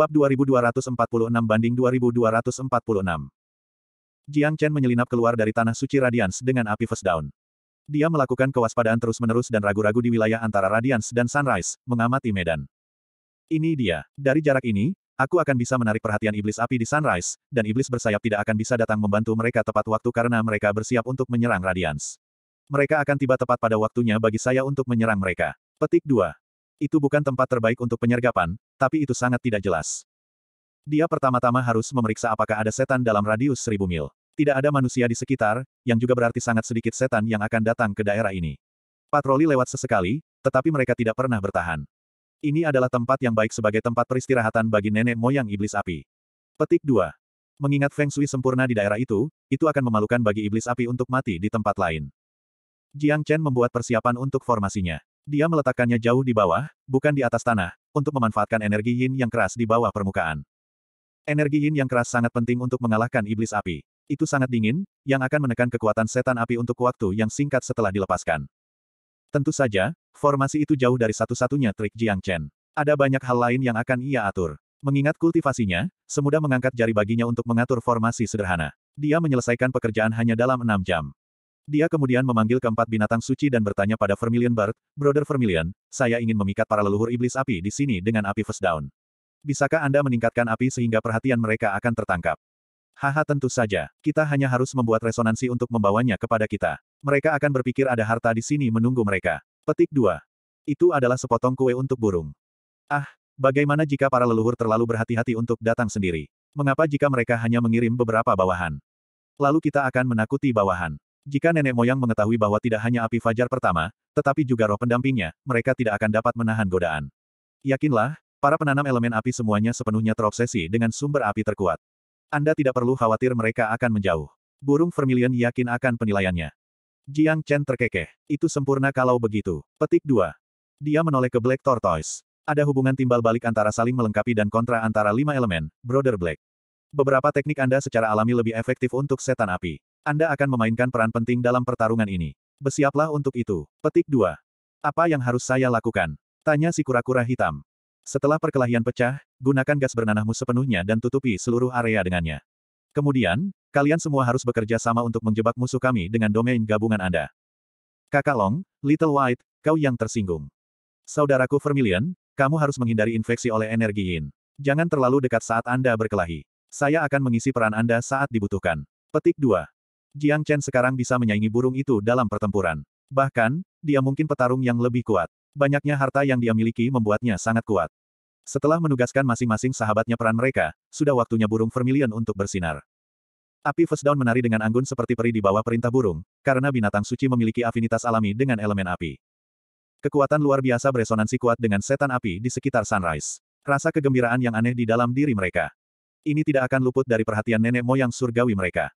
Bab 2246 banding 2246. Jiang Chen menyelinap keluar dari tanah suci Radiance dengan api First Down. Dia melakukan kewaspadaan terus-menerus dan ragu-ragu di wilayah antara Radiance dan Sunrise, mengamati medan. Ini dia. Dari jarak ini, aku akan bisa menarik perhatian iblis api di Sunrise, dan iblis bersayap tidak akan bisa datang membantu mereka tepat waktu karena mereka bersiap untuk menyerang Radiance. Mereka akan tiba tepat pada waktunya bagi saya untuk menyerang mereka. Petik 2. Itu bukan tempat terbaik untuk penyergapan, tapi itu sangat tidak jelas. Dia pertama-tama harus memeriksa apakah ada setan dalam radius seribu mil. Tidak ada manusia di sekitar, yang juga berarti sangat sedikit setan yang akan datang ke daerah ini. Patroli lewat sesekali, tetapi mereka tidak pernah bertahan. Ini adalah tempat yang baik sebagai tempat peristirahatan bagi nenek moyang iblis api. Petik 2. Mengingat Feng Shui sempurna di daerah itu, itu akan memalukan bagi iblis api untuk mati di tempat lain. Jiang Chen membuat persiapan untuk formasinya. Dia meletakkannya jauh di bawah, bukan di atas tanah, untuk memanfaatkan energi yin yang keras di bawah permukaan. Energi yin yang keras sangat penting untuk mengalahkan iblis api. Itu sangat dingin, yang akan menekan kekuatan setan api untuk waktu yang singkat setelah dilepaskan. Tentu saja, formasi itu jauh dari satu-satunya trik Jiang Chen. Ada banyak hal lain yang akan ia atur. Mengingat kultivasinya, semudah mengangkat jari baginya untuk mengatur formasi sederhana. Dia menyelesaikan pekerjaan hanya dalam enam jam. Dia kemudian memanggil keempat binatang suci dan bertanya pada Vermilion Bird, Brother Vermilion, saya ingin memikat para leluhur iblis api di sini dengan api first down. Bisakah Anda meningkatkan api sehingga perhatian mereka akan tertangkap? Haha tentu saja, kita hanya harus membuat resonansi untuk membawanya kepada kita. Mereka akan berpikir ada harta di sini menunggu mereka. Petik 2. Itu adalah sepotong kue untuk burung. Ah, bagaimana jika para leluhur terlalu berhati-hati untuk datang sendiri? Mengapa jika mereka hanya mengirim beberapa bawahan? Lalu kita akan menakuti bawahan. Jika nenek moyang mengetahui bahwa tidak hanya api fajar pertama, tetapi juga roh pendampingnya, mereka tidak akan dapat menahan godaan. Yakinlah, para penanam elemen api semuanya sepenuhnya terobsesi dengan sumber api terkuat. Anda tidak perlu khawatir mereka akan menjauh. Burung vermilion yakin akan penilaiannya. Jiang Chen terkekeh. Itu sempurna kalau begitu. Petik 2. Dia menoleh ke Black Tortoise. Ada hubungan timbal balik antara saling melengkapi dan kontra antara lima elemen, Brother Black. Beberapa teknik Anda secara alami lebih efektif untuk setan api. Anda akan memainkan peran penting dalam pertarungan ini. Bersiaplah untuk itu. Petik 2. Apa yang harus saya lakukan? Tanya si kura-kura hitam. Setelah perkelahian pecah, gunakan gas bernanahmu sepenuhnya dan tutupi seluruh area dengannya. Kemudian, kalian semua harus bekerja sama untuk menjebak musuh kami dengan domain gabungan Anda. Kakak Long, Little White, kau yang tersinggung. Saudaraku Vermilion, kamu harus menghindari infeksi oleh energi yin. Jangan terlalu dekat saat Anda berkelahi. Saya akan mengisi peran Anda saat dibutuhkan. Petik 2. Jiang Chen sekarang bisa menyaingi burung itu dalam pertempuran. Bahkan, dia mungkin petarung yang lebih kuat. Banyaknya harta yang dia miliki membuatnya sangat kuat. Setelah menugaskan masing-masing sahabatnya peran mereka, sudah waktunya burung vermilion untuk bersinar. Api First Dawn menari dengan anggun seperti peri di bawah perintah burung, karena binatang suci memiliki afinitas alami dengan elemen api. Kekuatan luar biasa beresonansi kuat dengan setan api di sekitar sunrise. Rasa kegembiraan yang aneh di dalam diri mereka. Ini tidak akan luput dari perhatian nenek moyang surgawi mereka.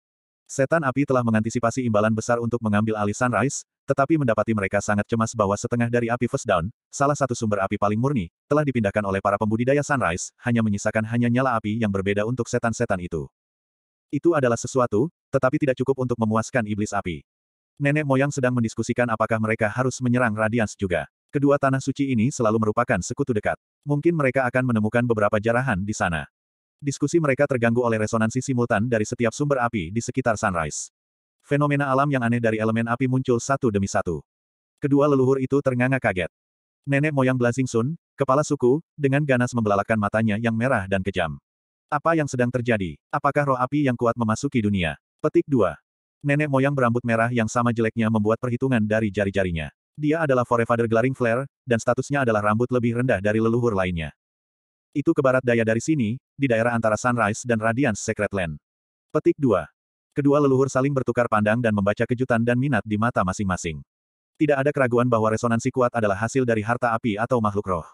Setan api telah mengantisipasi imbalan besar untuk mengambil alih Sunrise, tetapi mendapati mereka sangat cemas bahwa setengah dari api First Down, salah satu sumber api paling murni, telah dipindahkan oleh para pembudidaya Sunrise, hanya menyisakan hanya nyala api yang berbeda untuk setan-setan itu. Itu adalah sesuatu, tetapi tidak cukup untuk memuaskan iblis api. Nenek moyang sedang mendiskusikan apakah mereka harus menyerang Radiance juga. Kedua tanah suci ini selalu merupakan sekutu dekat. Mungkin mereka akan menemukan beberapa jarahan di sana diskusi mereka terganggu oleh resonansi simultan dari setiap sumber api di sekitar Sunrise. Fenomena alam yang aneh dari elemen api muncul satu demi satu. Kedua leluhur itu ternganga kaget. Nenek moyang Blazing Sun, kepala suku, dengan ganas membelalakan matanya yang merah dan kejam. Apa yang sedang terjadi? Apakah roh api yang kuat memasuki dunia? Petik 2. Nenek moyang berambut merah yang sama jeleknya membuat perhitungan dari jari-jarinya. Dia adalah Forefather Glaring Flare, dan statusnya adalah rambut lebih rendah dari leluhur lainnya. Itu ke barat daya dari sini, di daerah antara Sunrise dan Radiance Secret Land. Petik 2. Kedua leluhur saling bertukar pandang dan membaca kejutan dan minat di mata masing-masing. Tidak ada keraguan bahwa resonansi kuat adalah hasil dari harta api atau makhluk roh.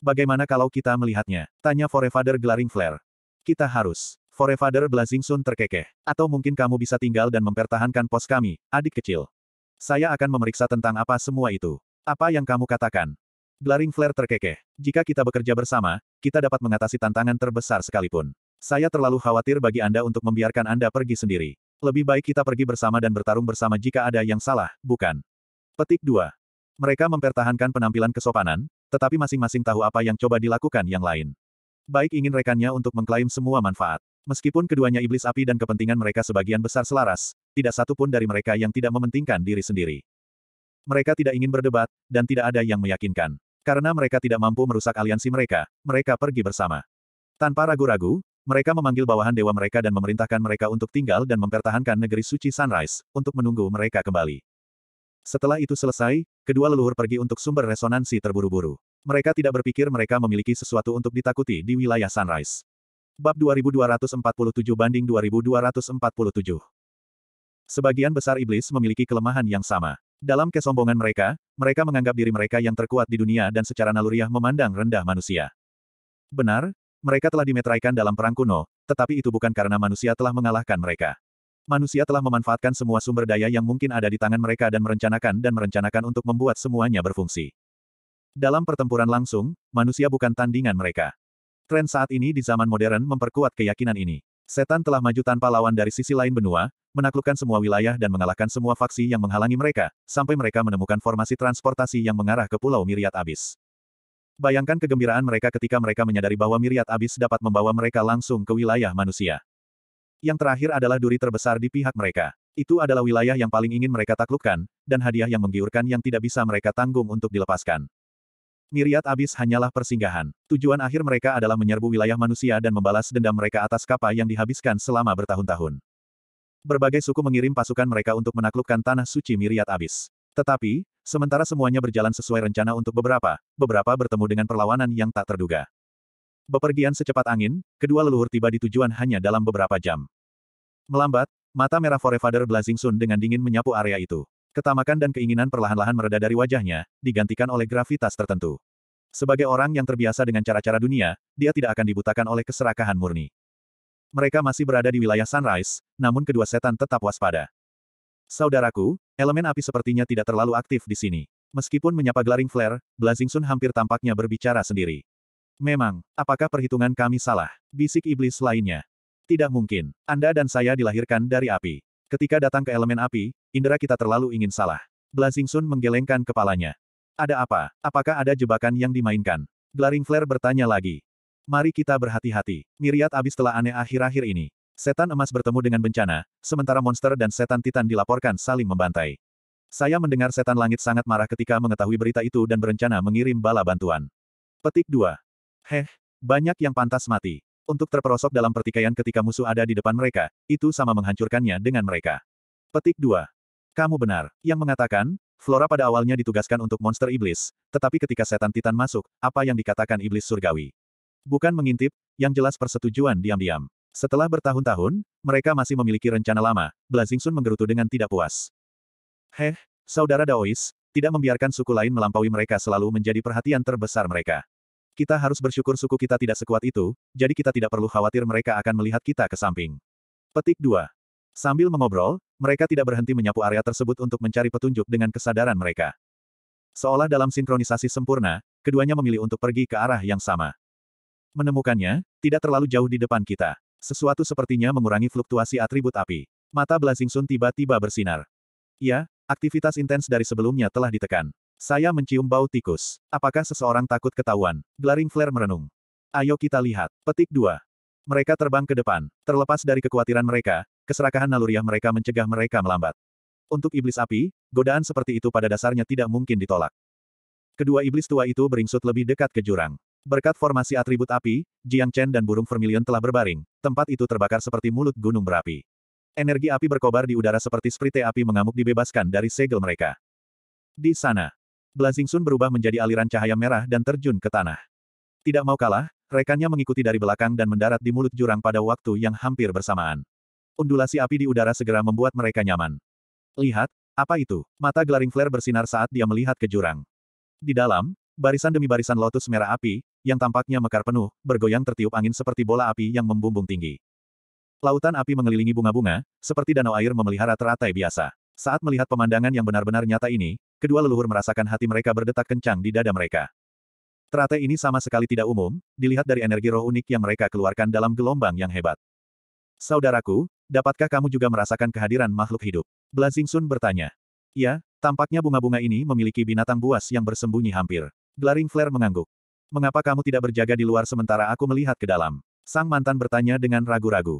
Bagaimana kalau kita melihatnya? Tanya Forefather Glaring Flare. Kita harus. Forefather Blazing Sun terkekeh. Atau mungkin kamu bisa tinggal dan mempertahankan pos kami, adik kecil. Saya akan memeriksa tentang apa semua itu. Apa yang kamu katakan? Glaring Flare terkekeh. Jika kita bekerja bersama, kita dapat mengatasi tantangan terbesar sekalipun. Saya terlalu khawatir bagi Anda untuk membiarkan Anda pergi sendiri. Lebih baik kita pergi bersama dan bertarung bersama jika ada yang salah, bukan? Petik 2. Mereka mempertahankan penampilan kesopanan, tetapi masing-masing tahu apa yang coba dilakukan yang lain. Baik ingin rekannya untuk mengklaim semua manfaat. Meskipun keduanya iblis api dan kepentingan mereka sebagian besar selaras, tidak satu pun dari mereka yang tidak mementingkan diri sendiri. Mereka tidak ingin berdebat, dan tidak ada yang meyakinkan. Karena mereka tidak mampu merusak aliansi mereka, mereka pergi bersama. Tanpa ragu-ragu, mereka memanggil bawahan dewa mereka dan memerintahkan mereka untuk tinggal dan mempertahankan negeri suci Sunrise, untuk menunggu mereka kembali. Setelah itu selesai, kedua leluhur pergi untuk sumber resonansi terburu-buru. Mereka tidak berpikir mereka memiliki sesuatu untuk ditakuti di wilayah Sunrise. Bab 2247 banding 2247 Sebagian besar iblis memiliki kelemahan yang sama. Dalam kesombongan mereka, mereka menganggap diri mereka yang terkuat di dunia dan secara naluriah memandang rendah manusia. Benar, mereka telah dimetraikan dalam perang kuno, tetapi itu bukan karena manusia telah mengalahkan mereka. Manusia telah memanfaatkan semua sumber daya yang mungkin ada di tangan mereka dan merencanakan dan merencanakan untuk membuat semuanya berfungsi. Dalam pertempuran langsung, manusia bukan tandingan mereka. Tren saat ini di zaman modern memperkuat keyakinan ini. Setan telah maju tanpa lawan dari sisi lain benua, menaklukkan semua wilayah dan mengalahkan semua faksi yang menghalangi mereka, sampai mereka menemukan formasi transportasi yang mengarah ke Pulau Miriat Abis. Bayangkan kegembiraan mereka ketika mereka menyadari bahwa Miriat Abis dapat membawa mereka langsung ke wilayah manusia. Yang terakhir adalah duri terbesar di pihak mereka. Itu adalah wilayah yang paling ingin mereka taklukkan, dan hadiah yang menggiurkan yang tidak bisa mereka tanggung untuk dilepaskan. Miriat abis hanyalah persinggahan. Tujuan akhir mereka adalah menyerbu wilayah manusia dan membalas dendam mereka atas kapal yang dihabiskan selama bertahun-tahun. Berbagai suku mengirim pasukan mereka untuk menaklukkan tanah suci Miriat Abis. Tetapi, sementara semuanya berjalan sesuai rencana untuk beberapa, beberapa bertemu dengan perlawanan yang tak terduga. Bepergian secepat angin, kedua leluhur tiba di tujuan hanya dalam beberapa jam. Melambat, mata merah Forefather Blazing Sun dengan dingin menyapu area itu. Ketamakan dan keinginan perlahan-lahan mereda dari wajahnya, digantikan oleh gravitas tertentu. Sebagai orang yang terbiasa dengan cara-cara dunia, dia tidak akan dibutakan oleh keserakahan murni. Mereka masih berada di wilayah Sunrise, namun kedua setan tetap waspada. Saudaraku, elemen api sepertinya tidak terlalu aktif di sini. Meskipun menyapa Glaring Flare, Blazing Sun hampir tampaknya berbicara sendiri. Memang, apakah perhitungan kami salah? Bisik iblis lainnya. Tidak mungkin. Anda dan saya dilahirkan dari api. Ketika datang ke elemen api, indera kita terlalu ingin salah. Blazing Sun menggelengkan kepalanya. Ada apa? Apakah ada jebakan yang dimainkan? Glaring Flare bertanya lagi. Mari kita berhati-hati. Miriat abis telah aneh akhir-akhir ini. Setan emas bertemu dengan bencana, sementara monster dan setan titan dilaporkan saling membantai. Saya mendengar setan langit sangat marah ketika mengetahui berita itu dan berencana mengirim bala bantuan. Petik 2. Heh, banyak yang pantas mati. Untuk terperosok dalam pertikaian ketika musuh ada di depan mereka, itu sama menghancurkannya dengan mereka. Petik 2. Kamu benar, yang mengatakan, Flora pada awalnya ditugaskan untuk monster iblis, tetapi ketika setan titan masuk, apa yang dikatakan iblis surgawi? Bukan mengintip, yang jelas persetujuan diam-diam. Setelah bertahun-tahun, mereka masih memiliki rencana lama, Blazing Sun menggerutu dengan tidak puas. Heh, saudara Daois, tidak membiarkan suku lain melampaui mereka selalu menjadi perhatian terbesar mereka. Kita harus bersyukur suku kita tidak sekuat itu, jadi kita tidak perlu khawatir mereka akan melihat kita ke samping. Petik 2. Sambil mengobrol, mereka tidak berhenti menyapu area tersebut untuk mencari petunjuk dengan kesadaran mereka. Seolah dalam sinkronisasi sempurna, keduanya memilih untuk pergi ke arah yang sama. Menemukannya, tidak terlalu jauh di depan kita. Sesuatu sepertinya mengurangi fluktuasi atribut api. Mata Blazing Sun tiba-tiba bersinar. Ya, aktivitas intens dari sebelumnya telah ditekan. Saya mencium bau tikus. Apakah seseorang takut ketahuan? Glaring Flare merenung. Ayo kita lihat. Petik 2. Mereka terbang ke depan. Terlepas dari kekhawatiran mereka, keserakahan naluriah mereka mencegah mereka melambat. Untuk iblis api, godaan seperti itu pada dasarnya tidak mungkin ditolak. Kedua iblis tua itu beringsut lebih dekat ke jurang. Berkat formasi atribut api, Jiang Chen dan burung vermilion telah berbaring, tempat itu terbakar seperti mulut gunung berapi. Energi api berkobar di udara seperti sprite api mengamuk dibebaskan dari segel mereka. Di sana, Blazing Sun berubah menjadi aliran cahaya merah dan terjun ke tanah. Tidak mau kalah, rekannya mengikuti dari belakang dan mendarat di mulut jurang pada waktu yang hampir bersamaan. Undulasi api di udara segera membuat mereka nyaman. Lihat, apa itu? Mata Glaring Flare bersinar saat dia melihat ke jurang. Di dalam, barisan demi barisan lotus merah api, yang tampaknya mekar penuh, bergoyang tertiup angin seperti bola api yang membumbung tinggi. Lautan api mengelilingi bunga-bunga, seperti danau air memelihara teratai biasa. Saat melihat pemandangan yang benar-benar nyata ini, kedua leluhur merasakan hati mereka berdetak kencang di dada mereka. Teratai ini sama sekali tidak umum, dilihat dari energi roh unik yang mereka keluarkan dalam gelombang yang hebat. Saudaraku, dapatkah kamu juga merasakan kehadiran makhluk hidup? Blazing Sun bertanya. Ya, tampaknya bunga-bunga ini memiliki binatang buas yang bersembunyi hampir. Glaring Flare mengangguk. Mengapa kamu tidak berjaga di luar sementara aku melihat ke dalam? Sang mantan bertanya dengan ragu-ragu.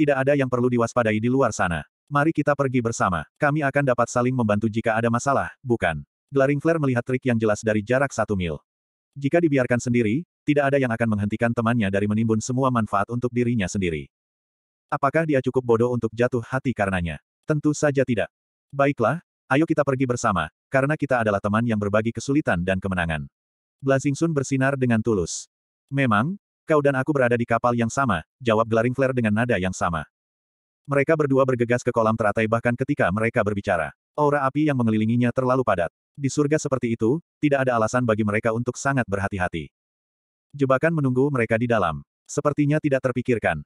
Tidak ada yang perlu diwaspadai di luar sana. Mari kita pergi bersama. Kami akan dapat saling membantu jika ada masalah, bukan? Glaring Flare melihat trik yang jelas dari jarak satu mil. Jika dibiarkan sendiri, tidak ada yang akan menghentikan temannya dari menimbun semua manfaat untuk dirinya sendiri. Apakah dia cukup bodoh untuk jatuh hati karenanya? Tentu saja tidak. Baiklah, ayo kita pergi bersama, karena kita adalah teman yang berbagi kesulitan dan kemenangan. Sun bersinar dengan tulus. Memang, kau dan aku berada di kapal yang sama, jawab Glaring Flare dengan nada yang sama. Mereka berdua bergegas ke kolam teratai bahkan ketika mereka berbicara. Aura api yang mengelilinginya terlalu padat. Di surga seperti itu, tidak ada alasan bagi mereka untuk sangat berhati-hati. Jebakan menunggu mereka di dalam. Sepertinya tidak terpikirkan.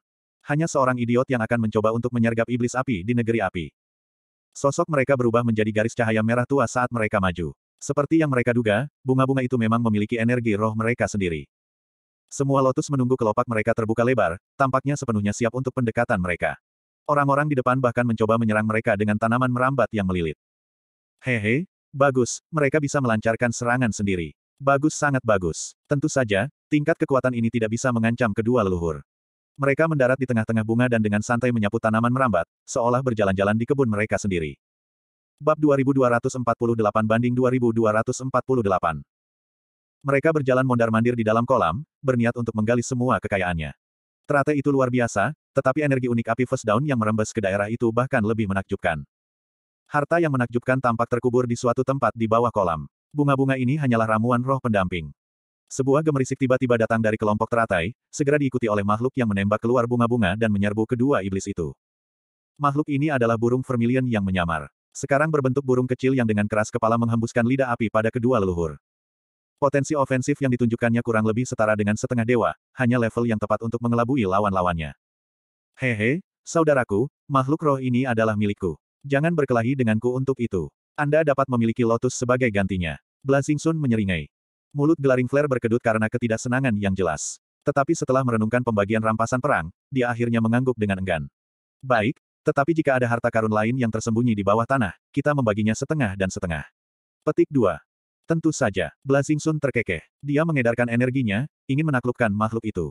Hanya seorang idiot yang akan mencoba untuk menyergap iblis api di negeri api. Sosok mereka berubah menjadi garis cahaya merah tua saat mereka maju. Seperti yang mereka duga, bunga-bunga itu memang memiliki energi roh mereka sendiri. Semua lotus menunggu kelopak mereka terbuka lebar, tampaknya sepenuhnya siap untuk pendekatan mereka. Orang-orang di depan bahkan mencoba menyerang mereka dengan tanaman merambat yang melilit. Hehe, bagus, mereka bisa melancarkan serangan sendiri. Bagus sangat bagus. Tentu saja, tingkat kekuatan ini tidak bisa mengancam kedua leluhur. Mereka mendarat di tengah-tengah bunga dan dengan santai menyapu tanaman merambat, seolah berjalan-jalan di kebun mereka sendiri. Bab 2248 banding 2248. Mereka berjalan mondar-mandir di dalam kolam, berniat untuk menggali semua kekayaannya. Teratai itu luar biasa, tetapi energi unik api first down yang merembes ke daerah itu bahkan lebih menakjubkan. Harta yang menakjubkan tampak terkubur di suatu tempat di bawah kolam. Bunga-bunga ini hanyalah ramuan roh pendamping. Sebuah gemerisik tiba-tiba datang dari kelompok teratai, segera diikuti oleh makhluk yang menembak keluar bunga-bunga dan menyerbu kedua iblis itu. Makhluk ini adalah burung vermilion yang menyamar. Sekarang berbentuk burung kecil yang dengan keras kepala menghembuskan lidah api pada kedua leluhur. Potensi ofensif yang ditunjukkannya kurang lebih setara dengan setengah dewa, hanya level yang tepat untuk mengelabui lawan-lawannya. Hehe, saudaraku, makhluk roh ini adalah milikku. Jangan berkelahi denganku untuk itu. Anda dapat memiliki lotus sebagai gantinya. Blazing Sun menyeringai. Mulut gelaring Flare berkedut karena ketidaksenangan yang jelas. Tetapi setelah merenungkan pembagian rampasan perang, dia akhirnya mengangguk dengan enggan. Baik, tetapi jika ada harta karun lain yang tersembunyi di bawah tanah, kita membaginya setengah dan setengah. Petik 2. Tentu saja, Blazing Sun terkekeh. Dia mengedarkan energinya, ingin menaklukkan makhluk itu.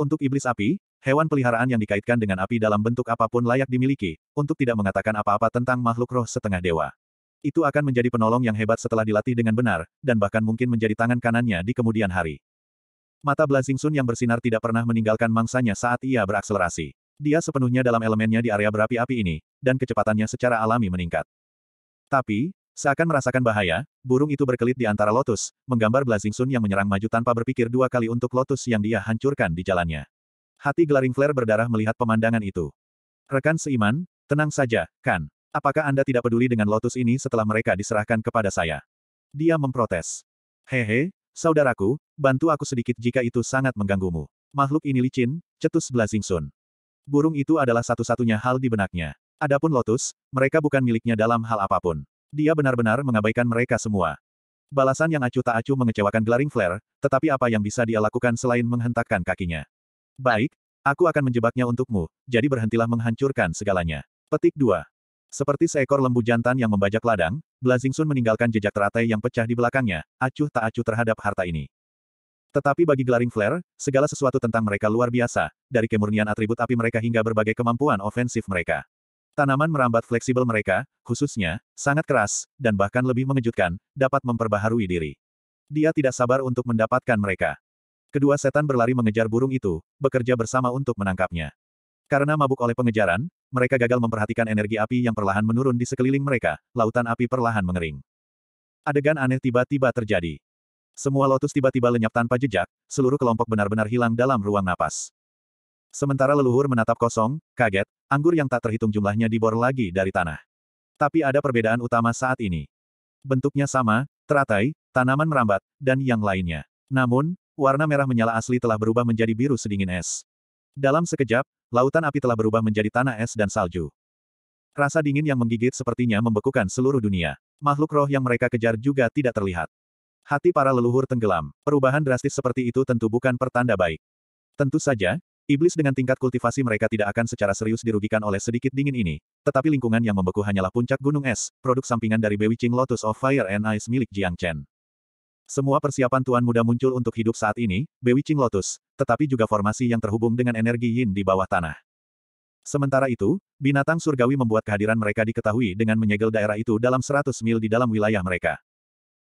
Untuk iblis api, hewan peliharaan yang dikaitkan dengan api dalam bentuk apapun layak dimiliki, untuk tidak mengatakan apa-apa tentang makhluk roh setengah dewa. Itu akan menjadi penolong yang hebat setelah dilatih dengan benar, dan bahkan mungkin menjadi tangan kanannya di kemudian hari. Mata Blazing Sun yang bersinar tidak pernah meninggalkan mangsanya saat ia berakselerasi. Dia sepenuhnya dalam elemennya di area berapi-api ini, dan kecepatannya secara alami meningkat. Tapi, seakan merasakan bahaya, burung itu berkelit di antara lotus, menggambar Blazing Sun yang menyerang maju tanpa berpikir dua kali untuk lotus yang dia hancurkan di jalannya. Hati Glaring Flare berdarah melihat pemandangan itu. Rekan seiman, tenang saja, kan? Apakah Anda tidak peduli dengan lotus ini setelah mereka diserahkan kepada saya? Dia memprotes. Hehe, saudaraku, bantu aku sedikit jika itu sangat mengganggumu. Makhluk ini licin, cetus Blazing Sun burung itu adalah satu-satunya hal di benaknya. Adapun Lotus, mereka bukan miliknya dalam hal apapun. Dia benar-benar mengabaikan mereka semua. Balasan yang acuh tak acuh mengecewakan Glaring Flare, tetapi apa yang bisa dia lakukan selain menghentakkan kakinya? Baik, aku akan menjebaknya untukmu, jadi berhentilah menghancurkan segalanya. Petik 2. Seperti seekor lembu jantan yang membajak ladang, Blazing Sun meninggalkan jejak teratai yang pecah di belakangnya, acuh tak acuh terhadap harta ini. Tetapi bagi Glaring Flare, segala sesuatu tentang mereka luar biasa, dari kemurnian atribut api mereka hingga berbagai kemampuan ofensif mereka. Tanaman merambat fleksibel mereka, khususnya, sangat keras, dan bahkan lebih mengejutkan, dapat memperbaharui diri. Dia tidak sabar untuk mendapatkan mereka. Kedua setan berlari mengejar burung itu, bekerja bersama untuk menangkapnya. Karena mabuk oleh pengejaran, mereka gagal memperhatikan energi api yang perlahan menurun di sekeliling mereka, lautan api perlahan mengering. Adegan aneh tiba-tiba terjadi. Semua lotus tiba-tiba lenyap tanpa jejak, seluruh kelompok benar-benar hilang dalam ruang napas. Sementara leluhur menatap kosong, kaget, anggur yang tak terhitung jumlahnya dibor lagi dari tanah. Tapi ada perbedaan utama saat ini. Bentuknya sama, teratai, tanaman merambat, dan yang lainnya. Namun, warna merah menyala asli telah berubah menjadi biru sedingin es. Dalam sekejap, lautan api telah berubah menjadi tanah es dan salju. Rasa dingin yang menggigit sepertinya membekukan seluruh dunia. Makhluk roh yang mereka kejar juga tidak terlihat. Hati para leluhur tenggelam, perubahan drastis seperti itu tentu bukan pertanda baik. Tentu saja, iblis dengan tingkat kultivasi mereka tidak akan secara serius dirugikan oleh sedikit dingin ini, tetapi lingkungan yang membeku hanyalah puncak gunung es, produk sampingan dari Bewitching Lotus of Fire and Ice milik Jiang Chen. Semua persiapan tuan muda muncul untuk hidup saat ini, Bewitching Lotus, tetapi juga formasi yang terhubung dengan energi yin di bawah tanah. Sementara itu, binatang surgawi membuat kehadiran mereka diketahui dengan menyegel daerah itu dalam 100 mil di dalam wilayah mereka.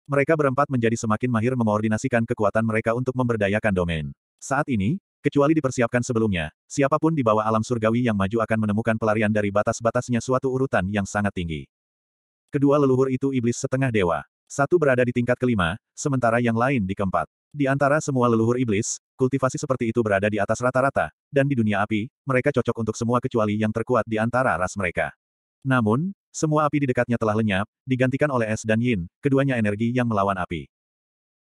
Mereka berempat menjadi semakin mahir mengoordinasikan kekuatan mereka untuk memberdayakan domain. Saat ini, kecuali dipersiapkan sebelumnya, siapapun di bawah alam surgawi yang maju akan menemukan pelarian dari batas-batasnya suatu urutan yang sangat tinggi. Kedua leluhur itu iblis setengah dewa. Satu berada di tingkat kelima, sementara yang lain di keempat. Di antara semua leluhur iblis, kultivasi seperti itu berada di atas rata-rata, dan di dunia api, mereka cocok untuk semua kecuali yang terkuat di antara ras mereka. Namun, semua api di dekatnya telah lenyap, digantikan oleh es dan yin, keduanya energi yang melawan api.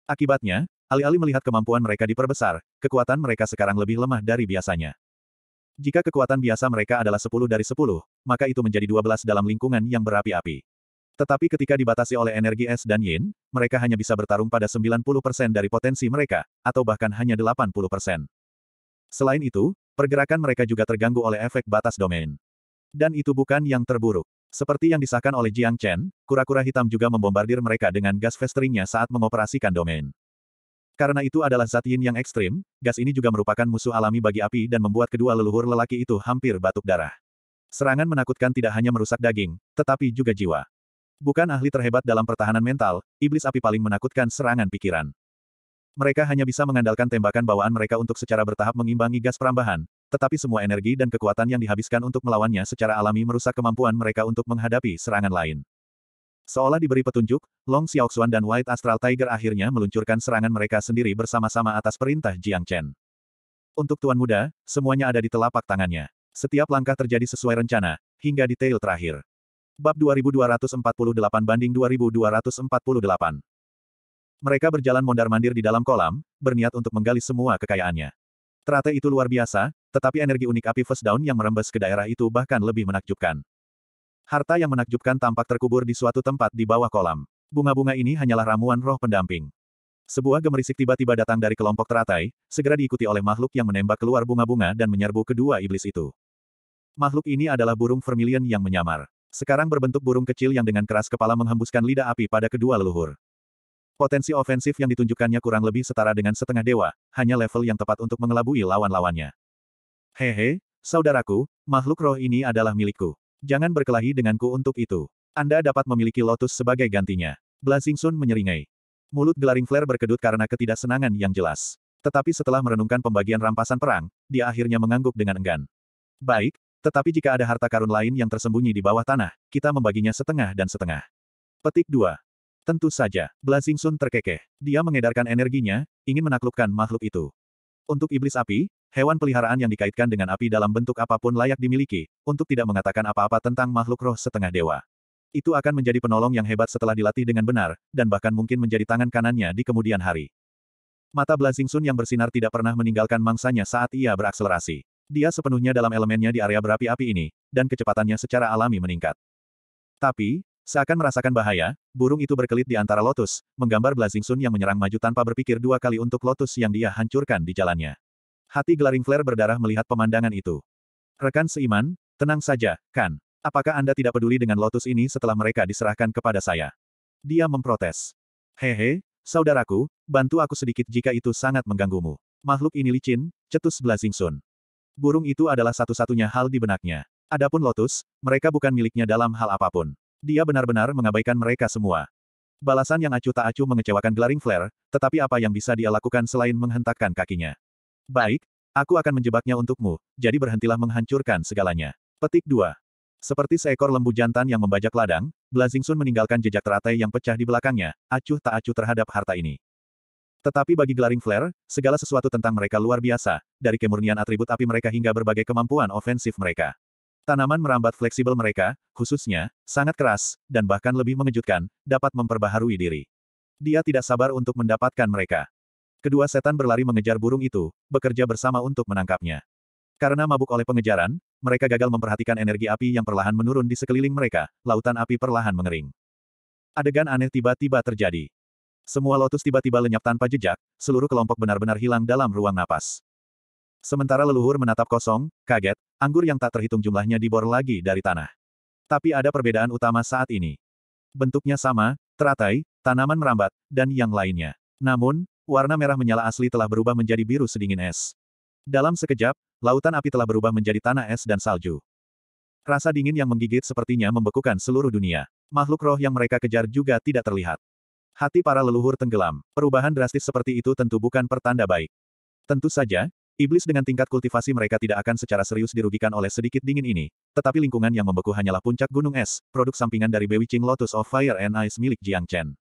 Akibatnya, alih-alih melihat kemampuan mereka diperbesar, kekuatan mereka sekarang lebih lemah dari biasanya. Jika kekuatan biasa mereka adalah 10 dari 10, maka itu menjadi 12 dalam lingkungan yang berapi-api. Tetapi ketika dibatasi oleh energi es dan yin, mereka hanya bisa bertarung pada 90% dari potensi mereka, atau bahkan hanya 80%. Selain itu, pergerakan mereka juga terganggu oleh efek batas domain. Dan itu bukan yang terburuk. Seperti yang disahkan oleh Jiang Chen, kura-kura hitam juga membombardir mereka dengan gas festeringnya saat mengoperasikan domain. Karena itu adalah zat yin yang ekstrim, gas ini juga merupakan musuh alami bagi api dan membuat kedua leluhur lelaki itu hampir batuk darah. Serangan menakutkan tidak hanya merusak daging, tetapi juga jiwa. Bukan ahli terhebat dalam pertahanan mental, iblis api paling menakutkan serangan pikiran. Mereka hanya bisa mengandalkan tembakan bawaan mereka untuk secara bertahap mengimbangi gas perambahan, tetapi semua energi dan kekuatan yang dihabiskan untuk melawannya secara alami merusak kemampuan mereka untuk menghadapi serangan lain. Seolah diberi petunjuk, Long Xiaoxuan dan White Astral Tiger akhirnya meluncurkan serangan mereka sendiri bersama-sama atas perintah Jiang Chen. Untuk Tuan Muda, semuanya ada di telapak tangannya. Setiap langkah terjadi sesuai rencana, hingga detail terakhir. Bab 2248 banding 2248. Mereka berjalan mondar-mandir di dalam kolam, berniat untuk menggali semua kekayaannya. Trate itu luar biasa, tetapi energi unik api first down yang merembes ke daerah itu bahkan lebih menakjubkan. Harta yang menakjubkan tampak terkubur di suatu tempat di bawah kolam. Bunga-bunga ini hanyalah ramuan roh pendamping. Sebuah gemerisik tiba-tiba datang dari kelompok teratai, segera diikuti oleh makhluk yang menembak keluar bunga-bunga dan menyerbu kedua iblis itu. Makhluk ini adalah burung vermilion yang menyamar. Sekarang berbentuk burung kecil yang dengan keras kepala menghembuskan lidah api pada kedua leluhur. Potensi ofensif yang ditunjukkannya kurang lebih setara dengan setengah dewa, hanya level yang tepat untuk mengelabui lawan-lawannya. Hehe, saudaraku, makhluk roh ini adalah milikku. Jangan berkelahi denganku untuk itu. Anda dapat memiliki lotus sebagai gantinya. Blazing Sun menyeringai. Mulut gelaring Flare berkedut karena ketidaksenangan yang jelas. Tetapi setelah merenungkan pembagian rampasan perang, dia akhirnya mengangguk dengan enggan. Baik, tetapi jika ada harta karun lain yang tersembunyi di bawah tanah, kita membaginya setengah dan setengah. Petik 2. Tentu saja, Blazing Sun terkekeh. Dia mengedarkan energinya, ingin menaklukkan makhluk itu. Untuk iblis api, hewan peliharaan yang dikaitkan dengan api dalam bentuk apapun layak dimiliki, untuk tidak mengatakan apa-apa tentang makhluk roh setengah dewa. Itu akan menjadi penolong yang hebat setelah dilatih dengan benar, dan bahkan mungkin menjadi tangan kanannya di kemudian hari. Mata Blazing Sun yang bersinar tidak pernah meninggalkan mangsanya saat ia berakselerasi. Dia sepenuhnya dalam elemennya di area berapi-api ini, dan kecepatannya secara alami meningkat. Tapi, Seakan merasakan bahaya, burung itu berkelit di antara lotus, menggambar Blazing Sun yang menyerang maju tanpa berpikir dua kali untuk lotus yang dia hancurkan di jalannya. Hati Glaring Flare berdarah melihat pemandangan itu. Rekan seiman, tenang saja, kan? Apakah Anda tidak peduli dengan lotus ini setelah mereka diserahkan kepada saya? Dia memprotes. Hehe, saudaraku, bantu aku sedikit jika itu sangat mengganggumu. Makhluk ini licin, cetus Blazing Sun. Burung itu adalah satu-satunya hal di benaknya. Adapun lotus, mereka bukan miliknya dalam hal apapun. Dia benar-benar mengabaikan mereka semua. Balasan yang acuh tak acuh mengecewakan Glaring Flare, tetapi apa yang bisa dia lakukan selain menghentakkan kakinya? Baik, aku akan menjebaknya untukmu, jadi berhentilah menghancurkan segalanya. Petik 2. Seperti seekor lembu jantan yang membajak ladang, Blazing Sun meninggalkan jejak teratai yang pecah di belakangnya, acuh tak acuh terhadap harta ini. Tetapi bagi Glaring Flare, segala sesuatu tentang mereka luar biasa, dari kemurnian atribut api mereka hingga berbagai kemampuan ofensif mereka. Tanaman merambat fleksibel mereka, khususnya, sangat keras, dan bahkan lebih mengejutkan, dapat memperbaharui diri. Dia tidak sabar untuk mendapatkan mereka. Kedua setan berlari mengejar burung itu, bekerja bersama untuk menangkapnya. Karena mabuk oleh pengejaran, mereka gagal memperhatikan energi api yang perlahan menurun di sekeliling mereka, lautan api perlahan mengering. Adegan aneh tiba-tiba terjadi. Semua lotus tiba-tiba lenyap tanpa jejak, seluruh kelompok benar-benar hilang dalam ruang napas. Sementara leluhur menatap kosong, kaget, anggur yang tak terhitung jumlahnya dibor lagi dari tanah. Tapi ada perbedaan utama saat ini. Bentuknya sama, teratai, tanaman merambat, dan yang lainnya. Namun, warna merah menyala asli telah berubah menjadi biru sedingin es. Dalam sekejap, lautan api telah berubah menjadi tanah es dan salju. Rasa dingin yang menggigit sepertinya membekukan seluruh dunia. Makhluk roh yang mereka kejar juga tidak terlihat. Hati para leluhur tenggelam. Perubahan drastis seperti itu tentu bukan pertanda baik. Tentu saja, Iblis dengan tingkat kultivasi mereka tidak akan secara serius dirugikan oleh sedikit dingin ini, tetapi lingkungan yang membeku hanyalah puncak gunung es, produk sampingan dari Bewitching Lotus of Fire and Ice milik Jiang Chen.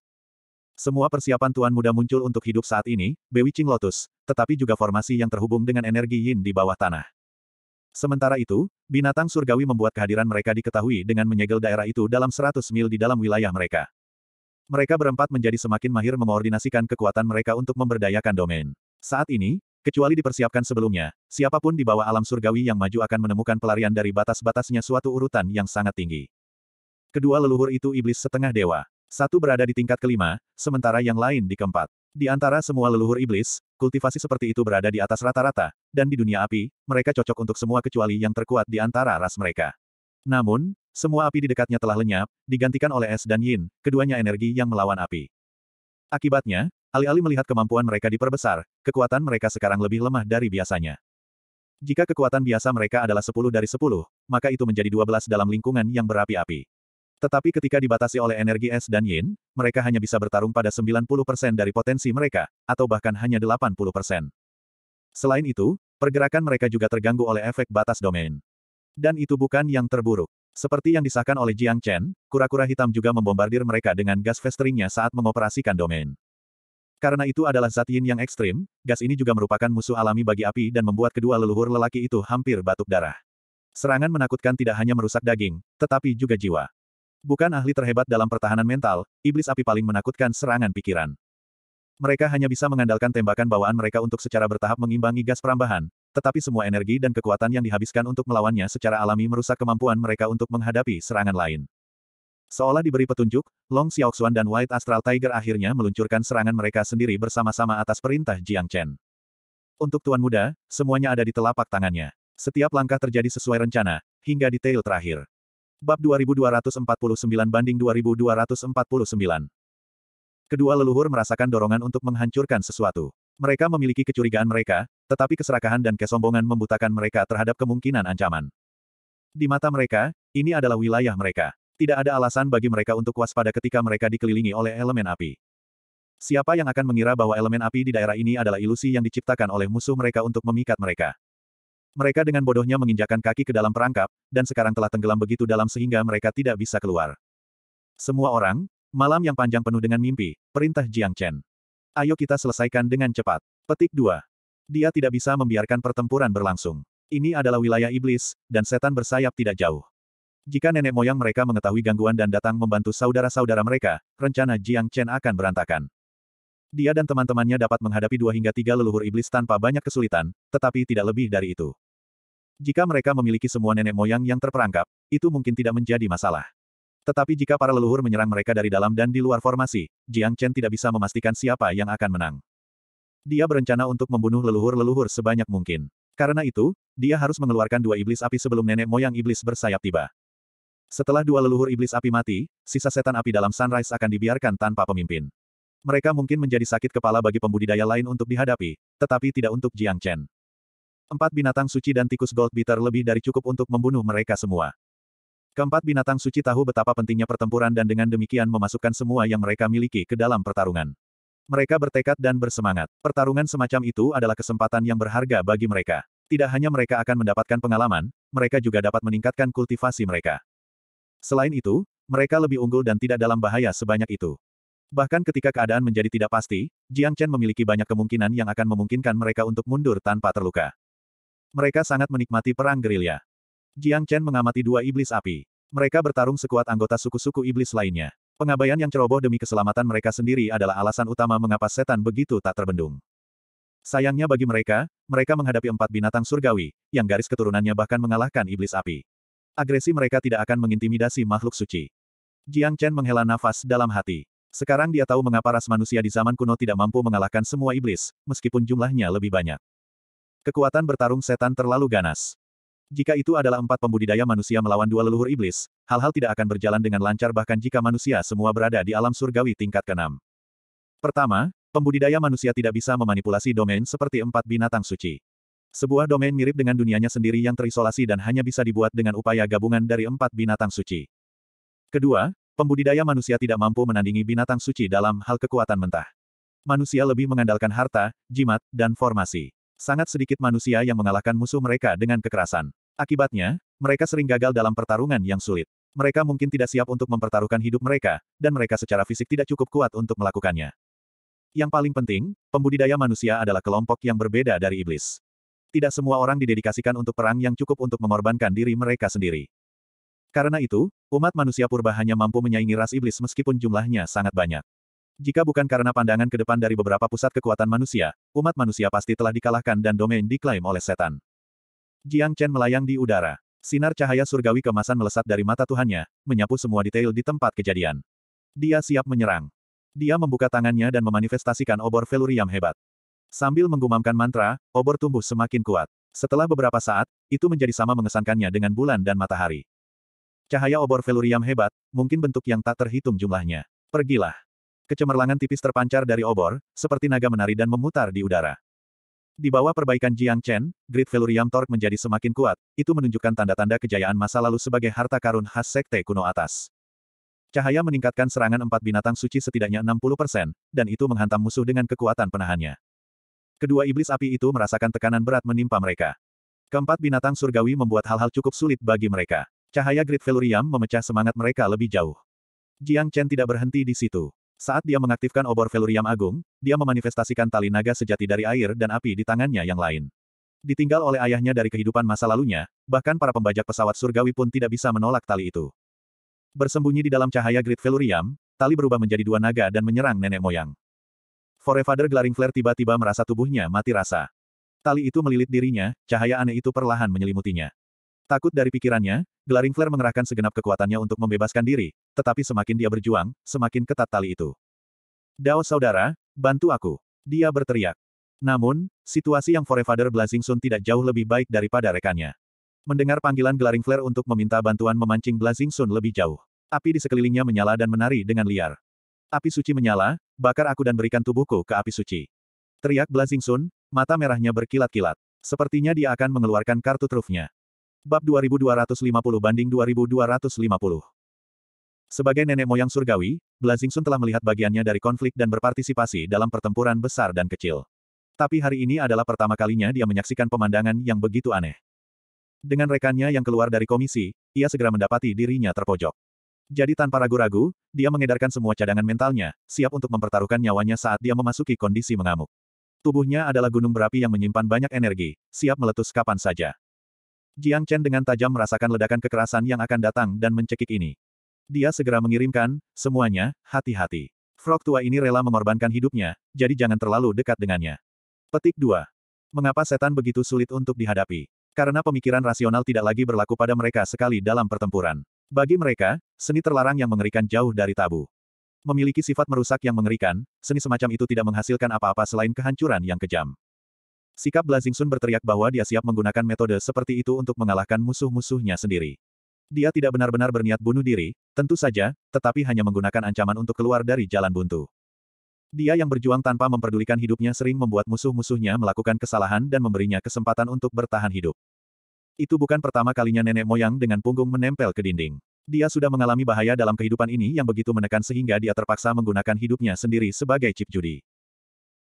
Semua persiapan Tuan Muda muncul untuk hidup saat ini, Bewitching Lotus, tetapi juga formasi yang terhubung dengan energi yin di bawah tanah. Sementara itu, binatang surgawi membuat kehadiran mereka diketahui dengan menyegel daerah itu dalam 100 mil di dalam wilayah mereka. Mereka berempat menjadi semakin mahir mengoordinasikan kekuatan mereka untuk memberdayakan domain. Saat ini, Kecuali dipersiapkan sebelumnya, siapapun di bawah alam surgawi yang maju akan menemukan pelarian dari batas-batasnya suatu urutan yang sangat tinggi. Kedua leluhur itu iblis setengah dewa. Satu berada di tingkat kelima, sementara yang lain di keempat. Di antara semua leluhur iblis, kultivasi seperti itu berada di atas rata-rata, dan di dunia api, mereka cocok untuk semua kecuali yang terkuat di antara ras mereka. Namun, semua api di dekatnya telah lenyap, digantikan oleh es dan yin, keduanya energi yang melawan api. Akibatnya, Alih-alih melihat kemampuan mereka diperbesar, kekuatan mereka sekarang lebih lemah dari biasanya. Jika kekuatan biasa mereka adalah 10 dari 10, maka itu menjadi 12 dalam lingkungan yang berapi-api. Tetapi ketika dibatasi oleh energi es dan yin, mereka hanya bisa bertarung pada 90% dari potensi mereka, atau bahkan hanya 80%. Selain itu, pergerakan mereka juga terganggu oleh efek batas domain. Dan itu bukan yang terburuk. Seperti yang disahkan oleh Jiang Chen, kura-kura hitam juga membombardir mereka dengan gas festeringnya saat mengoperasikan domain. Karena itu adalah zat yin yang ekstrim, gas ini juga merupakan musuh alami bagi api dan membuat kedua leluhur lelaki itu hampir batuk darah. Serangan menakutkan tidak hanya merusak daging, tetapi juga jiwa. Bukan ahli terhebat dalam pertahanan mental, iblis api paling menakutkan serangan pikiran. Mereka hanya bisa mengandalkan tembakan bawaan mereka untuk secara bertahap mengimbangi gas perambahan, tetapi semua energi dan kekuatan yang dihabiskan untuk melawannya secara alami merusak kemampuan mereka untuk menghadapi serangan lain. Seolah diberi petunjuk, Long Xiaoxuan dan White Astral Tiger akhirnya meluncurkan serangan mereka sendiri bersama-sama atas perintah Jiang Chen. Untuk Tuan Muda, semuanya ada di telapak tangannya. Setiap langkah terjadi sesuai rencana, hingga detail terakhir. Bab 2249 banding 2249. Kedua leluhur merasakan dorongan untuk menghancurkan sesuatu. Mereka memiliki kecurigaan mereka, tetapi keserakahan dan kesombongan membutakan mereka terhadap kemungkinan ancaman. Di mata mereka, ini adalah wilayah mereka. Tidak ada alasan bagi mereka untuk waspada ketika mereka dikelilingi oleh elemen api. Siapa yang akan mengira bahwa elemen api di daerah ini adalah ilusi yang diciptakan oleh musuh mereka untuk memikat mereka? Mereka dengan bodohnya menginjakan kaki ke dalam perangkap, dan sekarang telah tenggelam begitu dalam sehingga mereka tidak bisa keluar. Semua orang, malam yang panjang penuh dengan mimpi, perintah Jiang Chen. Ayo kita selesaikan dengan cepat. Petik 2. Dia tidak bisa membiarkan pertempuran berlangsung. Ini adalah wilayah iblis, dan setan bersayap tidak jauh. Jika nenek moyang mereka mengetahui gangguan dan datang membantu saudara-saudara mereka, rencana Jiang Chen akan berantakan. Dia dan teman-temannya dapat menghadapi dua hingga tiga leluhur iblis tanpa banyak kesulitan, tetapi tidak lebih dari itu. Jika mereka memiliki semua nenek moyang yang terperangkap, itu mungkin tidak menjadi masalah. Tetapi jika para leluhur menyerang mereka dari dalam dan di luar formasi, Jiang Chen tidak bisa memastikan siapa yang akan menang. Dia berencana untuk membunuh leluhur-leluhur sebanyak mungkin. Karena itu, dia harus mengeluarkan dua iblis api sebelum nenek moyang iblis bersayap tiba. Setelah dua leluhur iblis api mati, sisa setan api dalam Sunrise akan dibiarkan tanpa pemimpin. Mereka mungkin menjadi sakit kepala bagi pembudidaya lain untuk dihadapi, tetapi tidak untuk Jiang Chen. Empat binatang suci dan tikus gold bitter lebih dari cukup untuk membunuh mereka semua. Keempat binatang suci tahu betapa pentingnya pertempuran dan dengan demikian memasukkan semua yang mereka miliki ke dalam pertarungan. Mereka bertekad dan bersemangat. Pertarungan semacam itu adalah kesempatan yang berharga bagi mereka. Tidak hanya mereka akan mendapatkan pengalaman, mereka juga dapat meningkatkan kultivasi mereka. Selain itu, mereka lebih unggul dan tidak dalam bahaya sebanyak itu. Bahkan ketika keadaan menjadi tidak pasti, Jiang Chen memiliki banyak kemungkinan yang akan memungkinkan mereka untuk mundur tanpa terluka. Mereka sangat menikmati perang gerilya. Jiang Chen mengamati dua iblis api. Mereka bertarung sekuat anggota suku-suku iblis lainnya. Pengabaian yang ceroboh demi keselamatan mereka sendiri adalah alasan utama mengapa setan begitu tak terbendung. Sayangnya bagi mereka, mereka menghadapi empat binatang surgawi, yang garis keturunannya bahkan mengalahkan iblis api. Agresi mereka tidak akan mengintimidasi makhluk suci. Jiang Chen menghela nafas dalam hati. Sekarang dia tahu mengapa ras manusia di zaman kuno tidak mampu mengalahkan semua iblis, meskipun jumlahnya lebih banyak. Kekuatan bertarung setan terlalu ganas. Jika itu adalah empat pembudidaya manusia melawan dua leluhur iblis, hal-hal tidak akan berjalan dengan lancar bahkan jika manusia semua berada di alam surgawi tingkat keenam. Pertama, pembudidaya manusia tidak bisa memanipulasi domain seperti empat binatang suci. Sebuah domain mirip dengan dunianya sendiri yang terisolasi dan hanya bisa dibuat dengan upaya gabungan dari empat binatang suci. Kedua, pembudidaya manusia tidak mampu menandingi binatang suci dalam hal kekuatan mentah. Manusia lebih mengandalkan harta, jimat, dan formasi. Sangat sedikit manusia yang mengalahkan musuh mereka dengan kekerasan. Akibatnya, mereka sering gagal dalam pertarungan yang sulit. Mereka mungkin tidak siap untuk mempertaruhkan hidup mereka, dan mereka secara fisik tidak cukup kuat untuk melakukannya. Yang paling penting, pembudidaya manusia adalah kelompok yang berbeda dari iblis. Tidak semua orang didedikasikan untuk perang yang cukup untuk mengorbankan diri mereka sendiri. Karena itu, umat manusia purba hanya mampu menyaingi ras iblis meskipun jumlahnya sangat banyak. Jika bukan karena pandangan ke depan dari beberapa pusat kekuatan manusia, umat manusia pasti telah dikalahkan dan domain diklaim oleh setan. Jiang Chen melayang di udara. Sinar cahaya surgawi kemasan melesat dari mata Tuhannya, menyapu semua detail di tempat kejadian. Dia siap menyerang. Dia membuka tangannya dan memanifestasikan obor velurium hebat. Sambil menggumamkan mantra, obor tumbuh semakin kuat. Setelah beberapa saat, itu menjadi sama mengesankannya dengan bulan dan matahari. Cahaya obor veluriam hebat, mungkin bentuk yang tak terhitung jumlahnya. Pergilah. Kecemerlangan tipis terpancar dari obor, seperti naga menari dan memutar di udara. Di bawah perbaikan Jiang Chen, grid veluriam tork menjadi semakin kuat, itu menunjukkan tanda-tanda kejayaan masa lalu sebagai harta karun khas Sekte Kuno Atas. Cahaya meningkatkan serangan empat binatang suci setidaknya 60%, dan itu menghantam musuh dengan kekuatan penahannya. Kedua iblis api itu merasakan tekanan berat menimpa mereka. Keempat binatang surgawi membuat hal-hal cukup sulit bagi mereka. Cahaya Grid Veluriam memecah semangat mereka lebih jauh. Jiang Chen tidak berhenti di situ. Saat dia mengaktifkan obor Veluriam Agung, dia memanifestasikan tali naga sejati dari air dan api di tangannya yang lain. Ditinggal oleh ayahnya dari kehidupan masa lalunya, bahkan para pembajak pesawat surgawi pun tidak bisa menolak tali itu. Bersembunyi di dalam cahaya Grid Veluriam, tali berubah menjadi dua naga dan menyerang nenek moyang. Forefather Glaring Flare tiba-tiba merasa tubuhnya mati rasa. Tali itu melilit dirinya, cahaya aneh itu perlahan menyelimutinya. Takut dari pikirannya, Glaring Flare mengerahkan segenap kekuatannya untuk membebaskan diri, tetapi semakin dia berjuang, semakin ketat tali itu. Dao saudara, bantu aku. Dia berteriak. Namun, situasi yang Forefather Blazing Sun tidak jauh lebih baik daripada rekannya. Mendengar panggilan Glaring Flare untuk meminta bantuan memancing Blazing Sun lebih jauh. Api di sekelilingnya menyala dan menari dengan liar. Api suci menyala, bakar aku dan berikan tubuhku ke api suci. Teriak Blazing Sun, mata merahnya berkilat-kilat. Sepertinya dia akan mengeluarkan kartu trufnya. Bab 2250 banding 2250 Sebagai nenek moyang surgawi, Blazing Sun telah melihat bagiannya dari konflik dan berpartisipasi dalam pertempuran besar dan kecil. Tapi hari ini adalah pertama kalinya dia menyaksikan pemandangan yang begitu aneh. Dengan rekannya yang keluar dari komisi, ia segera mendapati dirinya terpojok. Jadi tanpa ragu-ragu, dia mengedarkan semua cadangan mentalnya, siap untuk mempertaruhkan nyawanya saat dia memasuki kondisi mengamuk. Tubuhnya adalah gunung berapi yang menyimpan banyak energi, siap meletus kapan saja. Jiang Chen dengan tajam merasakan ledakan kekerasan yang akan datang dan mencekik ini. Dia segera mengirimkan, semuanya, hati-hati. Frog tua ini rela mengorbankan hidupnya, jadi jangan terlalu dekat dengannya. Petik 2. Mengapa setan begitu sulit untuk dihadapi? Karena pemikiran rasional tidak lagi berlaku pada mereka sekali dalam pertempuran. Bagi mereka, seni terlarang yang mengerikan jauh dari tabu. Memiliki sifat merusak yang mengerikan, seni semacam itu tidak menghasilkan apa-apa selain kehancuran yang kejam. Sikap Blazing Sun berteriak bahwa dia siap menggunakan metode seperti itu untuk mengalahkan musuh-musuhnya sendiri. Dia tidak benar-benar berniat bunuh diri, tentu saja, tetapi hanya menggunakan ancaman untuk keluar dari jalan buntu. Dia yang berjuang tanpa memperdulikan hidupnya sering membuat musuh-musuhnya melakukan kesalahan dan memberinya kesempatan untuk bertahan hidup. Itu bukan pertama kalinya nenek moyang dengan punggung menempel ke dinding. Dia sudah mengalami bahaya dalam kehidupan ini yang begitu menekan sehingga dia terpaksa menggunakan hidupnya sendiri sebagai chip judi.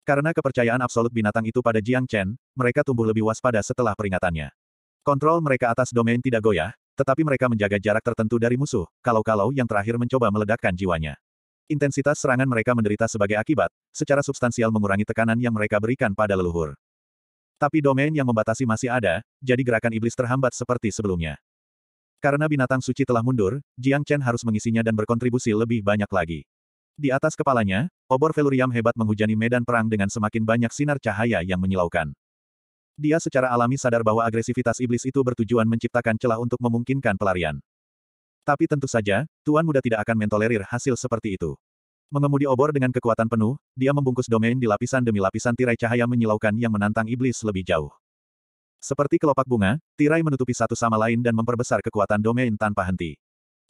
Karena kepercayaan absolut binatang itu pada Jiang Chen, mereka tumbuh lebih waspada setelah peringatannya. Kontrol mereka atas domain tidak goyah, tetapi mereka menjaga jarak tertentu dari musuh, kalau-kalau yang terakhir mencoba meledakkan jiwanya. Intensitas serangan mereka menderita sebagai akibat, secara substansial mengurangi tekanan yang mereka berikan pada leluhur. Tapi domain yang membatasi masih ada, jadi gerakan iblis terhambat seperti sebelumnya. Karena binatang suci telah mundur, Jiang Chen harus mengisinya dan berkontribusi lebih banyak lagi. Di atas kepalanya, obor velurium hebat menghujani medan perang dengan semakin banyak sinar cahaya yang menyilaukan. Dia secara alami sadar bahwa agresivitas iblis itu bertujuan menciptakan celah untuk memungkinkan pelarian. Tapi tentu saja, Tuan Muda tidak akan mentolerir hasil seperti itu. Mengemudi obor dengan kekuatan penuh, dia membungkus domain di lapisan demi lapisan tirai cahaya menyilaukan yang menantang iblis lebih jauh. Seperti kelopak bunga, tirai menutupi satu sama lain dan memperbesar kekuatan domain tanpa henti.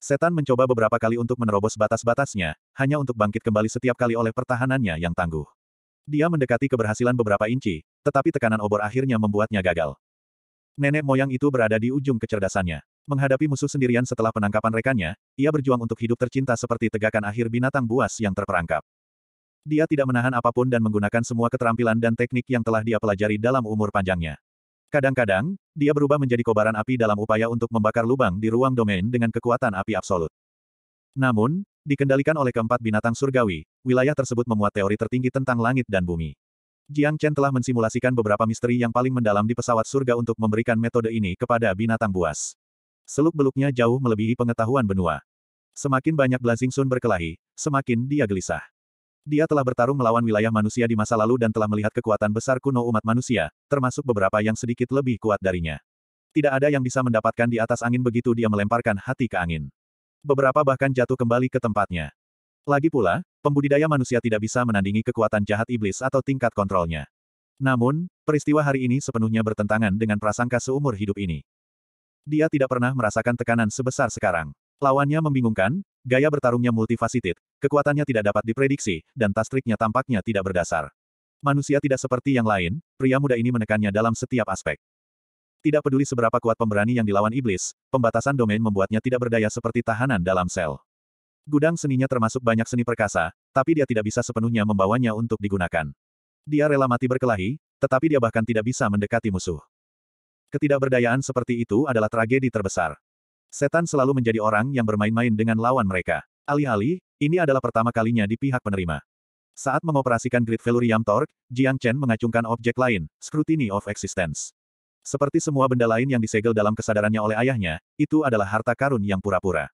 Setan mencoba beberapa kali untuk menerobos batas-batasnya, hanya untuk bangkit kembali setiap kali oleh pertahanannya yang tangguh. Dia mendekati keberhasilan beberapa inci, tetapi tekanan obor akhirnya membuatnya gagal. Nenek moyang itu berada di ujung kecerdasannya. Menghadapi musuh sendirian setelah penangkapan rekannya, ia berjuang untuk hidup tercinta seperti tegakan akhir binatang buas yang terperangkap. Dia tidak menahan apapun dan menggunakan semua keterampilan dan teknik yang telah dia pelajari dalam umur panjangnya. Kadang-kadang, dia berubah menjadi kobaran api dalam upaya untuk membakar lubang di ruang domain dengan kekuatan api absolut. Namun, dikendalikan oleh keempat binatang surgawi, wilayah tersebut memuat teori tertinggi tentang langit dan bumi. Jiang Chen telah mensimulasikan beberapa misteri yang paling mendalam di pesawat surga untuk memberikan metode ini kepada binatang buas. Seluk-beluknya jauh melebihi pengetahuan benua. Semakin banyak Blazing Sun berkelahi, semakin dia gelisah. Dia telah bertarung melawan wilayah manusia di masa lalu dan telah melihat kekuatan besar kuno umat manusia, termasuk beberapa yang sedikit lebih kuat darinya. Tidak ada yang bisa mendapatkan di atas angin begitu dia melemparkan hati ke angin. Beberapa bahkan jatuh kembali ke tempatnya. Lagi pula, pembudidaya manusia tidak bisa menandingi kekuatan jahat iblis atau tingkat kontrolnya. Namun, peristiwa hari ini sepenuhnya bertentangan dengan prasangka seumur hidup ini. Dia tidak pernah merasakan tekanan sebesar sekarang. Lawannya membingungkan, gaya bertarungnya multifaceted, kekuatannya tidak dapat diprediksi, dan tastriknya tampaknya tidak berdasar. Manusia tidak seperti yang lain, pria muda ini menekannya dalam setiap aspek. Tidak peduli seberapa kuat pemberani yang dilawan iblis, pembatasan domain membuatnya tidak berdaya seperti tahanan dalam sel. Gudang seninya termasuk banyak seni perkasa, tapi dia tidak bisa sepenuhnya membawanya untuk digunakan. Dia rela mati berkelahi, tetapi dia bahkan tidak bisa mendekati musuh. Ketidakberdayaan seperti itu adalah tragedi terbesar. Setan selalu menjadi orang yang bermain-main dengan lawan mereka. Alih-alih, ini adalah pertama kalinya di pihak penerima. Saat mengoperasikan Great Velurium Torque, Jiang Chen mengacungkan objek lain, Scrutiny of Existence. Seperti semua benda lain yang disegel dalam kesadarannya oleh ayahnya, itu adalah harta karun yang pura-pura.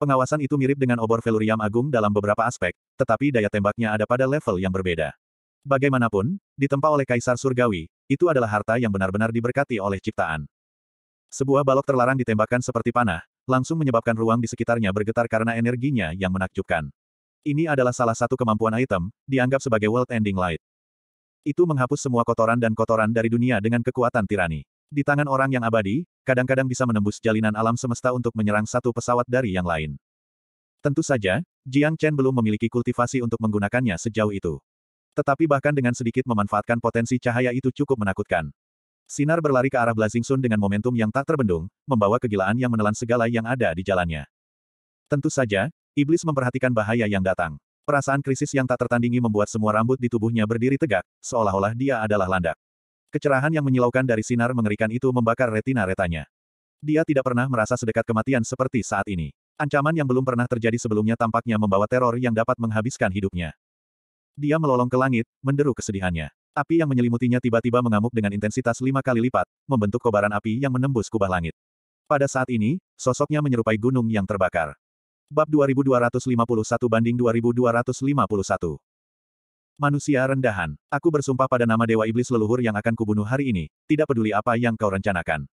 Pengawasan itu mirip dengan obor Velurium Agung dalam beberapa aspek, tetapi daya tembaknya ada pada level yang berbeda. Bagaimanapun, ditempa oleh Kaisar Surgawi, itu adalah harta yang benar-benar diberkati oleh ciptaan. Sebuah balok terlarang ditembakkan seperti panah, langsung menyebabkan ruang di sekitarnya bergetar karena energinya yang menakjubkan. Ini adalah salah satu kemampuan item, dianggap sebagai World Ending Light. Itu menghapus semua kotoran dan kotoran dari dunia dengan kekuatan tirani. Di tangan orang yang abadi, kadang-kadang bisa menembus jalinan alam semesta untuk menyerang satu pesawat dari yang lain. Tentu saja, Jiang Chen belum memiliki kultivasi untuk menggunakannya sejauh itu. Tetapi bahkan dengan sedikit memanfaatkan potensi cahaya itu cukup menakutkan. Sinar berlari ke arah Blazing Sun dengan momentum yang tak terbendung, membawa kegilaan yang menelan segala yang ada di jalannya. Tentu saja, Iblis memperhatikan bahaya yang datang. Perasaan krisis yang tak tertandingi membuat semua rambut di tubuhnya berdiri tegak, seolah-olah dia adalah landak. Kecerahan yang menyilaukan dari sinar mengerikan itu membakar retina retanya. Dia tidak pernah merasa sedekat kematian seperti saat ini. Ancaman yang belum pernah terjadi sebelumnya tampaknya membawa teror yang dapat menghabiskan hidupnya. Dia melolong ke langit, menderu kesedihannya. Api yang menyelimutinya tiba-tiba mengamuk dengan intensitas lima kali lipat, membentuk kobaran api yang menembus kubah langit. Pada saat ini, sosoknya menyerupai gunung yang terbakar. Bab 2251 banding 2251 Manusia rendahan, aku bersumpah pada nama Dewa Iblis leluhur yang akan kubunuh hari ini, tidak peduli apa yang kau rencanakan.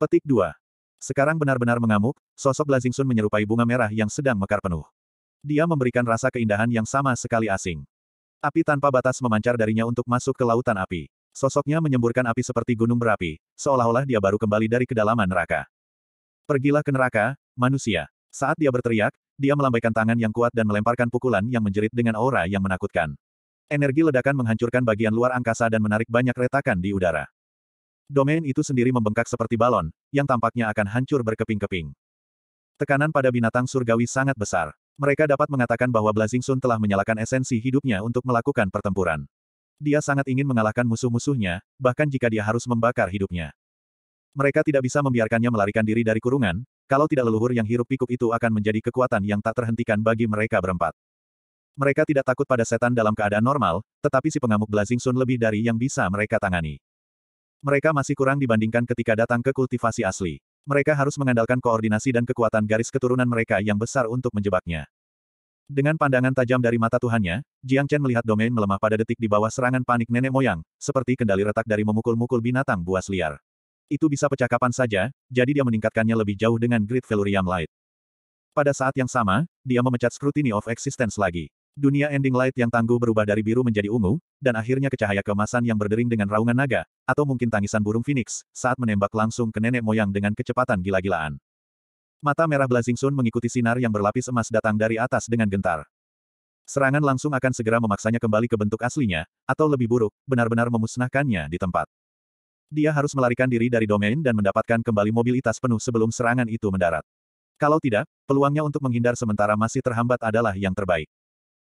Petik 2. Sekarang benar-benar mengamuk, sosok Blazing Sun menyerupai bunga merah yang sedang mekar penuh. Dia memberikan rasa keindahan yang sama sekali asing. Api tanpa batas memancar darinya untuk masuk ke lautan api. Sosoknya menyemburkan api seperti gunung berapi, seolah-olah dia baru kembali dari kedalaman neraka. Pergilah ke neraka, manusia. Saat dia berteriak, dia melambaikan tangan yang kuat dan melemparkan pukulan yang menjerit dengan aura yang menakutkan. Energi ledakan menghancurkan bagian luar angkasa dan menarik banyak retakan di udara. Domain itu sendiri membengkak seperti balon, yang tampaknya akan hancur berkeping-keping. Tekanan pada binatang surgawi sangat besar mereka dapat mengatakan bahwa Blazing Sun telah menyalakan esensi hidupnya untuk melakukan pertempuran. Dia sangat ingin mengalahkan musuh-musuhnya, bahkan jika dia harus membakar hidupnya. Mereka tidak bisa membiarkannya melarikan diri dari kurungan, kalau tidak leluhur yang hirup pikuk itu akan menjadi kekuatan yang tak terhentikan bagi mereka berempat. Mereka tidak takut pada setan dalam keadaan normal, tetapi si pengamuk Blazing Sun lebih dari yang bisa mereka tangani. Mereka masih kurang dibandingkan ketika datang ke kultivasi asli. Mereka harus mengandalkan koordinasi dan kekuatan garis keturunan mereka yang besar untuk menjebaknya. Dengan pandangan tajam dari mata Tuhannya, Jiang Chen melihat domain melemah pada detik di bawah serangan panik nenek moyang, seperti kendali retak dari memukul-mukul binatang buas liar. Itu bisa pecah kapan saja, jadi dia meningkatkannya lebih jauh dengan Grid Velurium Light. Pada saat yang sama, dia memecat Scrutiny of Existence lagi. Dunia ending light yang tangguh berubah dari biru menjadi ungu, dan akhirnya ke cahaya kemasan yang berdering dengan raungan naga, atau mungkin tangisan burung phoenix, saat menembak langsung ke nenek moyang dengan kecepatan gila-gilaan. Mata merah Blazing Sun mengikuti sinar yang berlapis emas datang dari atas dengan gentar. Serangan langsung akan segera memaksanya kembali ke bentuk aslinya, atau lebih buruk, benar-benar memusnahkannya di tempat. Dia harus melarikan diri dari domain dan mendapatkan kembali mobilitas penuh sebelum serangan itu mendarat. Kalau tidak, peluangnya untuk menghindar sementara masih terhambat adalah yang terbaik.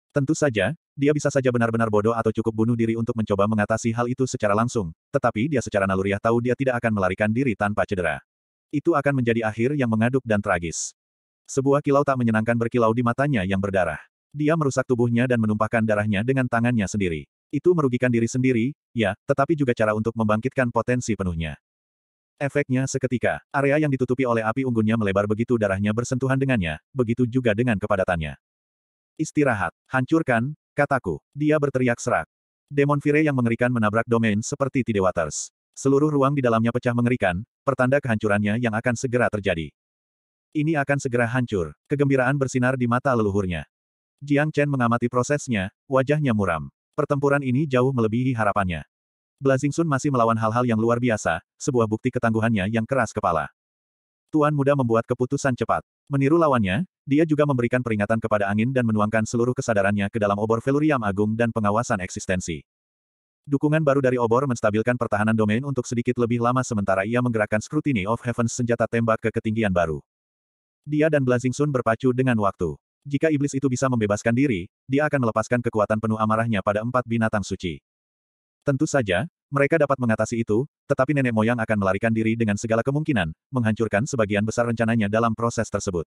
Tentu saja, dia bisa saja benar-benar bodoh atau cukup bunuh diri untuk mencoba mengatasi hal itu secara langsung, tetapi dia secara naluriah tahu dia tidak akan melarikan diri tanpa cedera. Itu akan menjadi akhir yang mengaduk dan tragis. Sebuah kilau tak menyenangkan berkilau di matanya yang berdarah. Dia merusak tubuhnya dan menumpahkan darahnya dengan tangannya sendiri. Itu merugikan diri sendiri, ya, tetapi juga cara untuk membangkitkan potensi penuhnya. Efeknya seketika, area yang ditutupi oleh api unggunnya melebar begitu darahnya bersentuhan dengannya, begitu juga dengan kepadatannya. Istirahat. Hancurkan, kataku. Dia berteriak serak. Demon Fire yang mengerikan menabrak domain seperti Tide Waters. Seluruh ruang di dalamnya pecah mengerikan, pertanda kehancurannya yang akan segera terjadi. Ini akan segera hancur. Kegembiraan bersinar di mata leluhurnya. Jiang Chen mengamati prosesnya, wajahnya muram. Pertempuran ini jauh melebihi harapannya. Blazing Sun masih melawan hal-hal yang luar biasa, sebuah bukti ketangguhannya yang keras kepala. Tuan muda membuat keputusan cepat. Meniru lawannya, dia juga memberikan peringatan kepada angin dan menuangkan seluruh kesadarannya ke dalam obor Veluriam Agung dan pengawasan eksistensi. Dukungan baru dari obor menstabilkan pertahanan domain untuk sedikit lebih lama sementara ia menggerakkan Scrutiny of Heavens senjata tembak ke ketinggian baru. Dia dan Blazing Sun berpacu dengan waktu. Jika iblis itu bisa membebaskan diri, dia akan melepaskan kekuatan penuh amarahnya pada empat binatang suci. Tentu saja, mereka dapat mengatasi itu, tetapi nenek moyang akan melarikan diri dengan segala kemungkinan, menghancurkan sebagian besar rencananya dalam proses tersebut.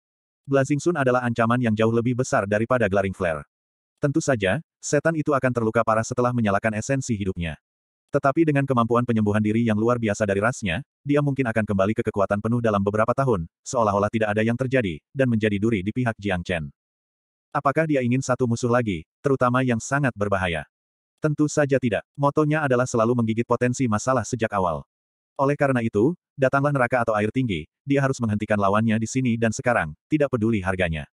Blazing Sun adalah ancaman yang jauh lebih besar daripada Glaring Flare. Tentu saja, setan itu akan terluka parah setelah menyalakan esensi hidupnya. Tetapi dengan kemampuan penyembuhan diri yang luar biasa dari rasnya, dia mungkin akan kembali ke kekuatan penuh dalam beberapa tahun, seolah-olah tidak ada yang terjadi, dan menjadi duri di pihak Jiang Chen. Apakah dia ingin satu musuh lagi, terutama yang sangat berbahaya? Tentu saja tidak. Motonya adalah selalu menggigit potensi masalah sejak awal. Oleh karena itu, datanglah neraka atau air tinggi, dia harus menghentikan lawannya di sini dan sekarang, tidak peduli harganya.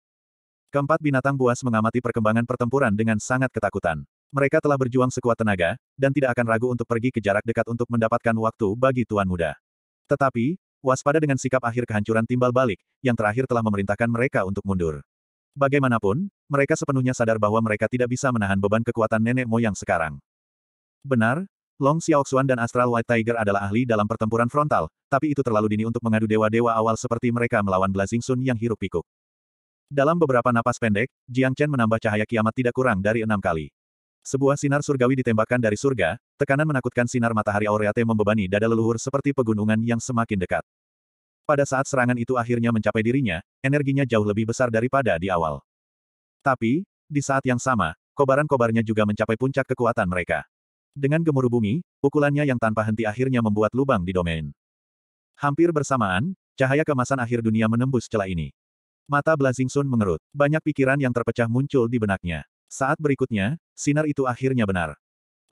Keempat binatang buas mengamati perkembangan pertempuran dengan sangat ketakutan. Mereka telah berjuang sekuat tenaga, dan tidak akan ragu untuk pergi ke jarak dekat untuk mendapatkan waktu bagi Tuan Muda. Tetapi, waspada dengan sikap akhir kehancuran timbal balik, yang terakhir telah memerintahkan mereka untuk mundur. Bagaimanapun, mereka sepenuhnya sadar bahwa mereka tidak bisa menahan beban kekuatan nenek moyang sekarang. Benar, Long Xiaoxuan dan Astral White Tiger adalah ahli dalam pertempuran frontal, tapi itu terlalu dini untuk mengadu dewa-dewa awal seperti mereka melawan Blazing Sun yang hirup pikuk. Dalam beberapa napas pendek, Jiang Chen menambah cahaya kiamat tidak kurang dari enam kali. Sebuah sinar surgawi ditembakkan dari surga, tekanan menakutkan sinar matahari aureate membebani dada leluhur seperti pegunungan yang semakin dekat. Pada saat serangan itu akhirnya mencapai dirinya, energinya jauh lebih besar daripada di awal. Tapi, di saat yang sama, kobaran-kobarnya juga mencapai puncak kekuatan mereka. Dengan gemuruh bumi, pukulannya yang tanpa henti akhirnya membuat lubang di domain. Hampir bersamaan, cahaya kemasan akhir dunia menembus celah ini. Mata Blazing Sun mengerut, banyak pikiran yang terpecah muncul di benaknya. Saat berikutnya, sinar itu akhirnya benar.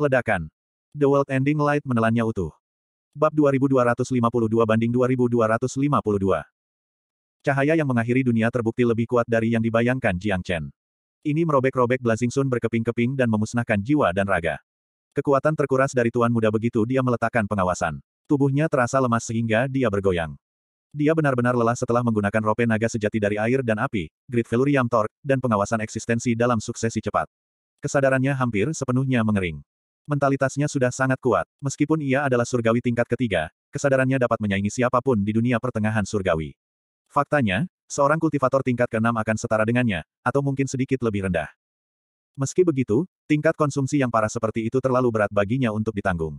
Ledakan. The World Ending Light menelannya utuh. Bab 2252 banding 2252. Cahaya yang mengakhiri dunia terbukti lebih kuat dari yang dibayangkan Jiang Chen. Ini merobek-robek Blazing Sun berkeping-keping dan memusnahkan jiwa dan raga. Kekuatan terkuras dari tuan muda begitu dia meletakkan pengawasan. Tubuhnya terasa lemas sehingga dia bergoyang. Dia benar-benar lelah setelah menggunakan rope naga sejati dari air dan api, grid Velurium Torque, dan pengawasan eksistensi dalam suksesi cepat. Kesadarannya hampir sepenuhnya mengering. Mentalitasnya sudah sangat kuat. Meskipun ia adalah surgawi tingkat ketiga, kesadarannya dapat menyaingi siapapun di dunia pertengahan surgawi. Faktanya, seorang kultivator tingkat keenam akan setara dengannya, atau mungkin sedikit lebih rendah. Meski begitu, tingkat konsumsi yang parah seperti itu terlalu berat baginya untuk ditanggung.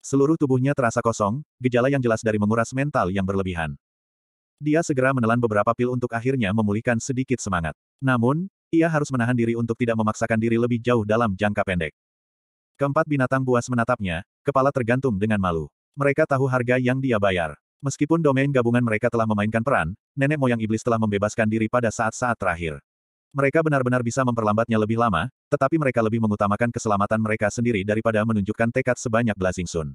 Seluruh tubuhnya terasa kosong, gejala yang jelas dari menguras mental yang berlebihan. Dia segera menelan beberapa pil untuk akhirnya memulihkan sedikit semangat. Namun, ia harus menahan diri untuk tidak memaksakan diri lebih jauh dalam jangka pendek. Keempat binatang buas menatapnya, kepala tergantung dengan malu. Mereka tahu harga yang dia bayar. Meskipun domain gabungan mereka telah memainkan peran, nenek moyang iblis telah membebaskan diri pada saat-saat terakhir. Mereka benar-benar bisa memperlambatnya lebih lama, tetapi mereka lebih mengutamakan keselamatan mereka sendiri daripada menunjukkan tekad sebanyak Blazing Sun.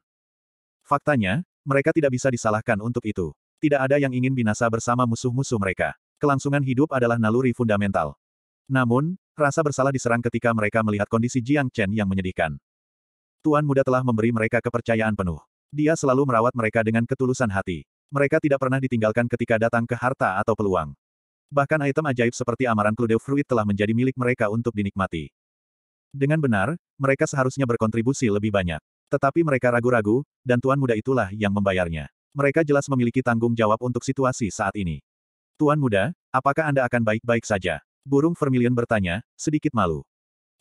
Faktanya, mereka tidak bisa disalahkan untuk itu. Tidak ada yang ingin binasa bersama musuh-musuh mereka. Kelangsungan hidup adalah naluri fundamental. Namun, Rasa bersalah diserang ketika mereka melihat kondisi Jiang Chen yang menyedihkan. Tuan muda telah memberi mereka kepercayaan penuh. Dia selalu merawat mereka dengan ketulusan hati. Mereka tidak pernah ditinggalkan ketika datang ke harta atau peluang. Bahkan item ajaib seperti amaran Cluedo Fruit telah menjadi milik mereka untuk dinikmati. Dengan benar, mereka seharusnya berkontribusi lebih banyak. Tetapi mereka ragu-ragu, dan tuan muda itulah yang membayarnya. Mereka jelas memiliki tanggung jawab untuk situasi saat ini. Tuan muda, apakah Anda akan baik-baik saja? Burung Vermilion bertanya, sedikit malu.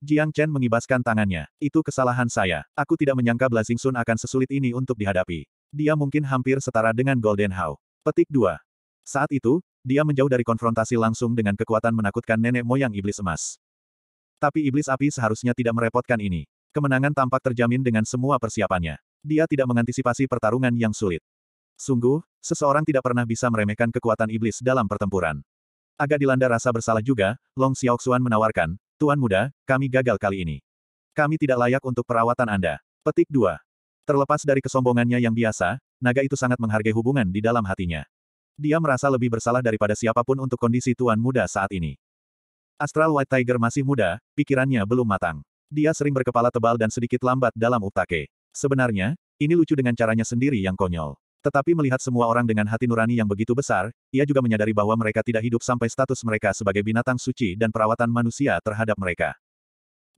Jiang Chen mengibaskan tangannya. Itu kesalahan saya. Aku tidak menyangka Blazing Sun akan sesulit ini untuk dihadapi. Dia mungkin hampir setara dengan Golden How. Petik 2. Saat itu, dia menjauh dari konfrontasi langsung dengan kekuatan menakutkan nenek moyang iblis emas. Tapi iblis api seharusnya tidak merepotkan ini. Kemenangan tampak terjamin dengan semua persiapannya. Dia tidak mengantisipasi pertarungan yang sulit. Sungguh, seseorang tidak pernah bisa meremehkan kekuatan iblis dalam pertempuran. Agak dilanda rasa bersalah juga, Long Xiaoxuan menawarkan, Tuan muda, kami gagal kali ini. Kami tidak layak untuk perawatan Anda. Petik 2. Terlepas dari kesombongannya yang biasa, naga itu sangat menghargai hubungan di dalam hatinya. Dia merasa lebih bersalah daripada siapapun untuk kondisi Tuan muda saat ini. Astral White Tiger masih muda, pikirannya belum matang. Dia sering berkepala tebal dan sedikit lambat dalam uptake. Sebenarnya, ini lucu dengan caranya sendiri yang konyol. Tetapi melihat semua orang dengan hati nurani yang begitu besar, ia juga menyadari bahwa mereka tidak hidup sampai status mereka sebagai binatang suci dan perawatan manusia terhadap mereka.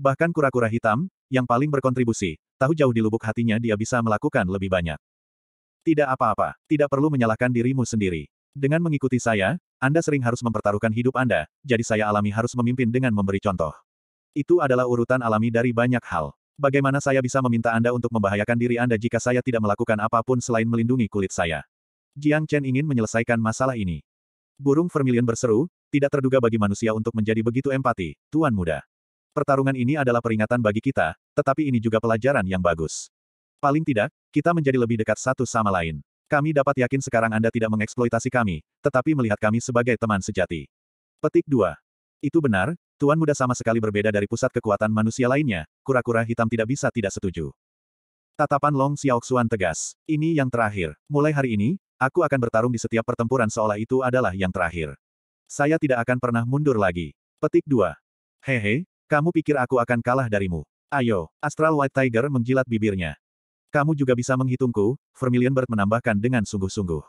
Bahkan kura-kura hitam, yang paling berkontribusi, tahu jauh di lubuk hatinya dia bisa melakukan lebih banyak. Tidak apa-apa, tidak perlu menyalahkan dirimu sendiri. Dengan mengikuti saya, Anda sering harus mempertaruhkan hidup Anda, jadi saya alami harus memimpin dengan memberi contoh. Itu adalah urutan alami dari banyak hal. Bagaimana saya bisa meminta Anda untuk membahayakan diri Anda jika saya tidak melakukan apapun selain melindungi kulit saya? Jiang Chen ingin menyelesaikan masalah ini. Burung Vermilion berseru, tidak terduga bagi manusia untuk menjadi begitu empati, Tuan Muda. Pertarungan ini adalah peringatan bagi kita, tetapi ini juga pelajaran yang bagus. Paling tidak, kita menjadi lebih dekat satu sama lain. Kami dapat yakin sekarang Anda tidak mengeksploitasi kami, tetapi melihat kami sebagai teman sejati. Petik 2. Itu benar, Tuan muda sama sekali berbeda dari pusat kekuatan manusia lainnya, kura-kura hitam tidak bisa tidak setuju. Tatapan Long Xiaoxuan tegas. Ini yang terakhir. Mulai hari ini, aku akan bertarung di setiap pertempuran seolah itu adalah yang terakhir. Saya tidak akan pernah mundur lagi. Petik 2. Hehe, kamu pikir aku akan kalah darimu? Ayo, Astral White Tiger menjilat bibirnya. Kamu juga bisa menghitungku, Vermilion Bird menambahkan dengan sungguh-sungguh.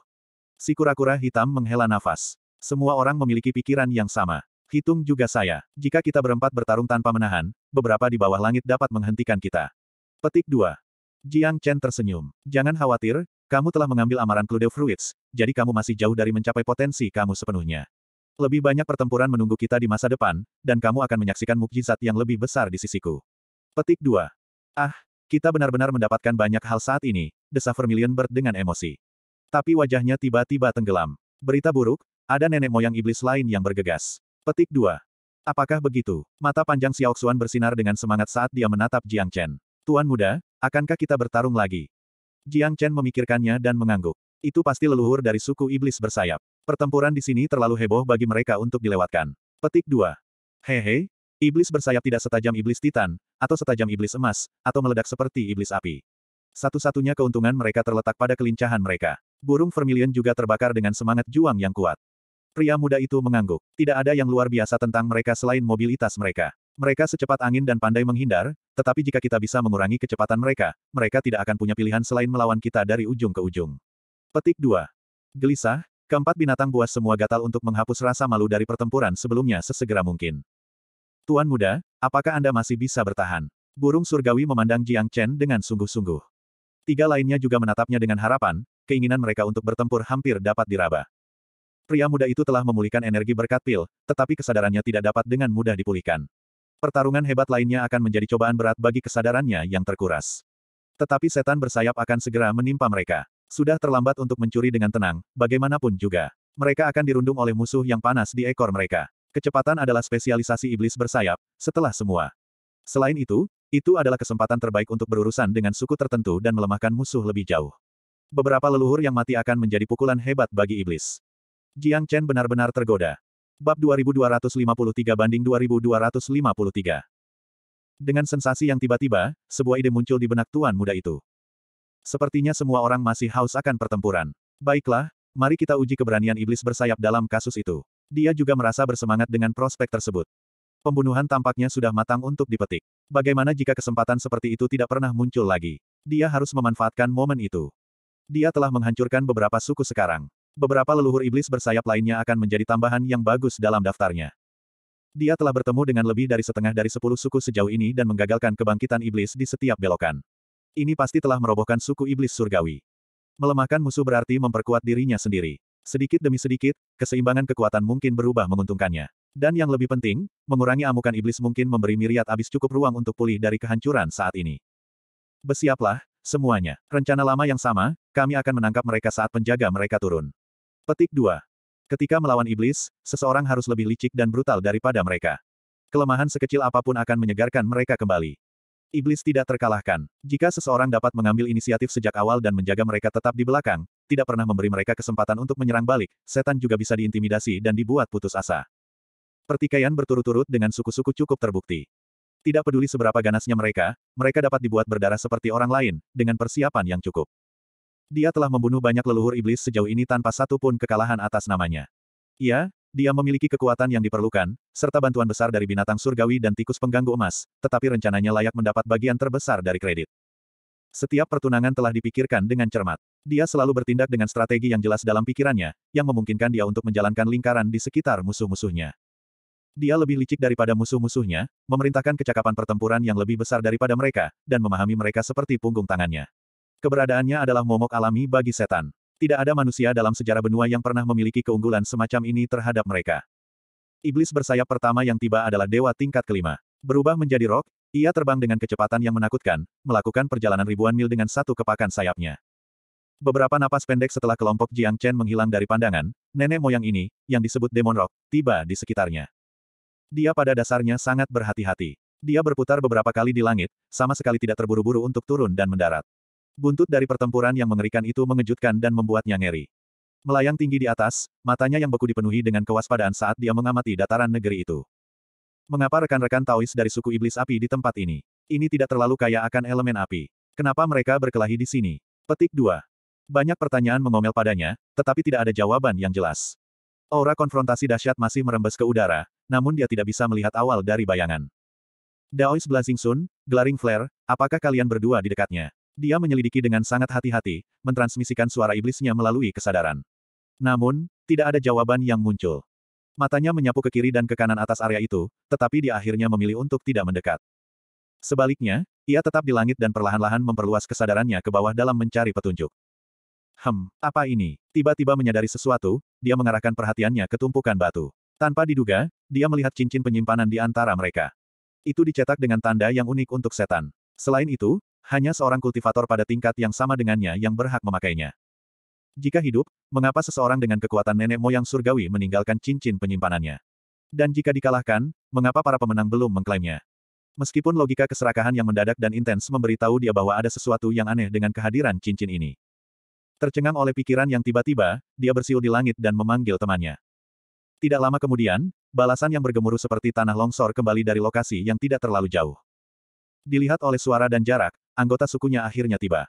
Si kura-kura hitam menghela nafas. Semua orang memiliki pikiran yang sama. Hitung juga saya. Jika kita berempat bertarung tanpa menahan, beberapa di bawah langit dapat menghentikan kita. Petik 2. Jiang Chen tersenyum. Jangan khawatir, kamu telah mengambil amaran Cluedo Fruits, jadi kamu masih jauh dari mencapai potensi kamu sepenuhnya. Lebih banyak pertempuran menunggu kita di masa depan, dan kamu akan menyaksikan mukjizat yang lebih besar di sisiku. Petik 2. Ah, kita benar-benar mendapatkan banyak hal saat ini, desa Vermilion Bird dengan emosi. Tapi wajahnya tiba-tiba tenggelam. Berita buruk, ada nenek moyang iblis lain yang bergegas. Petik 2. Apakah begitu? Mata panjang Xiao Xuan bersinar dengan semangat saat dia menatap Jiang Chen. Tuan muda, akankah kita bertarung lagi? Jiang Chen memikirkannya dan mengangguk. Itu pasti leluhur dari suku iblis bersayap. Pertempuran di sini terlalu heboh bagi mereka untuk dilewatkan. Petik 2. Hehe, iblis bersayap tidak setajam iblis titan, atau setajam iblis emas, atau meledak seperti iblis api. Satu-satunya keuntungan mereka terletak pada kelincahan mereka. Burung vermilion juga terbakar dengan semangat juang yang kuat. Pria muda itu mengangguk. Tidak ada yang luar biasa tentang mereka selain mobilitas mereka. Mereka secepat angin dan pandai menghindar, tetapi jika kita bisa mengurangi kecepatan mereka, mereka tidak akan punya pilihan selain melawan kita dari ujung ke ujung. Petik 2. Gelisah, keempat binatang buas semua gatal untuk menghapus rasa malu dari pertempuran sebelumnya sesegera mungkin. Tuan muda, apakah Anda masih bisa bertahan? Burung surgawi memandang Jiang Chen dengan sungguh-sungguh. Tiga lainnya juga menatapnya dengan harapan, keinginan mereka untuk bertempur hampir dapat diraba. Pria muda itu telah memulihkan energi berkat pil, tetapi kesadarannya tidak dapat dengan mudah dipulihkan. Pertarungan hebat lainnya akan menjadi cobaan berat bagi kesadarannya yang terkuras. Tetapi setan bersayap akan segera menimpa mereka. Sudah terlambat untuk mencuri dengan tenang, bagaimanapun juga. Mereka akan dirundung oleh musuh yang panas di ekor mereka. Kecepatan adalah spesialisasi iblis bersayap, setelah semua. Selain itu, itu adalah kesempatan terbaik untuk berurusan dengan suku tertentu dan melemahkan musuh lebih jauh. Beberapa leluhur yang mati akan menjadi pukulan hebat bagi iblis. Jiang Chen benar-benar tergoda. Bab 2253 banding 2253. Dengan sensasi yang tiba-tiba, sebuah ide muncul di benak tuan muda itu. Sepertinya semua orang masih haus akan pertempuran. Baiklah, mari kita uji keberanian iblis bersayap dalam kasus itu. Dia juga merasa bersemangat dengan prospek tersebut. Pembunuhan tampaknya sudah matang untuk dipetik. Bagaimana jika kesempatan seperti itu tidak pernah muncul lagi? Dia harus memanfaatkan momen itu. Dia telah menghancurkan beberapa suku sekarang. Beberapa leluhur iblis bersayap lainnya akan menjadi tambahan yang bagus dalam daftarnya. Dia telah bertemu dengan lebih dari setengah dari sepuluh suku sejauh ini dan menggagalkan kebangkitan iblis di setiap belokan. Ini pasti telah merobohkan suku iblis surgawi. Melemahkan musuh berarti memperkuat dirinya sendiri. Sedikit demi sedikit, keseimbangan kekuatan mungkin berubah menguntungkannya. Dan yang lebih penting, mengurangi amukan iblis mungkin memberi Miriat abis cukup ruang untuk pulih dari kehancuran saat ini. Besiaplah, semuanya. Rencana lama yang sama, kami akan menangkap mereka saat penjaga mereka turun. Petik 2. Ketika melawan iblis, seseorang harus lebih licik dan brutal daripada mereka. Kelemahan sekecil apapun akan menyegarkan mereka kembali. Iblis tidak terkalahkan. Jika seseorang dapat mengambil inisiatif sejak awal dan menjaga mereka tetap di belakang, tidak pernah memberi mereka kesempatan untuk menyerang balik, setan juga bisa diintimidasi dan dibuat putus asa. Pertikaian berturut-turut dengan suku-suku cukup terbukti. Tidak peduli seberapa ganasnya mereka, mereka dapat dibuat berdarah seperti orang lain, dengan persiapan yang cukup dia telah membunuh banyak leluhur iblis sejauh ini tanpa satu pun kekalahan atas namanya. Ia, dia memiliki kekuatan yang diperlukan, serta bantuan besar dari binatang surgawi dan tikus pengganggu emas, tetapi rencananya layak mendapat bagian terbesar dari kredit. Setiap pertunangan telah dipikirkan dengan cermat. Dia selalu bertindak dengan strategi yang jelas dalam pikirannya, yang memungkinkan dia untuk menjalankan lingkaran di sekitar musuh-musuhnya. Dia lebih licik daripada musuh-musuhnya, memerintahkan kecakapan pertempuran yang lebih besar daripada mereka, dan memahami mereka seperti punggung tangannya. Keberadaannya adalah momok alami bagi setan. Tidak ada manusia dalam sejarah benua yang pernah memiliki keunggulan semacam ini terhadap mereka. Iblis bersayap pertama yang tiba adalah dewa tingkat kelima. Berubah menjadi rok, ia terbang dengan kecepatan yang menakutkan, melakukan perjalanan ribuan mil dengan satu kepakan sayapnya. Beberapa napas pendek setelah kelompok Jiang Chen menghilang dari pandangan, nenek moyang ini, yang disebut Demon Rock, tiba di sekitarnya. Dia pada dasarnya sangat berhati-hati. Dia berputar beberapa kali di langit, sama sekali tidak terburu-buru untuk turun dan mendarat. Buntut dari pertempuran yang mengerikan itu mengejutkan dan membuatnya ngeri. Melayang tinggi di atas, matanya yang beku dipenuhi dengan kewaspadaan saat dia mengamati dataran negeri itu. Mengapa rekan-rekan Taois dari suku iblis api di tempat ini? Ini tidak terlalu kaya akan elemen api. Kenapa mereka berkelahi di sini? Petik 2. Banyak pertanyaan mengomel padanya, tetapi tidak ada jawaban yang jelas. Aura konfrontasi dahsyat masih merembes ke udara, namun dia tidak bisa melihat awal dari bayangan. Daois Blazing Sun, Glaring Flare, apakah kalian berdua di dekatnya? Dia menyelidiki dengan sangat hati-hati, mentransmisikan suara iblisnya melalui kesadaran. Namun, tidak ada jawaban yang muncul. Matanya menyapu ke kiri dan ke kanan atas area itu, tetapi dia akhirnya memilih untuk tidak mendekat. Sebaliknya, ia tetap di langit dan perlahan-lahan memperluas kesadarannya ke bawah dalam mencari petunjuk. Hem, apa ini? Tiba-tiba menyadari sesuatu, dia mengarahkan perhatiannya ke tumpukan batu. Tanpa diduga, dia melihat cincin penyimpanan di antara mereka. Itu dicetak dengan tanda yang unik untuk setan. Selain itu, hanya seorang kultivator pada tingkat yang sama dengannya yang berhak memakainya. Jika hidup, mengapa seseorang dengan kekuatan nenek moyang surgawi meninggalkan cincin penyimpanannya? Dan jika dikalahkan, mengapa para pemenang belum mengklaimnya? Meskipun logika keserakahan yang mendadak dan intens memberitahu dia bahwa ada sesuatu yang aneh dengan kehadiran cincin ini. Tercengang oleh pikiran yang tiba-tiba, dia bersiul di langit dan memanggil temannya. Tidak lama kemudian, balasan yang bergemuruh seperti tanah longsor kembali dari lokasi yang tidak terlalu jauh. Dilihat oleh suara dan jarak, anggota sukunya akhirnya tiba.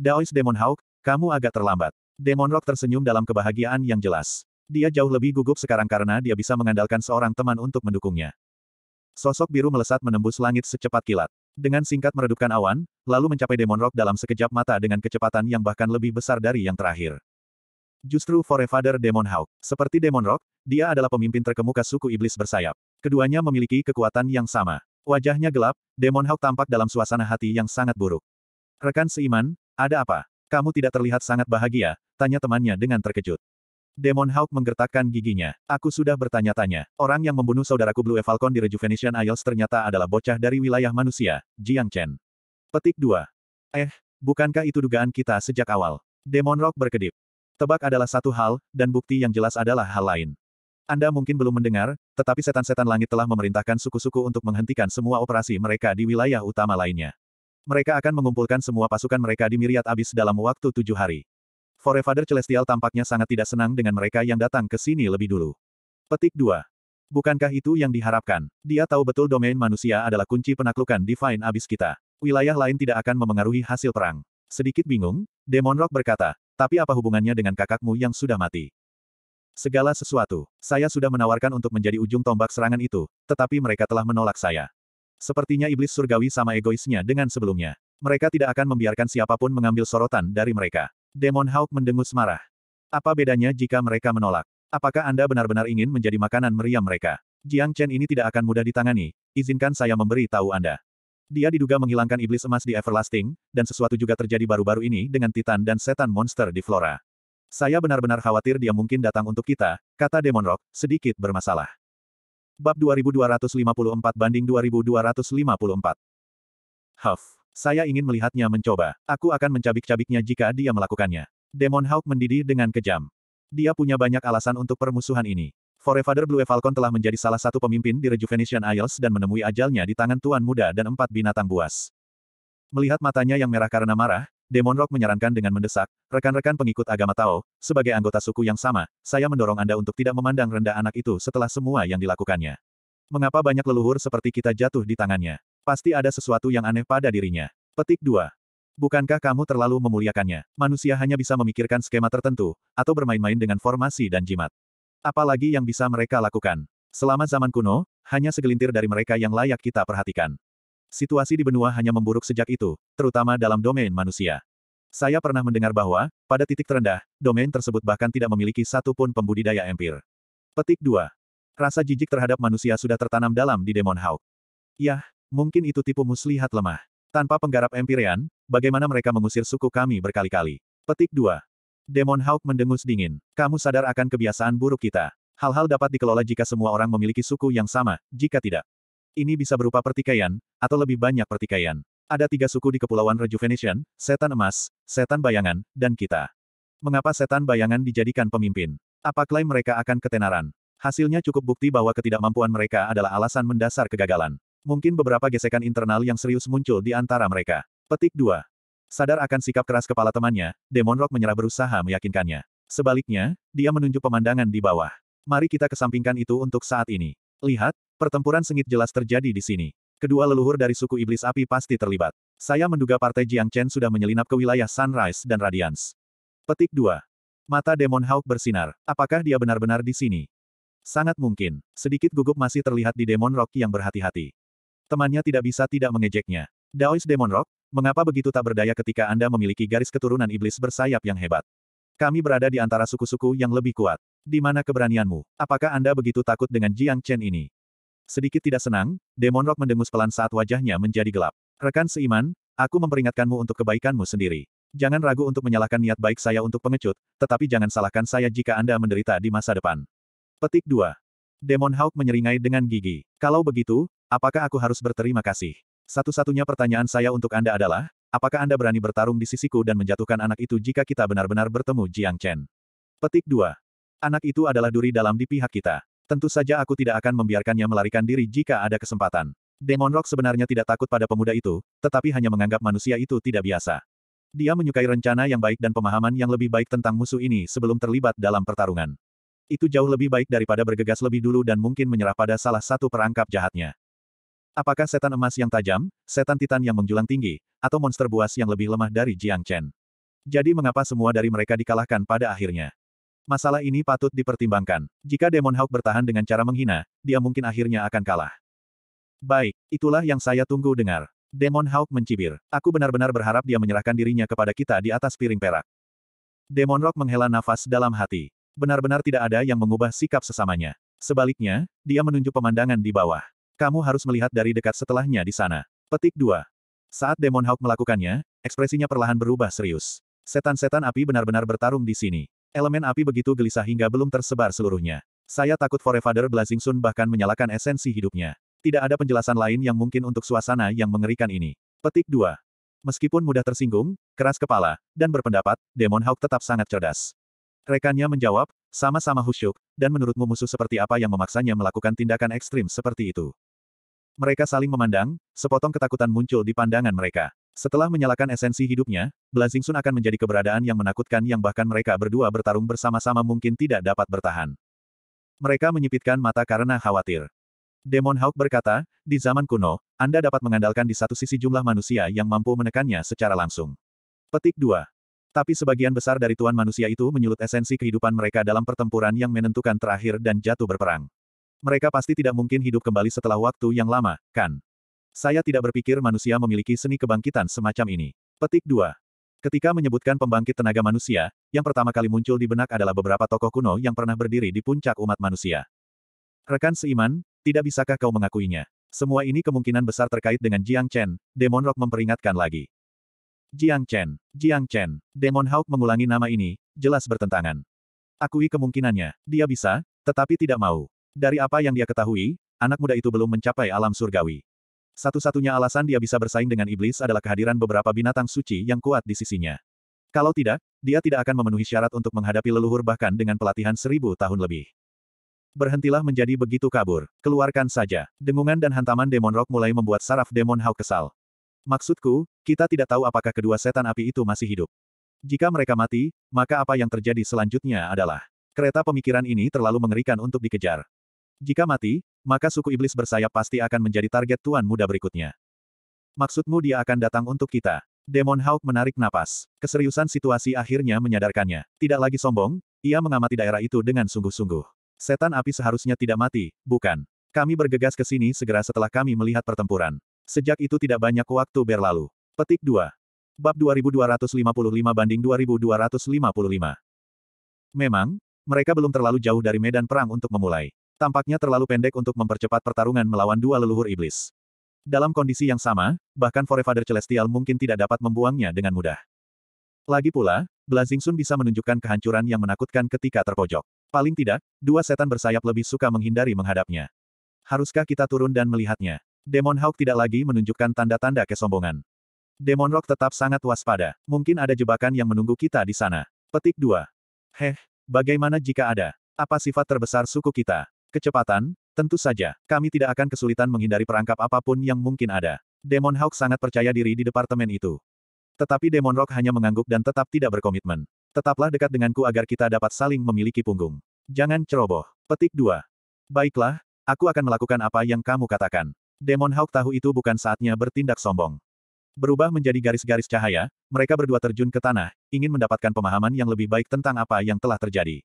Daois Demon Hawk, kamu agak terlambat. Demon Rock tersenyum dalam kebahagiaan yang jelas. Dia jauh lebih gugup sekarang karena dia bisa mengandalkan seorang teman untuk mendukungnya. Sosok biru melesat menembus langit secepat kilat. Dengan singkat meredupkan awan, lalu mencapai Demon Rock dalam sekejap mata dengan kecepatan yang bahkan lebih besar dari yang terakhir. Justru Forefather Demon Hawk, seperti Demon Rock, dia adalah pemimpin terkemuka suku iblis bersayap. Keduanya memiliki kekuatan yang sama. Wajahnya gelap, Demon Hawk tampak dalam suasana hati yang sangat buruk. Rekan seiman, ada apa? Kamu tidak terlihat sangat bahagia, tanya temannya dengan terkejut. Demon Hawk menggertakkan giginya. Aku sudah bertanya-tanya. Orang yang membunuh saudaraku Blue Falcon di Rejuvenation Isles ternyata adalah bocah dari wilayah manusia, Jiang Chen. Petik 2. Eh, bukankah itu dugaan kita sejak awal? Demon Rock berkedip. Tebak adalah satu hal, dan bukti yang jelas adalah hal lain. Anda mungkin belum mendengar, tetapi setan-setan langit telah memerintahkan suku-suku untuk menghentikan semua operasi mereka di wilayah utama lainnya. Mereka akan mengumpulkan semua pasukan mereka di Miriat Abis dalam waktu tujuh hari. Forefather Celestial tampaknya sangat tidak senang dengan mereka yang datang ke sini lebih dulu. Petik 2. Bukankah itu yang diharapkan? Dia tahu betul domain manusia adalah kunci penaklukan Divine Abis kita. Wilayah lain tidak akan memengaruhi hasil perang. Sedikit bingung, Demon Rock berkata, tapi apa hubungannya dengan kakakmu yang sudah mati? Segala sesuatu. Saya sudah menawarkan untuk menjadi ujung tombak serangan itu, tetapi mereka telah menolak saya. Sepertinya iblis surgawi sama egoisnya dengan sebelumnya. Mereka tidak akan membiarkan siapapun mengambil sorotan dari mereka. Demon Hawk mendengus marah. Apa bedanya jika mereka menolak? Apakah Anda benar-benar ingin menjadi makanan meriam mereka? Jiang Chen ini tidak akan mudah ditangani, izinkan saya memberi tahu Anda. Dia diduga menghilangkan iblis emas di Everlasting, dan sesuatu juga terjadi baru-baru ini dengan Titan dan Setan Monster di Flora. Saya benar-benar khawatir dia mungkin datang untuk kita, kata Demon Rock, sedikit bermasalah. Bab 2254 banding 2254. Huff. Saya ingin melihatnya mencoba. Aku akan mencabik-cabiknya jika dia melakukannya. Demon Hawk mendidih dengan kejam. Dia punya banyak alasan untuk permusuhan ini. Forefather Blue Falcon telah menjadi salah satu pemimpin di Rejuvenation Isles dan menemui ajalnya di tangan Tuan Muda dan empat binatang buas. Melihat matanya yang merah karena marah, Demon Rock menyarankan dengan mendesak, rekan-rekan pengikut agama Tao, sebagai anggota suku yang sama, saya mendorong Anda untuk tidak memandang rendah anak itu setelah semua yang dilakukannya. Mengapa banyak leluhur seperti kita jatuh di tangannya? Pasti ada sesuatu yang aneh pada dirinya. Petik 2. Bukankah kamu terlalu memuliakannya? Manusia hanya bisa memikirkan skema tertentu, atau bermain-main dengan formasi dan jimat. Apalagi yang bisa mereka lakukan? Selama zaman kuno, hanya segelintir dari mereka yang layak kita perhatikan situasi di benua hanya memburuk sejak itu, terutama dalam domain manusia. Saya pernah mendengar bahwa, pada titik terendah, domain tersebut bahkan tidak memiliki satu pun pembudidaya empir. Petik 2. Rasa jijik terhadap manusia sudah tertanam dalam di Demon Hawk. Yah, mungkin itu tipu muslihat lemah. Tanpa penggarap empirian, bagaimana mereka mengusir suku kami berkali-kali. Petik 2. Demon Hawk mendengus dingin. Kamu sadar akan kebiasaan buruk kita. Hal-hal dapat dikelola jika semua orang memiliki suku yang sama, jika tidak. Ini bisa berupa pertikaian, atau lebih banyak pertikaian. Ada tiga suku di Kepulauan Rejuvenation, Setan Emas, Setan Bayangan, dan kita. Mengapa Setan Bayangan dijadikan pemimpin? Apa klaim mereka akan ketenaran? Hasilnya cukup bukti bahwa ketidakmampuan mereka adalah alasan mendasar kegagalan. Mungkin beberapa gesekan internal yang serius muncul di antara mereka. Petik 2. Sadar akan sikap keras kepala temannya, Demon Rock menyerah berusaha meyakinkannya. Sebaliknya, dia menunjuk pemandangan di bawah. Mari kita kesampingkan itu untuk saat ini. Lihat, pertempuran sengit jelas terjadi di sini. Kedua leluhur dari suku iblis api pasti terlibat. Saya menduga partai Jiang Chen sudah menyelinap ke wilayah Sunrise dan Radiance. Petik 2. Mata Demon Hawk bersinar. Apakah dia benar-benar di sini? Sangat mungkin. Sedikit gugup masih terlihat di Demon Rock yang berhati-hati. Temannya tidak bisa tidak mengejeknya. Daois Demon Rock, mengapa begitu tak berdaya ketika Anda memiliki garis keturunan iblis bersayap yang hebat? Kami berada di antara suku-suku yang lebih kuat. Di mana keberanianmu? Apakah Anda begitu takut dengan Jiang Chen ini? Sedikit tidak senang, Demon Rock mendengus pelan saat wajahnya menjadi gelap. Rekan seiman, aku memperingatkanmu untuk kebaikanmu sendiri. Jangan ragu untuk menyalahkan niat baik saya untuk pengecut, tetapi jangan salahkan saya jika Anda menderita di masa depan. Petik 2. Demon Hawk menyeringai dengan gigi. Kalau begitu, apakah aku harus berterima kasih? Satu-satunya pertanyaan saya untuk Anda adalah, apakah Anda berani bertarung di sisiku dan menjatuhkan anak itu jika kita benar-benar bertemu Jiang Chen? Petik 2. Anak itu adalah duri dalam di pihak kita. Tentu saja aku tidak akan membiarkannya melarikan diri jika ada kesempatan. Demon Rock sebenarnya tidak takut pada pemuda itu, tetapi hanya menganggap manusia itu tidak biasa. Dia menyukai rencana yang baik dan pemahaman yang lebih baik tentang musuh ini sebelum terlibat dalam pertarungan. Itu jauh lebih baik daripada bergegas lebih dulu dan mungkin menyerah pada salah satu perangkap jahatnya. Apakah setan emas yang tajam, setan titan yang menjulang tinggi, atau monster buas yang lebih lemah dari Jiang Chen? Jadi mengapa semua dari mereka dikalahkan pada akhirnya? Masalah ini patut dipertimbangkan. Jika Demon Hawk bertahan dengan cara menghina, dia mungkin akhirnya akan kalah. Baik, itulah yang saya tunggu dengar. Demon Hawk mencibir. Aku benar-benar berharap dia menyerahkan dirinya kepada kita di atas piring perak. Demon Rock menghela nafas dalam hati. Benar-benar tidak ada yang mengubah sikap sesamanya. Sebaliknya, dia menunjuk pemandangan di bawah. Kamu harus melihat dari dekat setelahnya di sana. Petik 2. Saat Demon Hawk melakukannya, ekspresinya perlahan berubah serius. Setan-setan api benar-benar bertarung di sini. Elemen api begitu gelisah hingga belum tersebar seluruhnya. Saya takut Forefather Blazing Sun bahkan menyalakan esensi hidupnya. Tidak ada penjelasan lain yang mungkin untuk suasana yang mengerikan ini. Petik 2. Meskipun mudah tersinggung, keras kepala, dan berpendapat, Demon Hawk tetap sangat cerdas. Rekannya menjawab, sama-sama husyuk, dan menurutmu musuh seperti apa yang memaksanya melakukan tindakan ekstrim seperti itu? Mereka saling memandang, sepotong ketakutan muncul di pandangan mereka. Setelah menyalakan esensi hidupnya, Blazing Sun akan menjadi keberadaan yang menakutkan yang bahkan mereka berdua bertarung bersama-sama mungkin tidak dapat bertahan. Mereka menyipitkan mata karena khawatir. Demon Hawk berkata, di zaman kuno, Anda dapat mengandalkan di satu sisi jumlah manusia yang mampu menekannya secara langsung. Petik 2. Tapi sebagian besar dari tuan manusia itu menyulut esensi kehidupan mereka dalam pertempuran yang menentukan terakhir dan jatuh berperang. Mereka pasti tidak mungkin hidup kembali setelah waktu yang lama, kan? Saya tidak berpikir manusia memiliki seni kebangkitan semacam ini. Petik 2. Ketika menyebutkan pembangkit tenaga manusia, yang pertama kali muncul di benak adalah beberapa tokoh kuno yang pernah berdiri di puncak umat manusia. Rekan seiman, tidak bisakah kau mengakuinya? Semua ini kemungkinan besar terkait dengan Jiang Chen, Demon Rock memperingatkan lagi. Jiang Chen, Jiang Chen, Demon Hawk mengulangi nama ini, jelas bertentangan. Akui kemungkinannya, dia bisa, tetapi tidak mau. Dari apa yang dia ketahui, anak muda itu belum mencapai alam surgawi. Satu-satunya alasan dia bisa bersaing dengan iblis adalah kehadiran beberapa binatang suci yang kuat di sisinya. Kalau tidak, dia tidak akan memenuhi syarat untuk menghadapi leluhur bahkan dengan pelatihan seribu tahun lebih. Berhentilah menjadi begitu kabur, keluarkan saja. Dengungan dan hantaman demon rock mulai membuat saraf demon hau kesal. Maksudku, kita tidak tahu apakah kedua setan api itu masih hidup. Jika mereka mati, maka apa yang terjadi selanjutnya adalah kereta pemikiran ini terlalu mengerikan untuk dikejar. Jika mati, maka suku iblis bersayap pasti akan menjadi target tuan muda berikutnya. Maksudmu dia akan datang untuk kita? Demon Hawk menarik napas. Keseriusan situasi akhirnya menyadarkannya. Tidak lagi sombong, ia mengamati daerah itu dengan sungguh-sungguh. Setan api seharusnya tidak mati, bukan? Kami bergegas ke sini segera setelah kami melihat pertempuran. Sejak itu tidak banyak waktu berlalu. Petik 2. Bab 2255 banding 2255. Memang, mereka belum terlalu jauh dari medan perang untuk memulai. Tampaknya terlalu pendek untuk mempercepat pertarungan melawan dua leluhur iblis. Dalam kondisi yang sama, bahkan Forefather Celestial mungkin tidak dapat membuangnya dengan mudah. Lagi pula, Blazing Sun bisa menunjukkan kehancuran yang menakutkan ketika terpojok. Paling tidak, dua setan bersayap lebih suka menghindari menghadapnya. Haruskah kita turun dan melihatnya? Demon Hawk tidak lagi menunjukkan tanda-tanda kesombongan. Demon Rock tetap sangat waspada. Mungkin ada jebakan yang menunggu kita di sana. Petik 2. Heh, bagaimana jika ada? Apa sifat terbesar suku kita? Kecepatan, tentu saja, kami tidak akan kesulitan menghindari perangkap apapun yang mungkin ada. Demon Hawk sangat percaya diri di departemen itu. Tetapi Demon Rock hanya mengangguk dan tetap tidak berkomitmen. Tetaplah dekat denganku agar kita dapat saling memiliki punggung. Jangan ceroboh. Petik 2. Baiklah, aku akan melakukan apa yang kamu katakan. Demon Hawk tahu itu bukan saatnya bertindak sombong. Berubah menjadi garis-garis cahaya, mereka berdua terjun ke tanah, ingin mendapatkan pemahaman yang lebih baik tentang apa yang telah terjadi.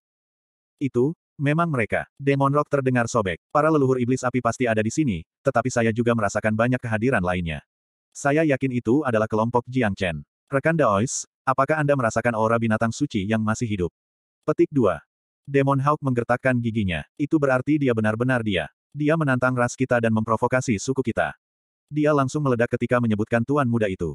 Itu, Memang mereka, Demon Rock terdengar sobek, para leluhur iblis api pasti ada di sini, tetapi saya juga merasakan banyak kehadiran lainnya. Saya yakin itu adalah kelompok Jiang Chen. Rekan Daois, apakah Anda merasakan aura binatang suci yang masih hidup? Petik 2. Demon Hawk menggertakkan giginya. Itu berarti dia benar-benar dia. Dia menantang ras kita dan memprovokasi suku kita. Dia langsung meledak ketika menyebutkan tuan muda itu.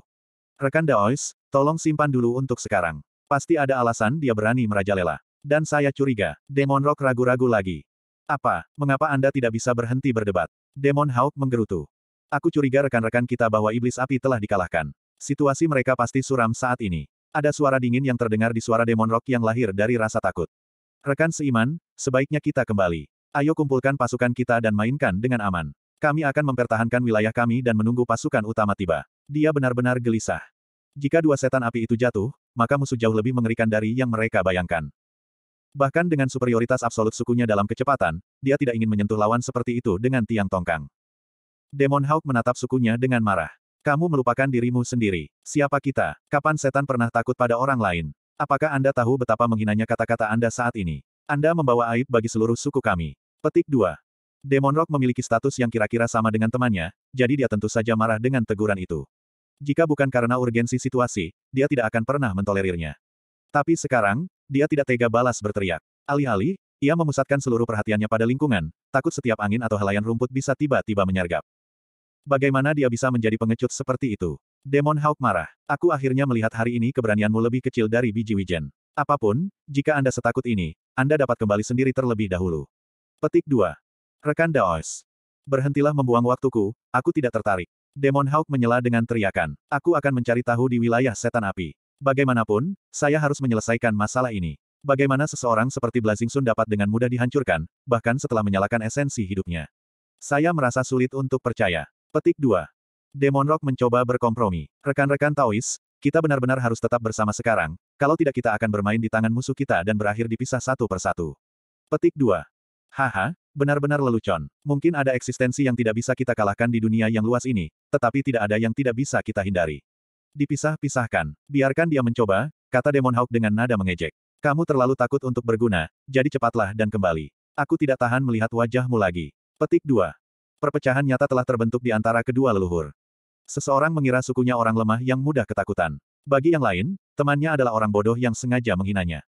Rekan Daois, tolong simpan dulu untuk sekarang. Pasti ada alasan dia berani merajalela. Dan saya curiga, Demon Rock ragu-ragu lagi. Apa, mengapa Anda tidak bisa berhenti berdebat? Demon Hawk menggerutu. Aku curiga rekan-rekan kita bahwa iblis api telah dikalahkan. Situasi mereka pasti suram saat ini. Ada suara dingin yang terdengar di suara Demon Rock yang lahir dari rasa takut. Rekan seiman, sebaiknya kita kembali. Ayo kumpulkan pasukan kita dan mainkan dengan aman. Kami akan mempertahankan wilayah kami dan menunggu pasukan utama tiba. Dia benar-benar gelisah. Jika dua setan api itu jatuh, maka musuh jauh lebih mengerikan dari yang mereka bayangkan. Bahkan dengan superioritas absolut sukunya dalam kecepatan, dia tidak ingin menyentuh lawan seperti itu dengan tiang tongkang. Demon Hawk menatap sukunya dengan marah. Kamu melupakan dirimu sendiri. Siapa kita? Kapan setan pernah takut pada orang lain? Apakah Anda tahu betapa menghinanya kata-kata Anda saat ini? Anda membawa aib bagi seluruh suku kami. Petik 2. Demon Rock memiliki status yang kira-kira sama dengan temannya, jadi dia tentu saja marah dengan teguran itu. Jika bukan karena urgensi situasi, dia tidak akan pernah mentolerirnya. Tapi sekarang, dia tidak tega balas berteriak. Alih-alih, ia memusatkan seluruh perhatiannya pada lingkungan, takut setiap angin atau helaian rumput bisa tiba-tiba menyergap. Bagaimana dia bisa menjadi pengecut seperti itu? Demon Hawk marah. Aku akhirnya melihat hari ini keberanianmu lebih kecil dari biji wijen. Apapun, jika Anda setakut ini, Anda dapat kembali sendiri terlebih dahulu. Petik 2. Rekan Daos. Berhentilah membuang waktuku, aku tidak tertarik. Demon Hawk menyela dengan teriakan. Aku akan mencari tahu di wilayah setan api. Bagaimanapun, saya harus menyelesaikan masalah ini. Bagaimana seseorang seperti Blazing Sun dapat dengan mudah dihancurkan, bahkan setelah menyalakan esensi hidupnya. Saya merasa sulit untuk percaya. Petik 2. Demon Rock mencoba berkompromi. Rekan-rekan Taois, kita benar-benar harus tetap bersama sekarang, kalau tidak kita akan bermain di tangan musuh kita dan berakhir dipisah satu persatu. Petik 2. Haha, benar-benar lelucon. Mungkin ada eksistensi yang tidak bisa kita kalahkan di dunia yang luas ini, tetapi tidak ada yang tidak bisa kita hindari. Dipisah-pisahkan. Biarkan dia mencoba, kata Demon Hawk dengan nada mengejek. Kamu terlalu takut untuk berguna, jadi cepatlah dan kembali. Aku tidak tahan melihat wajahmu lagi. Petik 2. Perpecahan nyata telah terbentuk di antara kedua leluhur. Seseorang mengira sukunya orang lemah yang mudah ketakutan. Bagi yang lain, temannya adalah orang bodoh yang sengaja menghinanya.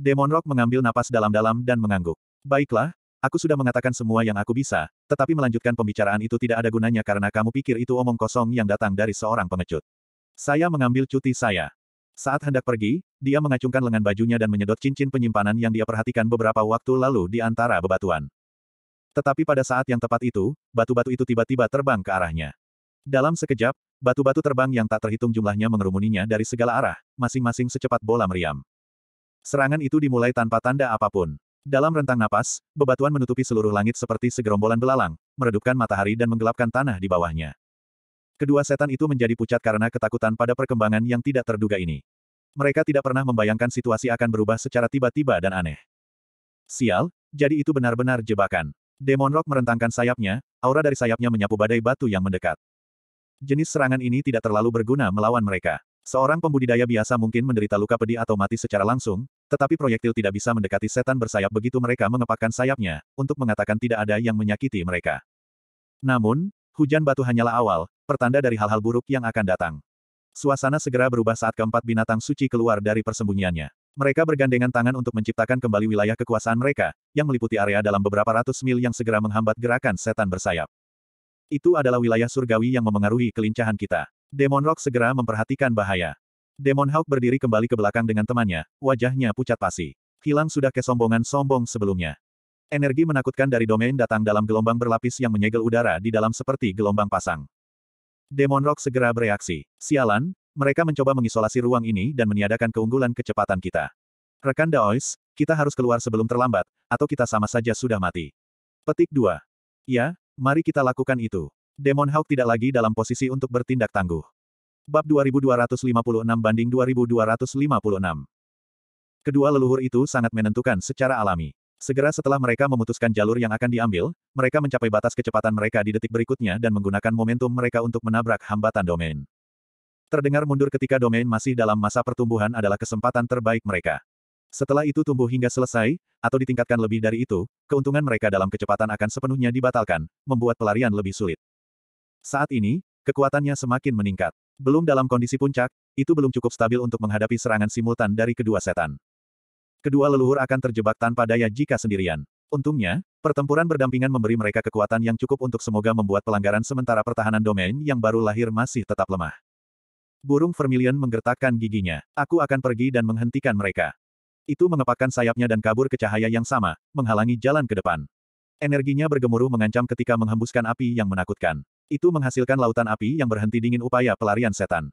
Demon Rock mengambil napas dalam-dalam dan mengangguk. Baiklah, aku sudah mengatakan semua yang aku bisa, tetapi melanjutkan pembicaraan itu tidak ada gunanya karena kamu pikir itu omong kosong yang datang dari seorang pengecut. Saya mengambil cuti saya. Saat hendak pergi, dia mengacungkan lengan bajunya dan menyedot cincin penyimpanan yang dia perhatikan beberapa waktu lalu di antara bebatuan. Tetapi pada saat yang tepat itu, batu-batu itu tiba-tiba terbang ke arahnya. Dalam sekejap, batu-batu terbang yang tak terhitung jumlahnya mengerumuninya dari segala arah, masing-masing secepat bola meriam. Serangan itu dimulai tanpa tanda apapun. Dalam rentang napas, bebatuan menutupi seluruh langit seperti segerombolan belalang, meredupkan matahari dan menggelapkan tanah di bawahnya. Kedua setan itu menjadi pucat karena ketakutan pada perkembangan yang tidak terduga ini. Mereka tidak pernah membayangkan situasi akan berubah secara tiba-tiba dan aneh. Sial, jadi itu benar-benar jebakan. Demon Rock merentangkan sayapnya, aura dari sayapnya menyapu badai batu yang mendekat. Jenis serangan ini tidak terlalu berguna melawan mereka. Seorang pembudidaya biasa mungkin menderita luka pedih atau mati secara langsung, tetapi proyektil tidak bisa mendekati setan bersayap begitu mereka mengepakkan sayapnya, untuk mengatakan tidak ada yang menyakiti mereka. Namun, Hujan batu hanyalah awal, pertanda dari hal-hal buruk yang akan datang. Suasana segera berubah saat keempat binatang suci keluar dari persembunyiannya. Mereka bergandengan tangan untuk menciptakan kembali wilayah kekuasaan mereka, yang meliputi area dalam beberapa ratus mil yang segera menghambat gerakan setan bersayap. Itu adalah wilayah surgawi yang memengaruhi kelincahan kita. Demon Rock segera memperhatikan bahaya. Demon Hawk berdiri kembali ke belakang dengan temannya, wajahnya pucat pasi. Hilang sudah kesombongan sombong sebelumnya. Energi menakutkan dari domain datang dalam gelombang berlapis yang menyegel udara di dalam seperti gelombang pasang. Demon Rock segera bereaksi. Sialan, mereka mencoba mengisolasi ruang ini dan meniadakan keunggulan kecepatan kita. Rekan Daois, kita harus keluar sebelum terlambat, atau kita sama saja sudah mati. Petik 2. Ya, mari kita lakukan itu. Demon Hawk tidak lagi dalam posisi untuk bertindak tangguh. Bab 2256 banding 2256. Kedua leluhur itu sangat menentukan secara alami. Segera setelah mereka memutuskan jalur yang akan diambil, mereka mencapai batas kecepatan mereka di detik berikutnya dan menggunakan momentum mereka untuk menabrak hambatan domain. Terdengar mundur ketika domain masih dalam masa pertumbuhan adalah kesempatan terbaik mereka. Setelah itu tumbuh hingga selesai, atau ditingkatkan lebih dari itu, keuntungan mereka dalam kecepatan akan sepenuhnya dibatalkan, membuat pelarian lebih sulit. Saat ini, kekuatannya semakin meningkat. Belum dalam kondisi puncak, itu belum cukup stabil untuk menghadapi serangan simultan dari kedua setan. Kedua leluhur akan terjebak tanpa daya jika sendirian. Untungnya, pertempuran berdampingan memberi mereka kekuatan yang cukup untuk semoga membuat pelanggaran sementara pertahanan domain yang baru lahir masih tetap lemah. Burung Vermilion menggertakkan giginya. Aku akan pergi dan menghentikan mereka. Itu mengepakkan sayapnya dan kabur ke cahaya yang sama, menghalangi jalan ke depan. Energinya bergemuruh mengancam ketika menghembuskan api yang menakutkan. Itu menghasilkan lautan api yang berhenti dingin upaya pelarian setan.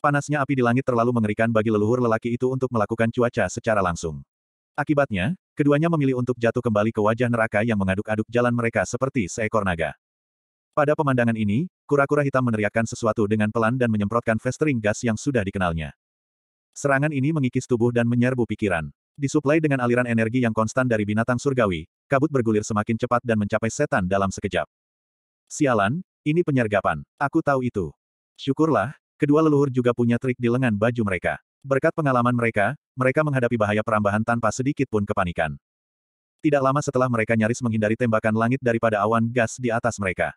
Panasnya api di langit terlalu mengerikan bagi leluhur lelaki itu untuk melakukan cuaca secara langsung. Akibatnya, keduanya memilih untuk jatuh kembali ke wajah neraka yang mengaduk-aduk jalan mereka seperti seekor naga. Pada pemandangan ini, kura-kura hitam meneriakkan sesuatu dengan pelan dan menyemprotkan festering gas yang sudah dikenalnya. Serangan ini mengikis tubuh dan menyerbu pikiran. Disuplai dengan aliran energi yang konstan dari binatang surgawi, kabut bergulir semakin cepat dan mencapai setan dalam sekejap. Sialan, ini penyergapan. Aku tahu itu. Syukurlah, Kedua leluhur juga punya trik di lengan baju mereka. Berkat pengalaman mereka, mereka menghadapi bahaya perambahan tanpa sedikit pun kepanikan. Tidak lama setelah mereka nyaris menghindari tembakan langit daripada awan gas di atas mereka.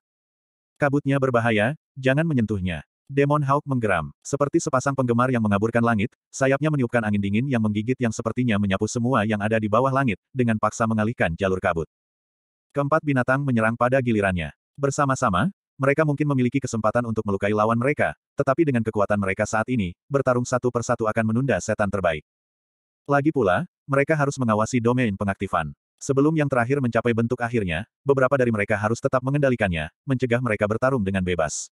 Kabutnya berbahaya, jangan menyentuhnya. Demon Hawk menggeram. Seperti sepasang penggemar yang mengaburkan langit, sayapnya meniupkan angin dingin yang menggigit yang sepertinya menyapu semua yang ada di bawah langit, dengan paksa mengalihkan jalur kabut. Keempat binatang menyerang pada gilirannya. Bersama-sama, mereka mungkin memiliki kesempatan untuk melukai lawan mereka, tetapi dengan kekuatan mereka saat ini, bertarung satu persatu akan menunda setan terbaik. Lagi pula, mereka harus mengawasi domain pengaktifan. Sebelum yang terakhir mencapai bentuk akhirnya, beberapa dari mereka harus tetap mengendalikannya, mencegah mereka bertarung dengan bebas.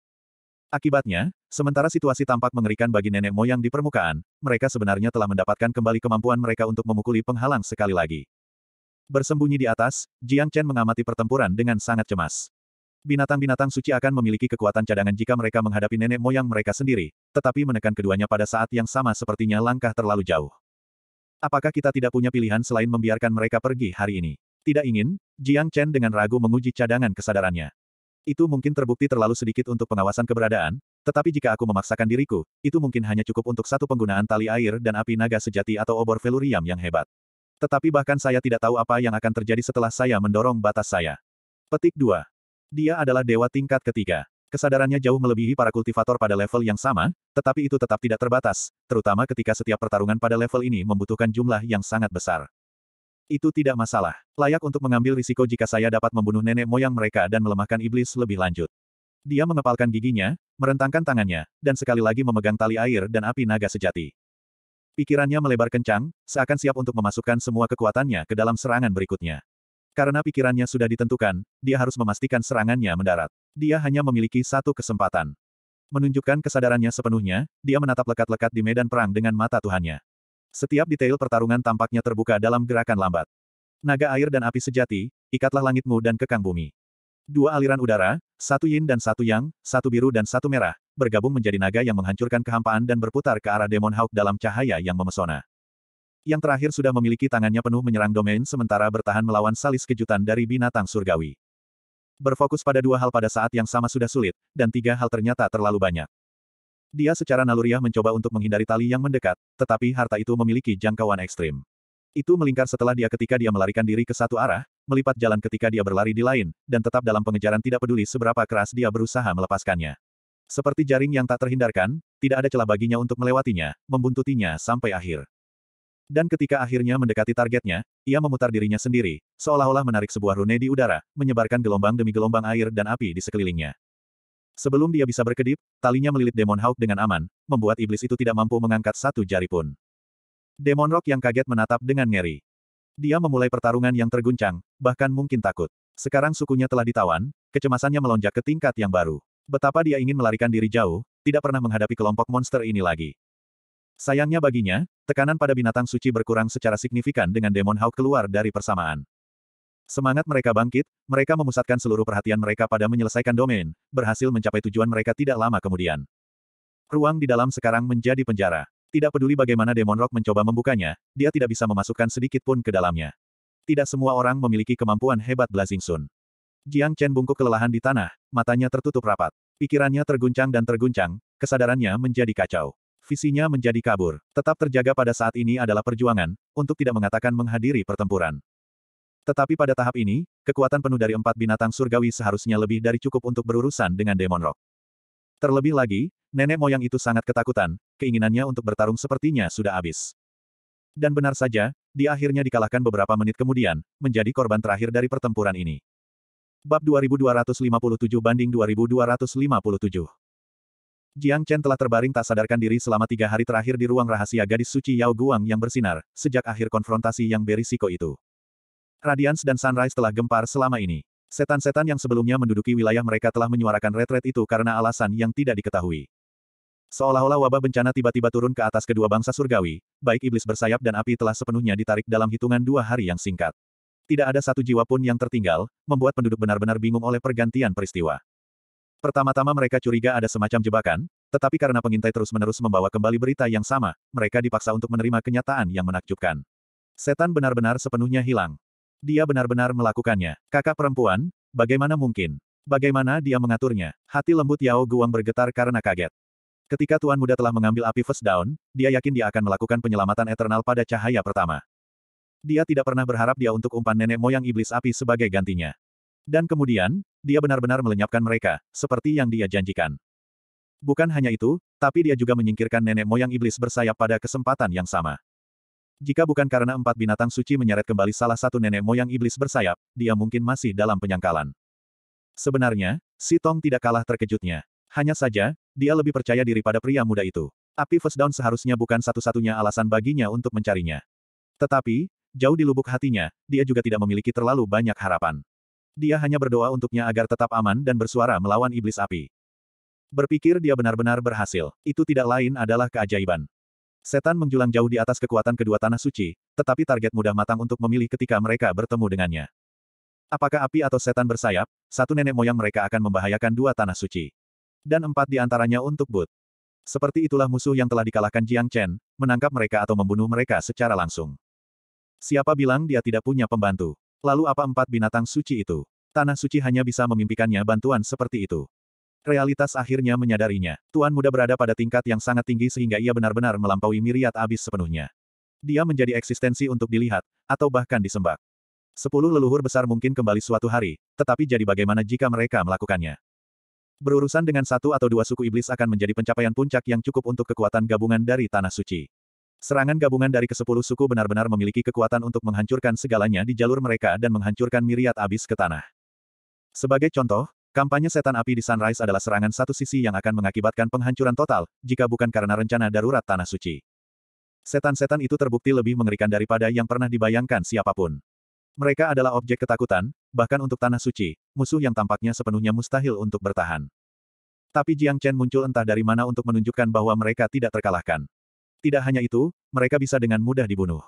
Akibatnya, sementara situasi tampak mengerikan bagi nenek moyang di permukaan, mereka sebenarnya telah mendapatkan kembali kemampuan mereka untuk memukuli penghalang sekali lagi. Bersembunyi di atas, Jiang Chen mengamati pertempuran dengan sangat cemas. Binatang-binatang suci akan memiliki kekuatan cadangan jika mereka menghadapi nenek moyang mereka sendiri, tetapi menekan keduanya pada saat yang sama sepertinya langkah terlalu jauh. Apakah kita tidak punya pilihan selain membiarkan mereka pergi hari ini? Tidak ingin, Jiang Chen dengan ragu menguji cadangan kesadarannya. Itu mungkin terbukti terlalu sedikit untuk pengawasan keberadaan, tetapi jika aku memaksakan diriku, itu mungkin hanya cukup untuk satu penggunaan tali air dan api naga sejati atau obor veluriam yang hebat. Tetapi bahkan saya tidak tahu apa yang akan terjadi setelah saya mendorong batas saya. Petik 2. Dia adalah dewa tingkat ketiga. Kesadarannya jauh melebihi para kultivator pada level yang sama, tetapi itu tetap tidak terbatas, terutama ketika setiap pertarungan pada level ini membutuhkan jumlah yang sangat besar. Itu tidak masalah. Layak untuk mengambil risiko jika saya dapat membunuh nenek moyang mereka dan melemahkan iblis lebih lanjut. Dia mengepalkan giginya, merentangkan tangannya, dan sekali lagi memegang tali air dan api naga sejati. Pikirannya melebar kencang, seakan siap untuk memasukkan semua kekuatannya ke dalam serangan berikutnya. Karena pikirannya sudah ditentukan, dia harus memastikan serangannya mendarat. Dia hanya memiliki satu kesempatan. Menunjukkan kesadarannya sepenuhnya, dia menatap lekat-lekat di medan perang dengan mata Tuhannya. Setiap detail pertarungan tampaknya terbuka dalam gerakan lambat. Naga air dan api sejati, ikatlah langitmu dan kekang bumi. Dua aliran udara, satu yin dan satu yang, satu biru dan satu merah, bergabung menjadi naga yang menghancurkan kehampaan dan berputar ke arah Demon Hawk dalam cahaya yang memesona. Yang terakhir sudah memiliki tangannya penuh menyerang domain sementara bertahan melawan salis kejutan dari binatang surgawi. Berfokus pada dua hal pada saat yang sama sudah sulit, dan tiga hal ternyata terlalu banyak. Dia secara naluriah mencoba untuk menghindari tali yang mendekat, tetapi harta itu memiliki jangkauan ekstrim. Itu melingkar setelah dia ketika dia melarikan diri ke satu arah, melipat jalan ketika dia berlari di lain, dan tetap dalam pengejaran tidak peduli seberapa keras dia berusaha melepaskannya. Seperti jaring yang tak terhindarkan, tidak ada celah baginya untuk melewatinya, membuntutinya sampai akhir. Dan ketika akhirnya mendekati targetnya, ia memutar dirinya sendiri, seolah-olah menarik sebuah rune di udara, menyebarkan gelombang demi gelombang air dan api di sekelilingnya. Sebelum dia bisa berkedip, talinya melilit Demon Hawk dengan aman, membuat iblis itu tidak mampu mengangkat satu jari pun. Demon Rock yang kaget menatap dengan ngeri. Dia memulai pertarungan yang terguncang, bahkan mungkin takut. Sekarang sukunya telah ditawan, kecemasannya melonjak ke tingkat yang baru. Betapa dia ingin melarikan diri jauh, tidak pernah menghadapi kelompok monster ini lagi. Sayangnya baginya, tekanan pada binatang suci berkurang secara signifikan dengan Demon Hawk keluar dari persamaan. Semangat mereka bangkit, mereka memusatkan seluruh perhatian mereka pada menyelesaikan domain, berhasil mencapai tujuan mereka tidak lama kemudian. Ruang di dalam sekarang menjadi penjara. Tidak peduli bagaimana Demon Rock mencoba membukanya, dia tidak bisa memasukkan sedikit pun ke dalamnya. Tidak semua orang memiliki kemampuan hebat Blazing Sun. Jiang Chen bungkuk kelelahan di tanah, matanya tertutup rapat. Pikirannya terguncang dan terguncang, kesadarannya menjadi kacau visinya menjadi kabur. Tetap terjaga pada saat ini adalah perjuangan, untuk tidak mengatakan menghadiri pertempuran. Tetapi pada tahap ini, kekuatan penuh dari empat binatang surgawi seharusnya lebih dari cukup untuk berurusan dengan Demon Rock. Terlebih lagi, nenek moyang itu sangat ketakutan, keinginannya untuk bertarung sepertinya sudah habis. Dan benar saja, dia akhirnya dikalahkan beberapa menit kemudian, menjadi korban terakhir dari pertempuran ini. Bab 2257 banding 2257 Jiang Chen telah terbaring tak sadarkan diri selama tiga hari terakhir di ruang rahasia gadis suci Yao Guang yang bersinar, sejak akhir konfrontasi yang berisiko itu. Radiance dan Sunrise telah gempar selama ini. Setan-setan yang sebelumnya menduduki wilayah mereka telah menyuarakan retret itu karena alasan yang tidak diketahui. Seolah-olah wabah bencana tiba-tiba turun ke atas kedua bangsa surgawi, baik iblis bersayap dan api telah sepenuhnya ditarik dalam hitungan dua hari yang singkat. Tidak ada satu jiwa pun yang tertinggal, membuat penduduk benar-benar bingung oleh pergantian peristiwa. Pertama-tama mereka curiga ada semacam jebakan, tetapi karena pengintai terus-menerus membawa kembali berita yang sama, mereka dipaksa untuk menerima kenyataan yang menakjubkan. Setan benar-benar sepenuhnya hilang. Dia benar-benar melakukannya. Kakak perempuan, bagaimana mungkin? Bagaimana dia mengaturnya? Hati lembut Yao Guang bergetar karena kaget. Ketika Tuan Muda telah mengambil api first down, dia yakin dia akan melakukan penyelamatan eternal pada cahaya pertama. Dia tidak pernah berharap dia untuk umpan nenek moyang iblis api sebagai gantinya. Dan kemudian, dia benar-benar melenyapkan mereka, seperti yang dia janjikan. Bukan hanya itu, tapi dia juga menyingkirkan nenek moyang iblis bersayap pada kesempatan yang sama. Jika bukan karena empat binatang suci menyeret kembali salah satu nenek moyang iblis bersayap, dia mungkin masih dalam penyangkalan. Sebenarnya, si Tong tidak kalah terkejutnya. Hanya saja, dia lebih percaya diri pada pria muda itu. Api First Down seharusnya bukan satu-satunya alasan baginya untuk mencarinya. Tetapi, jauh di lubuk hatinya, dia juga tidak memiliki terlalu banyak harapan. Dia hanya berdoa untuknya agar tetap aman dan bersuara melawan iblis api. Berpikir dia benar-benar berhasil, itu tidak lain adalah keajaiban. Setan menjulang jauh di atas kekuatan kedua tanah suci, tetapi target mudah matang untuk memilih ketika mereka bertemu dengannya. Apakah api atau setan bersayap, satu nenek moyang mereka akan membahayakan dua tanah suci. Dan empat di antaranya untuk But. Seperti itulah musuh yang telah dikalahkan Jiang Chen, menangkap mereka atau membunuh mereka secara langsung. Siapa bilang dia tidak punya pembantu? Lalu apa empat binatang suci itu? Tanah suci hanya bisa memimpikannya bantuan seperti itu. Realitas akhirnya menyadarinya. Tuan muda berada pada tingkat yang sangat tinggi sehingga ia benar-benar melampaui miriat abis sepenuhnya. Dia menjadi eksistensi untuk dilihat, atau bahkan disembah. Sepuluh leluhur besar mungkin kembali suatu hari, tetapi jadi bagaimana jika mereka melakukannya? Berurusan dengan satu atau dua suku iblis akan menjadi pencapaian puncak yang cukup untuk kekuatan gabungan dari Tanah Suci. Serangan gabungan dari kesepuluh suku benar-benar memiliki kekuatan untuk menghancurkan segalanya di jalur mereka dan menghancurkan miriat abis ke tanah. Sebagai contoh, kampanye setan api di Sunrise adalah serangan satu sisi yang akan mengakibatkan penghancuran total, jika bukan karena rencana darurat Tanah Suci. Setan-setan itu terbukti lebih mengerikan daripada yang pernah dibayangkan siapapun. Mereka adalah objek ketakutan, bahkan untuk Tanah Suci, musuh yang tampaknya sepenuhnya mustahil untuk bertahan. Tapi Jiang Chen muncul entah dari mana untuk menunjukkan bahwa mereka tidak terkalahkan. Tidak hanya itu, mereka bisa dengan mudah dibunuh.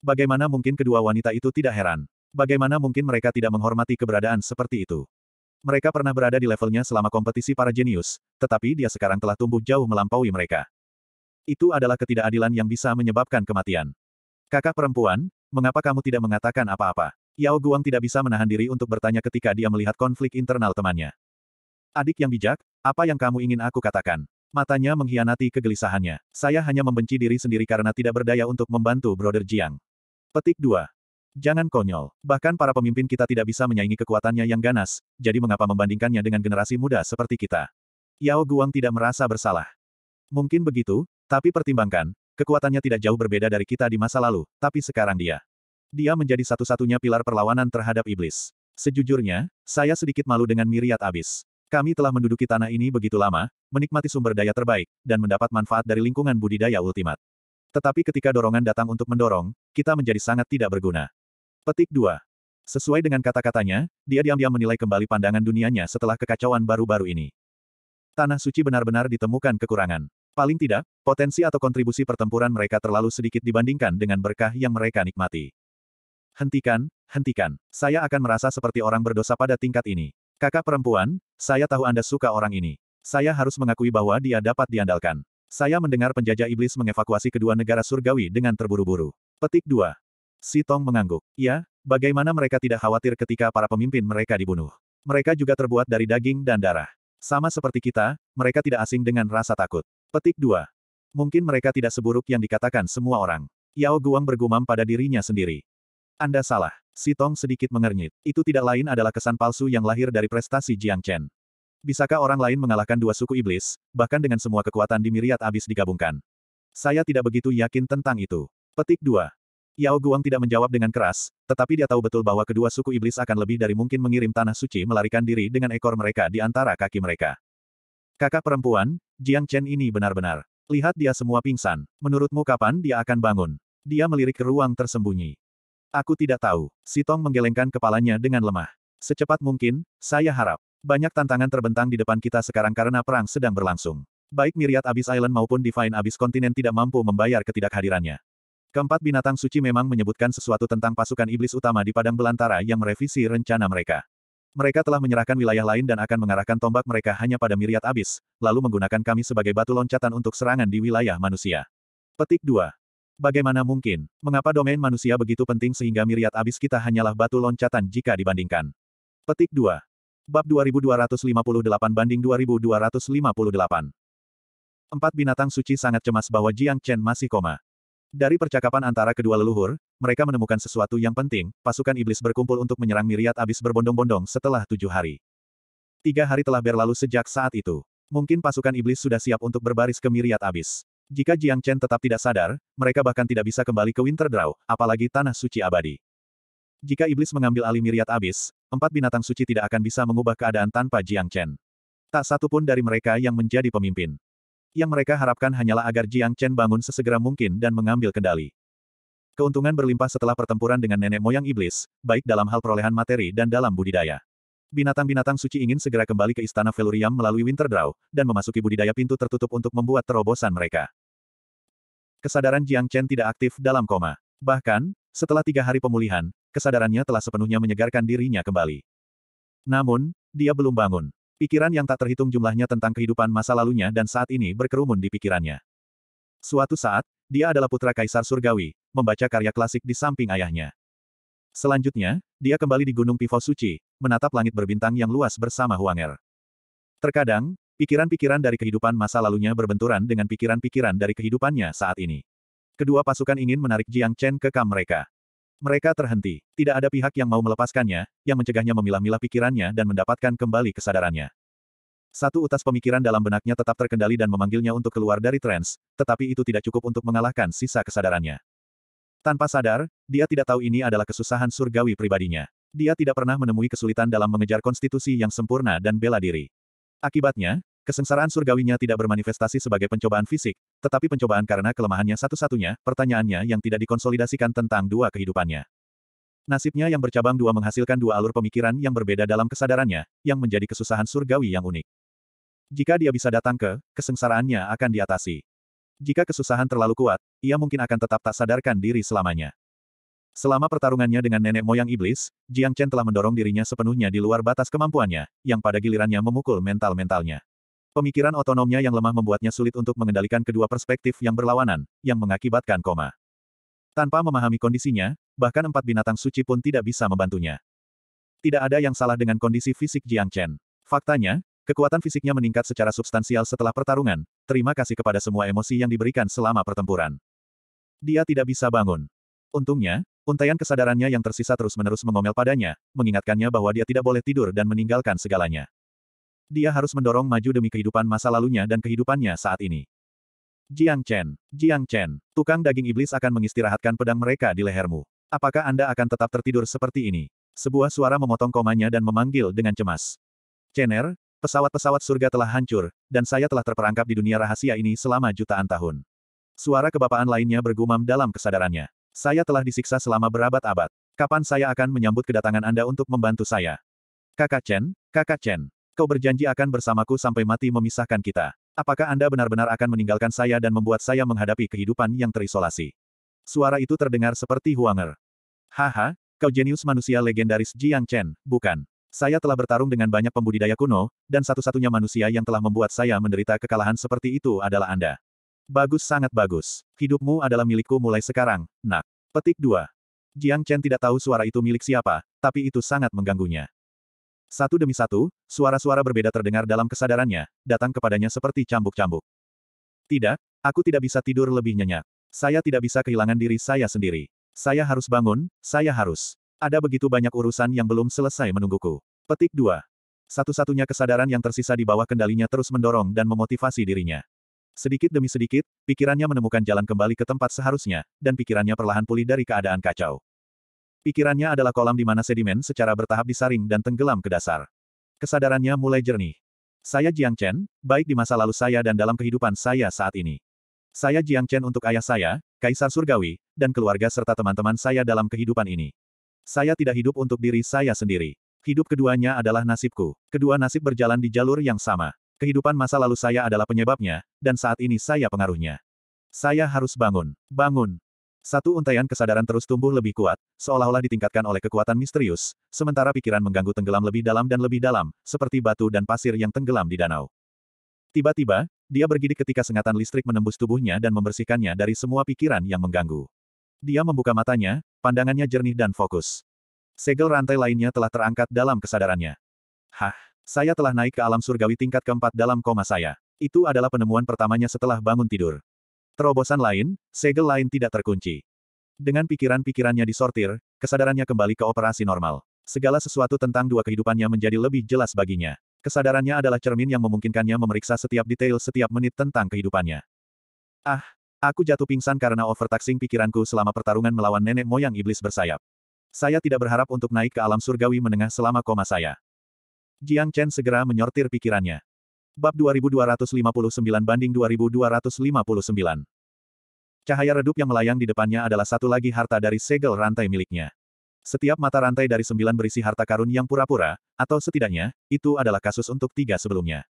Bagaimana mungkin kedua wanita itu tidak heran? Bagaimana mungkin mereka tidak menghormati keberadaan seperti itu? Mereka pernah berada di levelnya selama kompetisi para jenius, tetapi dia sekarang telah tumbuh jauh melampaui mereka. Itu adalah ketidakadilan yang bisa menyebabkan kematian. Kakak perempuan, mengapa kamu tidak mengatakan apa-apa? Yao Guang tidak bisa menahan diri untuk bertanya ketika dia melihat konflik internal temannya. Adik yang bijak, apa yang kamu ingin aku katakan? Matanya mengkhianati kegelisahannya. Saya hanya membenci diri sendiri karena tidak berdaya untuk membantu Brother Jiang. Petik 2. Jangan konyol. Bahkan para pemimpin kita tidak bisa menyaingi kekuatannya yang ganas, jadi mengapa membandingkannya dengan generasi muda seperti kita? Yao Guang tidak merasa bersalah. Mungkin begitu, tapi pertimbangkan, kekuatannya tidak jauh berbeda dari kita di masa lalu, tapi sekarang dia. Dia menjadi satu-satunya pilar perlawanan terhadap iblis. Sejujurnya, saya sedikit malu dengan Miriat Abis. Kami telah menduduki tanah ini begitu lama, menikmati sumber daya terbaik, dan mendapat manfaat dari lingkungan budidaya ultimat. Tetapi ketika dorongan datang untuk mendorong, kita menjadi sangat tidak berguna. Petik 2. Sesuai dengan kata-katanya, dia diam-diam menilai kembali pandangan dunianya setelah kekacauan baru-baru ini. Tanah suci benar-benar ditemukan kekurangan. Paling tidak, potensi atau kontribusi pertempuran mereka terlalu sedikit dibandingkan dengan berkah yang mereka nikmati. Hentikan, hentikan. Saya akan merasa seperti orang berdosa pada tingkat ini. Kakak perempuan, saya tahu Anda suka orang ini. Saya harus mengakui bahwa dia dapat diandalkan. Saya mendengar penjajah iblis mengevakuasi kedua negara surgawi dengan terburu-buru. Petik 2. Si Tong mengangguk. Ya, bagaimana mereka tidak khawatir ketika para pemimpin mereka dibunuh. Mereka juga terbuat dari daging dan darah. Sama seperti kita, mereka tidak asing dengan rasa takut. Petik 2. Mungkin mereka tidak seburuk yang dikatakan semua orang. Yao Guang bergumam pada dirinya sendiri. Anda salah. Si Tong sedikit mengernyit. Itu tidak lain adalah kesan palsu yang lahir dari prestasi Jiang Chen. Bisakah orang lain mengalahkan dua suku iblis, bahkan dengan semua kekuatan di miriat abis digabungkan? Saya tidak begitu yakin tentang itu. Petik 2. Yao Guang tidak menjawab dengan keras, tetapi dia tahu betul bahwa kedua suku iblis akan lebih dari mungkin mengirim tanah suci melarikan diri dengan ekor mereka di antara kaki mereka. Kakak perempuan, Jiang Chen ini benar-benar. Lihat dia semua pingsan. Menurutmu kapan dia akan bangun? Dia melirik ke ruang tersembunyi. Aku tidak tahu. Sitong menggelengkan kepalanya dengan lemah. Secepat mungkin, saya harap. Banyak tantangan terbentang di depan kita sekarang karena perang sedang berlangsung. Baik Miriat Abyss Island maupun Divine Abyss Continent tidak mampu membayar ketidakhadirannya. Keempat binatang suci memang menyebutkan sesuatu tentang pasukan iblis utama di Padang Belantara yang merevisi rencana mereka. Mereka telah menyerahkan wilayah lain dan akan mengarahkan tombak mereka hanya pada Miriat Abyss, lalu menggunakan kami sebagai batu loncatan untuk serangan di wilayah manusia. Petik 2. Bagaimana mungkin, mengapa domain manusia begitu penting sehingga miriat abis kita hanyalah batu loncatan jika dibandingkan. Petik 2. Bab 2258 banding 2258. Empat binatang suci sangat cemas bahwa Jiang Chen masih koma. Dari percakapan antara kedua leluhur, mereka menemukan sesuatu yang penting, pasukan iblis berkumpul untuk menyerang miriat abis berbondong-bondong setelah tujuh hari. Tiga hari telah berlalu sejak saat itu. Mungkin pasukan iblis sudah siap untuk berbaris ke miriat abis. Jika Jiang Chen tetap tidak sadar, mereka bahkan tidak bisa kembali ke Winter Draw, apalagi Tanah Suci Abadi. Jika iblis mengambil alih miriat abis, empat binatang suci tidak akan bisa mengubah keadaan tanpa Jiang Chen. Tak satu pun dari mereka yang menjadi pemimpin. Yang mereka harapkan hanyalah agar Jiang Chen bangun sesegera mungkin dan mengambil kendali. Keuntungan berlimpah setelah pertempuran dengan nenek moyang iblis, baik dalam hal perolehan materi dan dalam budidaya. Binatang-binatang suci ingin segera kembali ke Istana Velurium melalui Winterdraw, dan memasuki budidaya pintu tertutup untuk membuat terobosan mereka kesadaran Jiang Chen tidak aktif dalam koma. Bahkan, setelah tiga hari pemulihan, kesadarannya telah sepenuhnya menyegarkan dirinya kembali. Namun, dia belum bangun. Pikiran yang tak terhitung jumlahnya tentang kehidupan masa lalunya dan saat ini berkerumun di pikirannya. Suatu saat, dia adalah putra Kaisar Surgawi, membaca karya klasik di samping ayahnya. Selanjutnya, dia kembali di Gunung Pivo Suci, menatap langit berbintang yang luas bersama Huanger. Terkadang, Pikiran-pikiran dari kehidupan masa lalunya berbenturan dengan pikiran-pikiran dari kehidupannya saat ini. Kedua pasukan ingin menarik Jiang Chen ke kam mereka. Mereka terhenti. Tidak ada pihak yang mau melepaskannya, yang mencegahnya memilah-milah pikirannya dan mendapatkan kembali kesadarannya. Satu utas pemikiran dalam benaknya tetap terkendali dan memanggilnya untuk keluar dari trance, tetapi itu tidak cukup untuk mengalahkan sisa kesadarannya. Tanpa sadar, dia tidak tahu ini adalah kesusahan surgawi pribadinya. Dia tidak pernah menemui kesulitan dalam mengejar konstitusi yang sempurna dan bela diri. Akibatnya, Kesengsaraan surgawinya tidak bermanifestasi sebagai pencobaan fisik, tetapi pencobaan karena kelemahannya satu-satunya, pertanyaannya yang tidak dikonsolidasikan tentang dua kehidupannya. Nasibnya yang bercabang dua menghasilkan dua alur pemikiran yang berbeda dalam kesadarannya, yang menjadi kesusahan surgawi yang unik. Jika dia bisa datang ke, kesengsaraannya akan diatasi. Jika kesusahan terlalu kuat, ia mungkin akan tetap tak sadarkan diri selamanya. Selama pertarungannya dengan nenek moyang iblis, Jiang Chen telah mendorong dirinya sepenuhnya di luar batas kemampuannya, yang pada gilirannya memukul mental-mentalnya. Pemikiran otonomnya yang lemah membuatnya sulit untuk mengendalikan kedua perspektif yang berlawanan, yang mengakibatkan koma. Tanpa memahami kondisinya, bahkan empat binatang suci pun tidak bisa membantunya. Tidak ada yang salah dengan kondisi fisik Jiang Chen. Faktanya, kekuatan fisiknya meningkat secara substansial setelah pertarungan, terima kasih kepada semua emosi yang diberikan selama pertempuran. Dia tidak bisa bangun. Untungnya, untaian kesadarannya yang tersisa terus-menerus mengomel padanya, mengingatkannya bahwa dia tidak boleh tidur dan meninggalkan segalanya. Dia harus mendorong maju demi kehidupan masa lalunya dan kehidupannya saat ini. Jiang Chen, Jiang Chen, tukang daging iblis akan mengistirahatkan pedang mereka di lehermu. Apakah Anda akan tetap tertidur seperti ini? Sebuah suara memotong komanya dan memanggil dengan cemas. Er, pesawat-pesawat surga telah hancur, dan saya telah terperangkap di dunia rahasia ini selama jutaan tahun. Suara kebapaan lainnya bergumam dalam kesadarannya. Saya telah disiksa selama berabad-abad. Kapan saya akan menyambut kedatangan Anda untuk membantu saya? Kakak Chen, Kakak Chen, kau berjanji akan bersamaku sampai mati memisahkan kita. Apakah Anda benar-benar akan meninggalkan saya dan membuat saya menghadapi kehidupan yang terisolasi? Suara itu terdengar seperti Huanger. Haha, kau jenius manusia legendaris Jiang Chen, bukan? Saya telah bertarung dengan banyak pembudidaya kuno, dan satu-satunya manusia yang telah membuat saya menderita kekalahan seperti itu adalah Anda. Bagus sangat bagus. Hidupmu adalah milikku mulai sekarang, nak. Petik 2. Jiang Chen tidak tahu suara itu milik siapa, tapi itu sangat mengganggunya. Satu demi satu, suara-suara berbeda terdengar dalam kesadarannya, datang kepadanya seperti cambuk-cambuk. Tidak, aku tidak bisa tidur lebih nyenyak. Saya tidak bisa kehilangan diri saya sendiri. Saya harus bangun, saya harus. Ada begitu banyak urusan yang belum selesai menungguku. Petik 2. Satu-satunya kesadaran yang tersisa di bawah kendalinya terus mendorong dan memotivasi dirinya. Sedikit demi sedikit, pikirannya menemukan jalan kembali ke tempat seharusnya, dan pikirannya perlahan pulih dari keadaan kacau. Pikirannya adalah kolam di mana sedimen secara bertahap disaring dan tenggelam ke dasar. Kesadarannya mulai jernih. Saya Jiang Chen, baik di masa lalu saya dan dalam kehidupan saya saat ini. Saya Jiang Chen untuk ayah saya, Kaisar Surgawi, dan keluarga serta teman-teman saya dalam kehidupan ini. Saya tidak hidup untuk diri saya sendiri. Hidup keduanya adalah nasibku. Kedua nasib berjalan di jalur yang sama. Kehidupan masa lalu saya adalah penyebabnya, dan saat ini saya pengaruhnya. Saya harus bangun. Bangun. Satu untaian kesadaran terus tumbuh lebih kuat, seolah-olah ditingkatkan oleh kekuatan misterius, sementara pikiran mengganggu tenggelam lebih dalam dan lebih dalam, seperti batu dan pasir yang tenggelam di danau. Tiba-tiba, dia bergidik ketika sengatan listrik menembus tubuhnya dan membersihkannya dari semua pikiran yang mengganggu. Dia membuka matanya, pandangannya jernih dan fokus. Segel rantai lainnya telah terangkat dalam kesadarannya. Hah, saya telah naik ke alam surgawi tingkat keempat dalam koma saya. Itu adalah penemuan pertamanya setelah bangun tidur terobosan lain, segel lain tidak terkunci. Dengan pikiran-pikirannya disortir, kesadarannya kembali ke operasi normal. Segala sesuatu tentang dua kehidupannya menjadi lebih jelas baginya. Kesadarannya adalah cermin yang memungkinkannya memeriksa setiap detail setiap menit tentang kehidupannya. Ah, aku jatuh pingsan karena overtaxing pikiranku selama pertarungan melawan nenek moyang iblis bersayap. Saya tidak berharap untuk naik ke alam surgawi menengah selama koma saya. Jiang Chen segera menyortir pikirannya. Bab 2259 banding 2259. Cahaya redup yang melayang di depannya adalah satu lagi harta dari segel rantai miliknya. Setiap mata rantai dari sembilan berisi harta karun yang pura-pura, atau setidaknya, itu adalah kasus untuk tiga sebelumnya.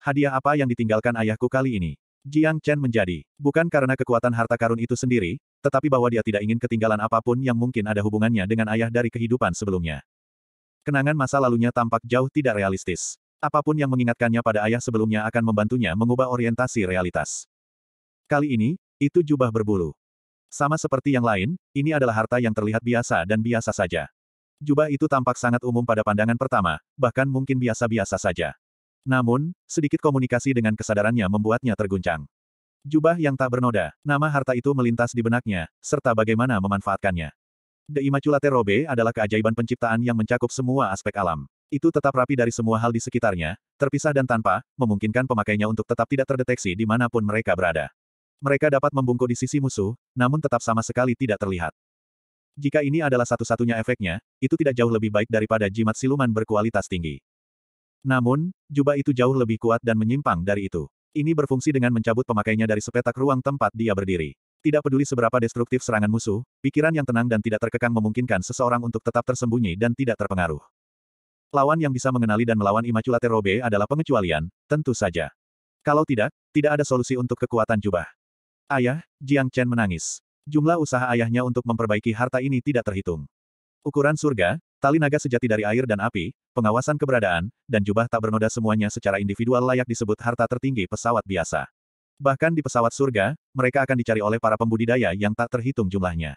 Hadiah apa yang ditinggalkan ayahku kali ini? Jiang Chen menjadi, bukan karena kekuatan harta karun itu sendiri, tetapi bahwa dia tidak ingin ketinggalan apapun yang mungkin ada hubungannya dengan ayah dari kehidupan sebelumnya. Kenangan masa lalunya tampak jauh tidak realistis. Apapun yang mengingatkannya pada ayah sebelumnya akan membantunya mengubah orientasi realitas. Kali ini, itu jubah berbulu. Sama seperti yang lain, ini adalah harta yang terlihat biasa dan biasa saja. Jubah itu tampak sangat umum pada pandangan pertama, bahkan mungkin biasa-biasa saja. Namun, sedikit komunikasi dengan kesadarannya membuatnya terguncang. Jubah yang tak bernoda, nama harta itu melintas di benaknya, serta bagaimana memanfaatkannya. The Immaculate Robe adalah keajaiban penciptaan yang mencakup semua aspek alam itu tetap rapi dari semua hal di sekitarnya, terpisah dan tanpa, memungkinkan pemakainya untuk tetap tidak terdeteksi di manapun mereka berada. Mereka dapat membungkuk di sisi musuh, namun tetap sama sekali tidak terlihat. Jika ini adalah satu-satunya efeknya, itu tidak jauh lebih baik daripada jimat siluman berkualitas tinggi. Namun, jubah itu jauh lebih kuat dan menyimpang dari itu. Ini berfungsi dengan mencabut pemakainya dari sepetak ruang tempat dia berdiri. Tidak peduli seberapa destruktif serangan musuh, pikiran yang tenang dan tidak terkekang memungkinkan seseorang untuk tetap tersembunyi dan tidak terpengaruh. Lawan yang bisa mengenali dan melawan Immaculate Robe adalah pengecualian, tentu saja. Kalau tidak, tidak ada solusi untuk kekuatan jubah. Ayah, Jiang Chen menangis. Jumlah usaha ayahnya untuk memperbaiki harta ini tidak terhitung. Ukuran surga, tali naga sejati dari air dan api, pengawasan keberadaan, dan jubah tak bernoda semuanya secara individual layak disebut harta tertinggi pesawat biasa. Bahkan di pesawat surga, mereka akan dicari oleh para pembudidaya yang tak terhitung jumlahnya.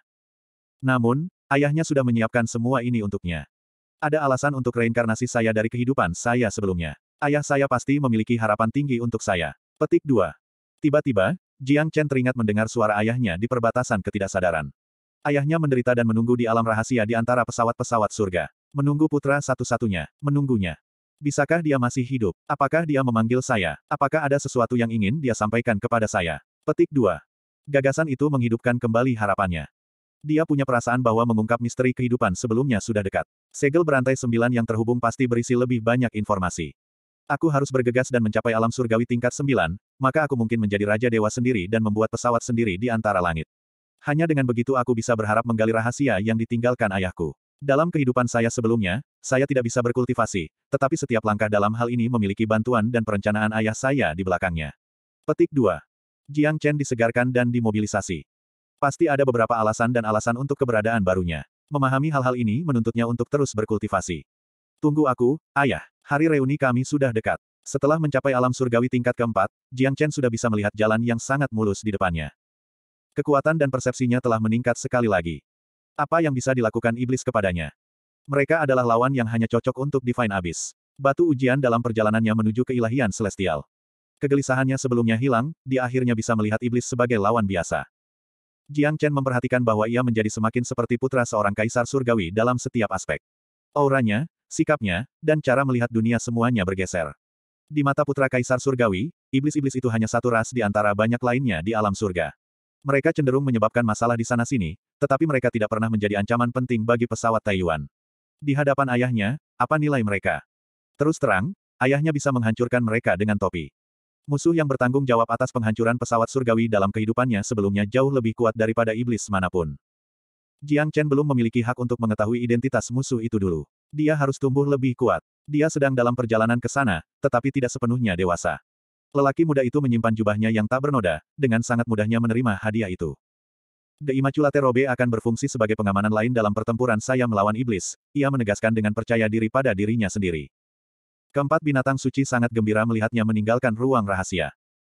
Namun, ayahnya sudah menyiapkan semua ini untuknya. Ada alasan untuk reinkarnasi saya dari kehidupan saya sebelumnya. Ayah saya pasti memiliki harapan tinggi untuk saya. Petik 2. Tiba-tiba, Jiang Chen teringat mendengar suara ayahnya di perbatasan ketidaksadaran. Ayahnya menderita dan menunggu di alam rahasia di antara pesawat-pesawat surga. Menunggu putra satu-satunya, menunggunya. Bisakah dia masih hidup? Apakah dia memanggil saya? Apakah ada sesuatu yang ingin dia sampaikan kepada saya? Petik 2. Gagasan itu menghidupkan kembali harapannya. Dia punya perasaan bahwa mengungkap misteri kehidupan sebelumnya sudah dekat. Segel berantai sembilan yang terhubung pasti berisi lebih banyak informasi. Aku harus bergegas dan mencapai alam surgawi tingkat sembilan, maka aku mungkin menjadi raja dewa sendiri dan membuat pesawat sendiri di antara langit. Hanya dengan begitu aku bisa berharap menggali rahasia yang ditinggalkan ayahku. Dalam kehidupan saya sebelumnya, saya tidak bisa berkultivasi, tetapi setiap langkah dalam hal ini memiliki bantuan dan perencanaan ayah saya di belakangnya. Petik 2. Jiang Chen disegarkan dan dimobilisasi. Pasti ada beberapa alasan dan alasan untuk keberadaan barunya. Memahami hal-hal ini menuntutnya untuk terus berkultivasi. Tunggu aku, ayah. Hari reuni kami sudah dekat. Setelah mencapai alam surgawi tingkat keempat, Jiang Chen sudah bisa melihat jalan yang sangat mulus di depannya. Kekuatan dan persepsinya telah meningkat sekali lagi. Apa yang bisa dilakukan iblis kepadanya? Mereka adalah lawan yang hanya cocok untuk Divine Abyss. Batu ujian dalam perjalanannya menuju keilahian celestial. Kegelisahannya sebelumnya hilang, dia akhirnya bisa melihat iblis sebagai lawan biasa. Jiang Chen memperhatikan bahwa ia menjadi semakin seperti putra seorang kaisar surgawi dalam setiap aspek. Auranya, sikapnya, dan cara melihat dunia semuanya bergeser. Di mata putra kaisar surgawi, iblis-iblis itu hanya satu ras di antara banyak lainnya di alam surga. Mereka cenderung menyebabkan masalah di sana-sini, tetapi mereka tidak pernah menjadi ancaman penting bagi pesawat Taiwan. Di hadapan ayahnya, apa nilai mereka? Terus terang, ayahnya bisa menghancurkan mereka dengan topi. Musuh yang bertanggung jawab atas penghancuran pesawat surgawi dalam kehidupannya sebelumnya jauh lebih kuat daripada iblis manapun. Jiang Chen belum memiliki hak untuk mengetahui identitas musuh itu dulu. Dia harus tumbuh lebih kuat. Dia sedang dalam perjalanan ke sana, tetapi tidak sepenuhnya dewasa. Lelaki muda itu menyimpan jubahnya yang tak bernoda, dengan sangat mudahnya menerima hadiah itu. The Immaculate Robe akan berfungsi sebagai pengamanan lain dalam pertempuran saya melawan iblis, ia menegaskan dengan percaya diri pada dirinya sendiri. Keempat binatang suci sangat gembira melihatnya meninggalkan ruang rahasia.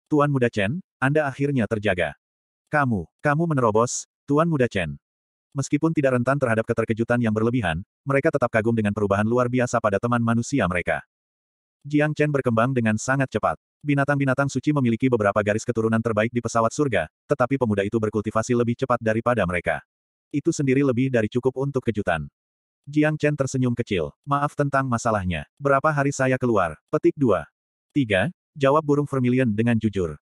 Tuan Muda Chen, Anda akhirnya terjaga. Kamu, kamu menerobos, Tuan Muda Chen. Meskipun tidak rentan terhadap keterkejutan yang berlebihan, mereka tetap kagum dengan perubahan luar biasa pada teman manusia mereka. Jiang Chen berkembang dengan sangat cepat. Binatang-binatang suci memiliki beberapa garis keturunan terbaik di pesawat surga, tetapi pemuda itu berkultivasi lebih cepat daripada mereka. Itu sendiri lebih dari cukup untuk kejutan. Jiang Chen tersenyum kecil. Maaf tentang masalahnya. Berapa hari saya keluar? Petik 2. 3. Jawab burung vermilion dengan jujur.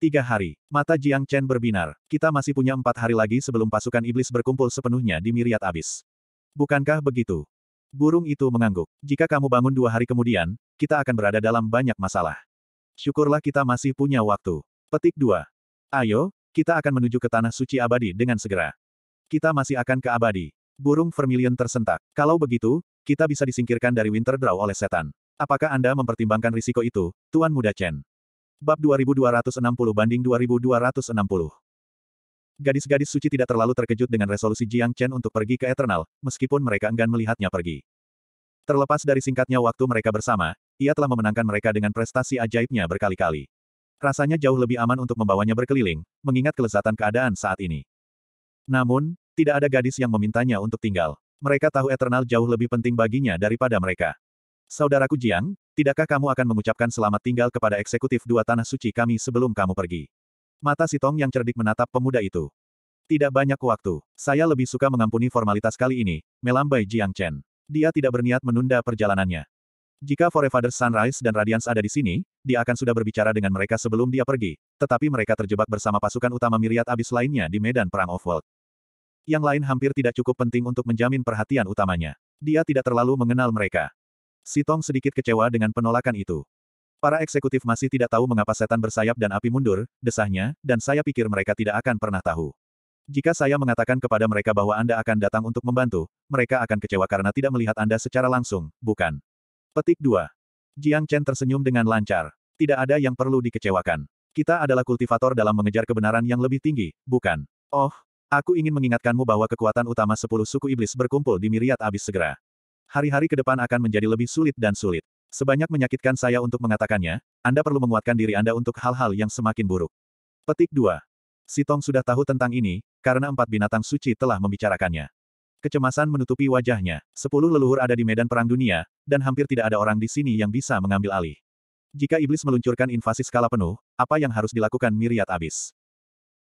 Tiga hari. Mata Jiang Chen berbinar. Kita masih punya empat hari lagi sebelum pasukan iblis berkumpul sepenuhnya di Miriat Abis. Bukankah begitu? Burung itu mengangguk. Jika kamu bangun dua hari kemudian, kita akan berada dalam banyak masalah. Syukurlah kita masih punya waktu. Petik 2. Ayo, kita akan menuju ke Tanah Suci Abadi dengan segera. Kita masih akan ke Abadi. Burung Vermilion tersentak. Kalau begitu, kita bisa disingkirkan dari Winter Draw oleh setan. Apakah Anda mempertimbangkan risiko itu, Tuan Muda Chen? Bab 2260 banding 2260. Gadis-gadis suci tidak terlalu terkejut dengan resolusi Jiang Chen untuk pergi ke Eternal, meskipun mereka enggan melihatnya pergi. Terlepas dari singkatnya waktu mereka bersama, ia telah memenangkan mereka dengan prestasi ajaibnya berkali-kali. Rasanya jauh lebih aman untuk membawanya berkeliling, mengingat kelezatan keadaan saat ini. Namun, tidak ada gadis yang memintanya untuk tinggal. Mereka tahu Eternal jauh lebih penting baginya daripada mereka. Saudaraku Jiang, tidakkah kamu akan mengucapkan selamat tinggal kepada eksekutif dua tanah suci kami sebelum kamu pergi? Mata Si Tong yang cerdik menatap pemuda itu. Tidak banyak waktu. Saya lebih suka mengampuni formalitas kali ini, melambai Jiang Chen. Dia tidak berniat menunda perjalanannya. Jika Forefather Sunrise dan Radiance ada di sini, dia akan sudah berbicara dengan mereka sebelum dia pergi, tetapi mereka terjebak bersama pasukan utama Miriat abis lainnya di medan perang Offworld yang lain hampir tidak cukup penting untuk menjamin perhatian utamanya. Dia tidak terlalu mengenal mereka. Sitong sedikit kecewa dengan penolakan itu. Para eksekutif masih tidak tahu mengapa setan bersayap dan api mundur, desahnya, dan saya pikir mereka tidak akan pernah tahu. Jika saya mengatakan kepada mereka bahwa Anda akan datang untuk membantu, mereka akan kecewa karena tidak melihat Anda secara langsung, bukan? Petik 2. Jiang Chen tersenyum dengan lancar. Tidak ada yang perlu dikecewakan. Kita adalah kultivator dalam mengejar kebenaran yang lebih tinggi, bukan? Oh, Aku ingin mengingatkanmu bahwa kekuatan utama sepuluh suku iblis berkumpul di miriat abis segera. Hari-hari ke depan akan menjadi lebih sulit dan sulit. Sebanyak menyakitkan saya untuk mengatakannya, Anda perlu menguatkan diri Anda untuk hal-hal yang semakin buruk. Petik 2. Sitong sudah tahu tentang ini, karena empat binatang suci telah membicarakannya. Kecemasan menutupi wajahnya. Sepuluh leluhur ada di medan perang dunia, dan hampir tidak ada orang di sini yang bisa mengambil alih. Jika iblis meluncurkan invasi skala penuh, apa yang harus dilakukan Miriat Abis?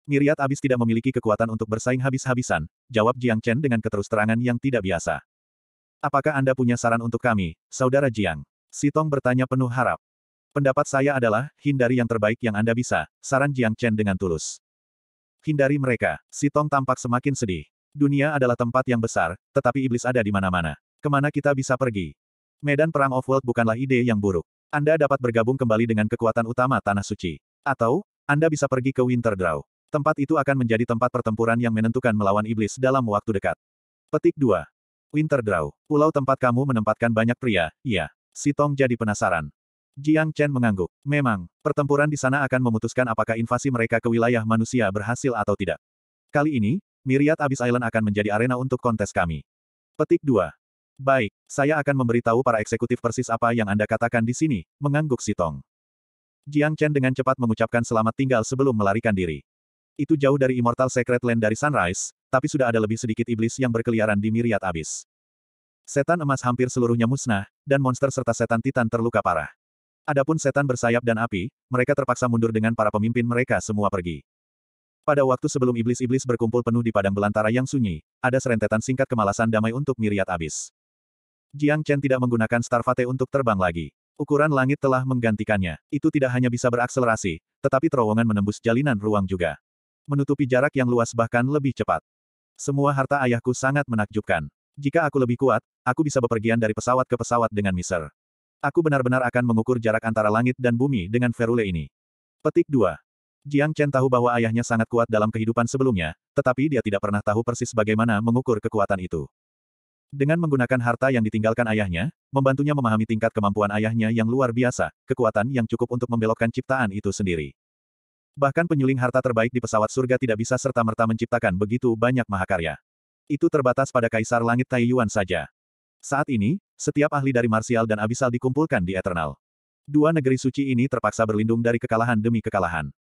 Miriat abis tidak memiliki kekuatan untuk bersaing habis-habisan, jawab Jiang Chen dengan keterusterangan yang tidak biasa. Apakah Anda punya saran untuk kami, Saudara Jiang? Sitong bertanya penuh harap. Pendapat saya adalah, hindari yang terbaik yang Anda bisa, saran Jiang Chen dengan tulus. Hindari mereka, Sitong tampak semakin sedih. Dunia adalah tempat yang besar, tetapi iblis ada di mana-mana. Kemana kita bisa pergi? Medan Perang of world bukanlah ide yang buruk. Anda dapat bergabung kembali dengan kekuatan utama Tanah Suci. Atau, Anda bisa pergi ke Winterdraw. Tempat itu akan menjadi tempat pertempuran yang menentukan melawan iblis dalam waktu dekat. Petik 2. Draw, Pulau tempat kamu menempatkan banyak pria, iya. Si Tong jadi penasaran. Jiang Chen mengangguk. Memang, pertempuran di sana akan memutuskan apakah invasi mereka ke wilayah manusia berhasil atau tidak. Kali ini, Miriat Abyss Island akan menjadi arena untuk kontes kami. Petik 2. Baik, saya akan memberitahu para eksekutif persis apa yang Anda katakan di sini, mengangguk Sitong. Jiang Chen dengan cepat mengucapkan selamat tinggal sebelum melarikan diri. Itu jauh dari Immortal Secret Land dari Sunrise, tapi sudah ada lebih sedikit iblis yang berkeliaran di miriat abis. Setan emas hampir seluruhnya musnah, dan monster serta setan titan terluka parah. Adapun setan bersayap dan api, mereka terpaksa mundur dengan para pemimpin mereka semua pergi. Pada waktu sebelum iblis-iblis berkumpul penuh di padang belantara yang sunyi, ada serentetan singkat kemalasan damai untuk miriat abis. Jiang Chen tidak menggunakan Starfate untuk terbang lagi. Ukuran langit telah menggantikannya. Itu tidak hanya bisa berakselerasi, tetapi terowongan menembus jalinan ruang juga menutupi jarak yang luas bahkan lebih cepat. Semua harta ayahku sangat menakjubkan. Jika aku lebih kuat, aku bisa bepergian dari pesawat ke pesawat dengan miser. Aku benar-benar akan mengukur jarak antara langit dan bumi dengan ferule ini. Petik 2. Jiang Chen tahu bahwa ayahnya sangat kuat dalam kehidupan sebelumnya, tetapi dia tidak pernah tahu persis bagaimana mengukur kekuatan itu. Dengan menggunakan harta yang ditinggalkan ayahnya, membantunya memahami tingkat kemampuan ayahnya yang luar biasa, kekuatan yang cukup untuk membelokkan ciptaan itu sendiri. Bahkan penyuling harta terbaik di pesawat surga tidak bisa serta-merta menciptakan begitu banyak mahakarya. Itu terbatas pada Kaisar Langit Taiyuan saja. Saat ini, setiap ahli dari Marsial dan Abisal dikumpulkan di Eternal. Dua negeri suci ini terpaksa berlindung dari kekalahan demi kekalahan.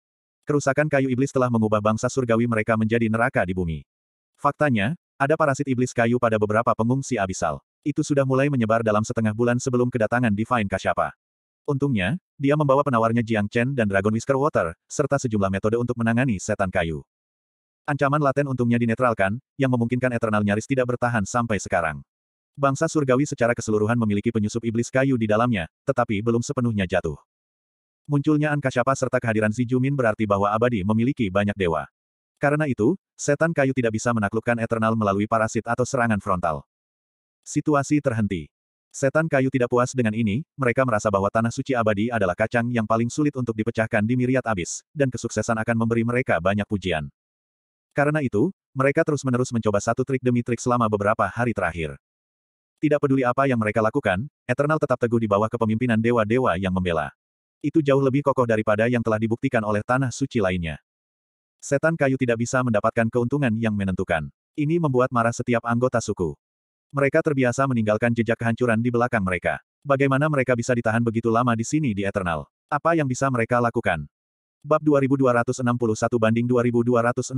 Kerusakan kayu iblis telah mengubah bangsa surgawi mereka menjadi neraka di bumi. Faktanya, ada parasit iblis kayu pada beberapa pengungsi Abisal. Itu sudah mulai menyebar dalam setengah bulan sebelum kedatangan Divine Kasyapa. Untungnya, dia membawa penawarnya Jiang Chen dan Dragon Whisker Water, serta sejumlah metode untuk menangani setan kayu. Ancaman laten untungnya dinetralkan, yang memungkinkan Eternal nyaris tidak bertahan sampai sekarang. Bangsa surgawi secara keseluruhan memiliki penyusup iblis kayu di dalamnya, tetapi belum sepenuhnya jatuh. Munculnya Ankasyapa serta kehadiran Jumin berarti bahwa abadi memiliki banyak dewa. Karena itu, setan kayu tidak bisa menaklukkan Eternal melalui parasit atau serangan frontal. Situasi terhenti. Setan kayu tidak puas dengan ini, mereka merasa bahwa tanah suci abadi adalah kacang yang paling sulit untuk dipecahkan di miriat abis, dan kesuksesan akan memberi mereka banyak pujian. Karena itu, mereka terus-menerus mencoba satu trik demi trik selama beberapa hari terakhir. Tidak peduli apa yang mereka lakukan, Eternal tetap teguh di bawah kepemimpinan dewa-dewa yang membela. Itu jauh lebih kokoh daripada yang telah dibuktikan oleh tanah suci lainnya. Setan kayu tidak bisa mendapatkan keuntungan yang menentukan. Ini membuat marah setiap anggota suku. Mereka terbiasa meninggalkan jejak kehancuran di belakang mereka. Bagaimana mereka bisa ditahan begitu lama di sini di Eternal? Apa yang bisa mereka lakukan? Bab 2261 banding 2261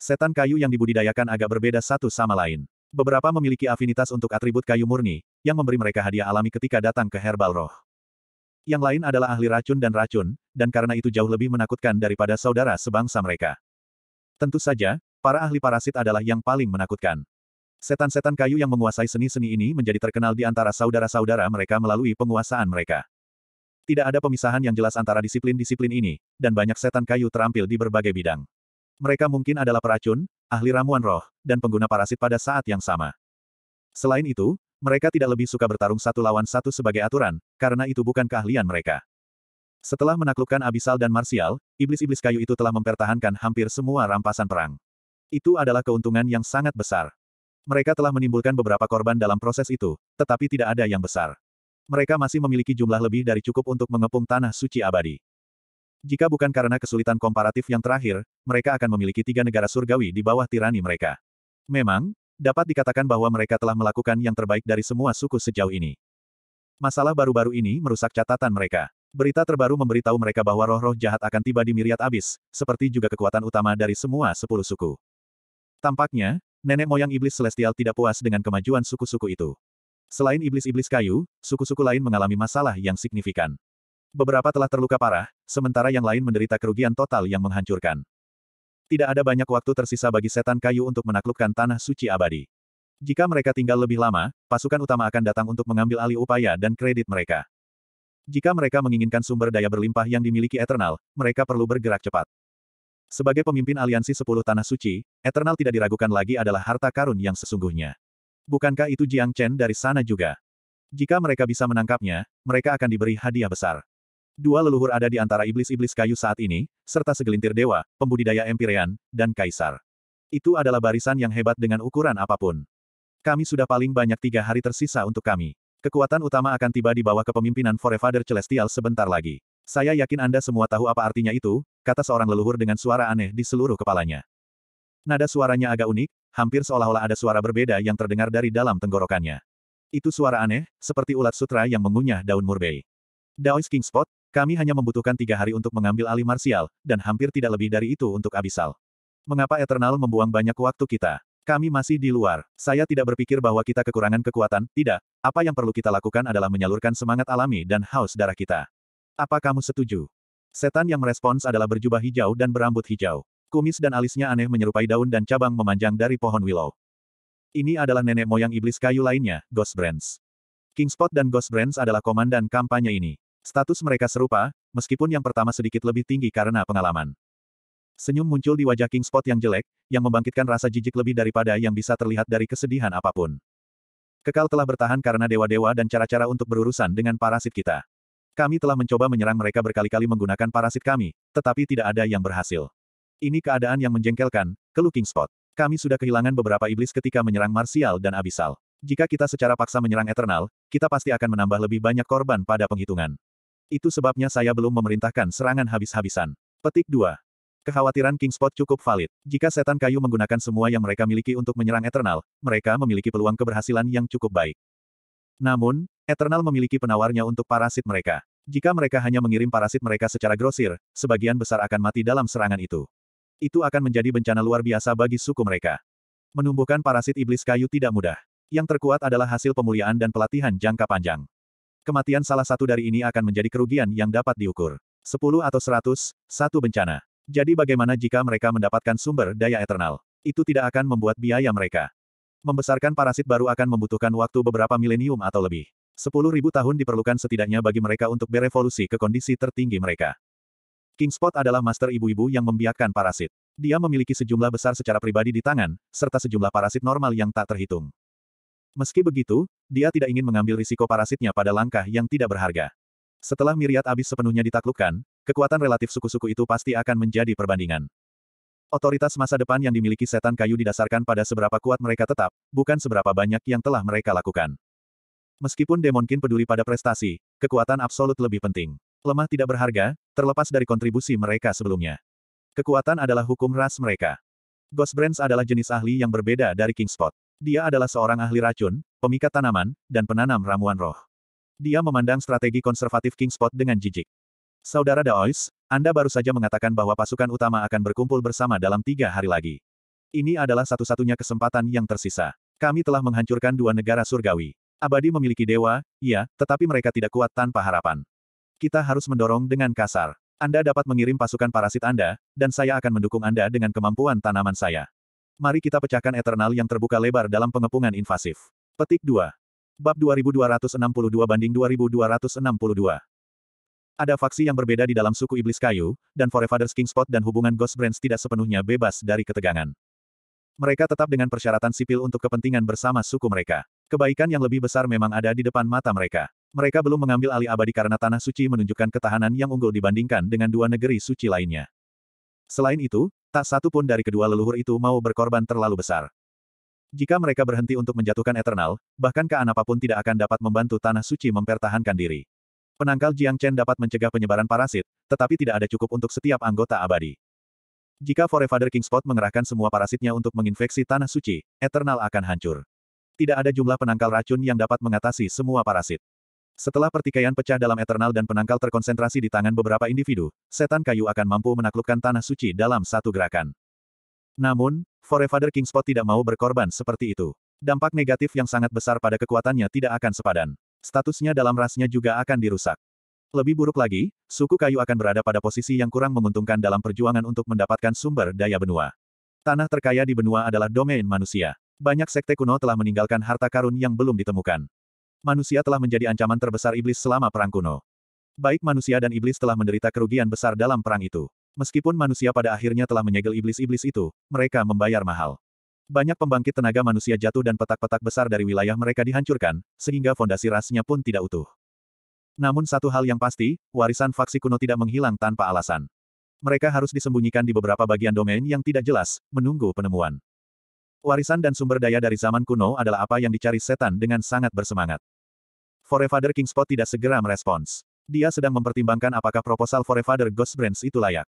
Setan kayu yang dibudidayakan agak berbeda satu sama lain. Beberapa memiliki afinitas untuk atribut kayu murni, yang memberi mereka hadiah alami ketika datang ke herbal roh. Yang lain adalah ahli racun dan racun, dan karena itu jauh lebih menakutkan daripada saudara sebangsa mereka. Tentu saja, para ahli parasit adalah yang paling menakutkan. Setan-setan kayu yang menguasai seni-seni ini menjadi terkenal di antara saudara-saudara mereka melalui penguasaan mereka. Tidak ada pemisahan yang jelas antara disiplin-disiplin ini, dan banyak setan kayu terampil di berbagai bidang. Mereka mungkin adalah peracun, ahli ramuan roh, dan pengguna parasit pada saat yang sama. Selain itu, mereka tidak lebih suka bertarung satu lawan satu sebagai aturan, karena itu bukan keahlian mereka. Setelah menaklukkan Abisal dan Marsial, iblis-iblis kayu itu telah mempertahankan hampir semua rampasan perang. Itu adalah keuntungan yang sangat besar. Mereka telah menimbulkan beberapa korban dalam proses itu, tetapi tidak ada yang besar. Mereka masih memiliki jumlah lebih dari cukup untuk mengepung tanah suci abadi. Jika bukan karena kesulitan komparatif yang terakhir, mereka akan memiliki tiga negara surgawi di bawah tirani mereka. Memang, dapat dikatakan bahwa mereka telah melakukan yang terbaik dari semua suku sejauh ini. Masalah baru-baru ini merusak catatan mereka. Berita terbaru memberitahu mereka bahwa roh-roh jahat akan tiba di Miriat Abis, seperti juga kekuatan utama dari semua sepuluh suku. Tampaknya, nenek moyang iblis celestial tidak puas dengan kemajuan suku-suku itu. Selain iblis-iblis kayu, suku-suku lain mengalami masalah yang signifikan. Beberapa telah terluka parah, sementara yang lain menderita kerugian total yang menghancurkan. Tidak ada banyak waktu tersisa bagi setan kayu untuk menaklukkan tanah suci abadi. Jika mereka tinggal lebih lama, pasukan utama akan datang untuk mengambil alih upaya dan kredit mereka. Jika mereka menginginkan sumber daya berlimpah yang dimiliki Eternal, mereka perlu bergerak cepat. Sebagai pemimpin aliansi sepuluh tanah suci, Eternal tidak diragukan lagi adalah harta karun yang sesungguhnya. Bukankah itu Jiang Chen dari sana juga? Jika mereka bisa menangkapnya, mereka akan diberi hadiah besar. Dua leluhur ada di antara iblis-iblis kayu saat ini, serta segelintir dewa, pembudidaya Empyrean, dan kaisar. Itu adalah barisan yang hebat dengan ukuran apapun. Kami sudah paling banyak tiga hari tersisa untuk kami. Kekuatan utama akan tiba di bawah kepemimpinan Forefather Celestial sebentar lagi. Saya yakin Anda semua tahu apa artinya itu, kata seorang leluhur dengan suara aneh di seluruh kepalanya. Nada suaranya agak unik, hampir seolah-olah ada suara berbeda yang terdengar dari dalam tenggorokannya. Itu suara aneh, seperti ulat sutra yang mengunyah daun murbei. Daois King Spot, kami hanya membutuhkan tiga hari untuk mengambil alih Marsial, dan hampir tidak lebih dari itu untuk Abisal. Mengapa Eternal membuang banyak waktu kita? Kami masih di luar. Saya tidak berpikir bahwa kita kekurangan kekuatan, tidak. Apa yang perlu kita lakukan adalah menyalurkan semangat alami dan haus darah kita. Apa kamu setuju? Setan yang merespons adalah berjubah hijau dan berambut hijau. Kumis dan alisnya aneh menyerupai daun dan cabang memanjang dari pohon willow. Ini adalah nenek moyang iblis kayu lainnya, Ghost Brands. Kingspot dan Ghost Brands adalah komandan kampanye ini. Status mereka serupa, meskipun yang pertama sedikit lebih tinggi karena pengalaman. Senyum muncul di wajah Kingspot yang jelek, yang membangkitkan rasa jijik lebih daripada yang bisa terlihat dari kesedihan apapun. Kekal telah bertahan karena dewa-dewa dan cara-cara untuk berurusan dengan parasit kita. Kami telah mencoba menyerang mereka berkali-kali menggunakan parasit kami, tetapi tidak ada yang berhasil. Ini keadaan yang menjengkelkan, ke Looking Spot. Kami sudah kehilangan beberapa iblis ketika menyerang Martial dan Abisal. Jika kita secara paksa menyerang Eternal, kita pasti akan menambah lebih banyak korban pada penghitungan. Itu sebabnya saya belum memerintahkan serangan habis-habisan. Petik 2. Kekhawatiran Kingspot cukup valid. Jika setan kayu menggunakan semua yang mereka miliki untuk menyerang Eternal, mereka memiliki peluang keberhasilan yang cukup baik. Namun, Eternal memiliki penawarnya untuk parasit mereka. Jika mereka hanya mengirim parasit mereka secara grosir, sebagian besar akan mati dalam serangan itu. Itu akan menjadi bencana luar biasa bagi suku mereka. Menumbuhkan parasit iblis kayu tidak mudah. Yang terkuat adalah hasil pemuliaan dan pelatihan jangka panjang. Kematian salah satu dari ini akan menjadi kerugian yang dapat diukur. 10 atau 100, satu bencana. Jadi bagaimana jika mereka mendapatkan sumber daya eternal? Itu tidak akan membuat biaya mereka. Membesarkan parasit baru akan membutuhkan waktu beberapa milenium atau lebih. Sepuluh ribu tahun diperlukan setidaknya bagi mereka untuk berevolusi ke kondisi tertinggi mereka. Kingspot adalah master ibu-ibu yang membiarkan parasit. Dia memiliki sejumlah besar secara pribadi di tangan, serta sejumlah parasit normal yang tak terhitung. Meski begitu, dia tidak ingin mengambil risiko parasitnya pada langkah yang tidak berharga. Setelah miriat abis sepenuhnya ditaklukkan, kekuatan relatif suku-suku itu pasti akan menjadi perbandingan. Otoritas masa depan yang dimiliki setan kayu didasarkan pada seberapa kuat mereka tetap, bukan seberapa banyak yang telah mereka lakukan. Meskipun Demonkin peduli pada prestasi, kekuatan absolut lebih penting. Lemah tidak berharga, terlepas dari kontribusi mereka sebelumnya. Kekuatan adalah hukum ras mereka. Ghost Brands adalah jenis ahli yang berbeda dari Kingspot. Dia adalah seorang ahli racun, pemikat tanaman, dan penanam ramuan roh. Dia memandang strategi konservatif Kingspot dengan jijik. Saudara Daois, Anda baru saja mengatakan bahwa pasukan utama akan berkumpul bersama dalam tiga hari lagi. Ini adalah satu-satunya kesempatan yang tersisa. Kami telah menghancurkan dua negara surgawi. Abadi memiliki dewa, iya, tetapi mereka tidak kuat tanpa harapan. Kita harus mendorong dengan kasar. Anda dapat mengirim pasukan parasit Anda, dan saya akan mendukung Anda dengan kemampuan tanaman saya. Mari kita pecahkan Eternal yang terbuka lebar dalam pengepungan invasif. Petik 2. Bab 2262 banding 2262. Ada faksi yang berbeda di dalam suku Iblis Kayu, dan Forefather's Kingspot dan hubungan Ghost Brands tidak sepenuhnya bebas dari ketegangan. Mereka tetap dengan persyaratan sipil untuk kepentingan bersama suku mereka. Kebaikan yang lebih besar memang ada di depan mata mereka. Mereka belum mengambil alih abadi karena tanah suci menunjukkan ketahanan yang unggul dibandingkan dengan dua negeri suci lainnya. Selain itu, tak satu pun dari kedua leluhur itu mau berkorban terlalu besar. Jika mereka berhenti untuk menjatuhkan Eternal, bahkan kean apapun tidak akan dapat membantu Tanah Suci mempertahankan diri. Penangkal Jiang Chen dapat mencegah penyebaran parasit, tetapi tidak ada cukup untuk setiap anggota abadi. Jika Forefather Kingspot mengerahkan semua parasitnya untuk menginfeksi Tanah Suci, Eternal akan hancur tidak ada jumlah penangkal racun yang dapat mengatasi semua parasit. Setelah pertikaian pecah dalam Eternal dan penangkal terkonsentrasi di tangan beberapa individu, setan kayu akan mampu menaklukkan tanah suci dalam satu gerakan. Namun, Forefather Kingspot tidak mau berkorban seperti itu. Dampak negatif yang sangat besar pada kekuatannya tidak akan sepadan. Statusnya dalam rasnya juga akan dirusak. Lebih buruk lagi, suku kayu akan berada pada posisi yang kurang menguntungkan dalam perjuangan untuk mendapatkan sumber daya benua. Tanah terkaya di benua adalah domain manusia. Banyak sekte kuno telah meninggalkan harta karun yang belum ditemukan. Manusia telah menjadi ancaman terbesar iblis selama perang kuno. Baik manusia dan iblis telah menderita kerugian besar dalam perang itu. Meskipun manusia pada akhirnya telah menyegel iblis-iblis itu, mereka membayar mahal. Banyak pembangkit tenaga manusia jatuh dan petak-petak besar dari wilayah mereka dihancurkan, sehingga fondasi rasnya pun tidak utuh. Namun satu hal yang pasti, warisan faksi kuno tidak menghilang tanpa alasan. Mereka harus disembunyikan di beberapa bagian domain yang tidak jelas, menunggu penemuan. Warisan dan sumber daya dari zaman kuno adalah apa yang dicari setan dengan sangat bersemangat. Forefather Kingspot tidak segera merespons. Dia sedang mempertimbangkan apakah proposal Forefather Ghost Brands itu layak.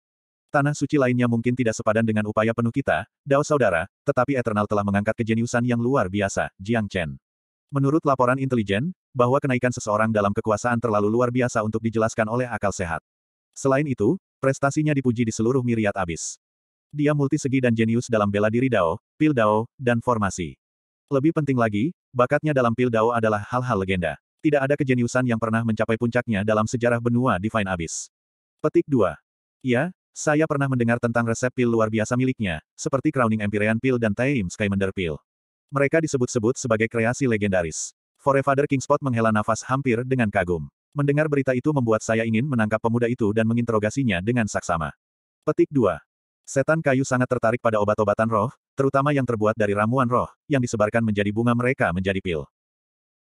Tanah suci lainnya mungkin tidak sepadan dengan upaya penuh kita, Dao Saudara, tetapi Eternal telah mengangkat kejeniusan yang luar biasa, Jiang Chen. Menurut laporan intelijen, bahwa kenaikan seseorang dalam kekuasaan terlalu luar biasa untuk dijelaskan oleh akal sehat. Selain itu, prestasinya dipuji di seluruh miriat abis. Dia multisegi dan jenius dalam bela diri Dao, pil Dao, dan formasi. Lebih penting lagi, bakatnya dalam pil Dao adalah hal-hal legenda. Tidak ada kejeniusan yang pernah mencapai puncaknya dalam sejarah benua Divine Abyss. Petik 2. Ya, saya pernah mendengar tentang resep pil luar biasa miliknya, seperti Crowning Empyrean Pil dan Taim Skymender Pil. Mereka disebut-sebut sebagai kreasi legendaris. Forefather Kingspot menghela nafas hampir dengan kagum. Mendengar berita itu membuat saya ingin menangkap pemuda itu dan menginterogasinya dengan saksama. Petik 2. Setan kayu sangat tertarik pada obat-obatan roh, terutama yang terbuat dari ramuan roh, yang disebarkan menjadi bunga mereka menjadi pil.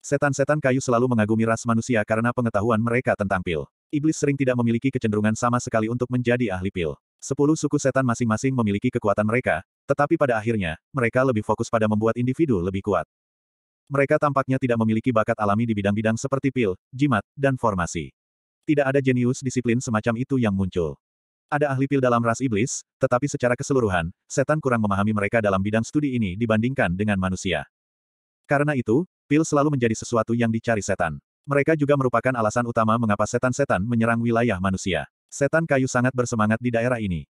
Setan-setan kayu selalu mengagumi ras manusia karena pengetahuan mereka tentang pil. Iblis sering tidak memiliki kecenderungan sama sekali untuk menjadi ahli pil. Sepuluh suku setan masing-masing memiliki kekuatan mereka, tetapi pada akhirnya, mereka lebih fokus pada membuat individu lebih kuat. Mereka tampaknya tidak memiliki bakat alami di bidang-bidang seperti pil, jimat, dan formasi. Tidak ada jenius disiplin semacam itu yang muncul. Ada ahli pil dalam ras iblis, tetapi secara keseluruhan, setan kurang memahami mereka dalam bidang studi ini dibandingkan dengan manusia. Karena itu, pil selalu menjadi sesuatu yang dicari setan. Mereka juga merupakan alasan utama mengapa setan-setan menyerang wilayah manusia. Setan kayu sangat bersemangat di daerah ini.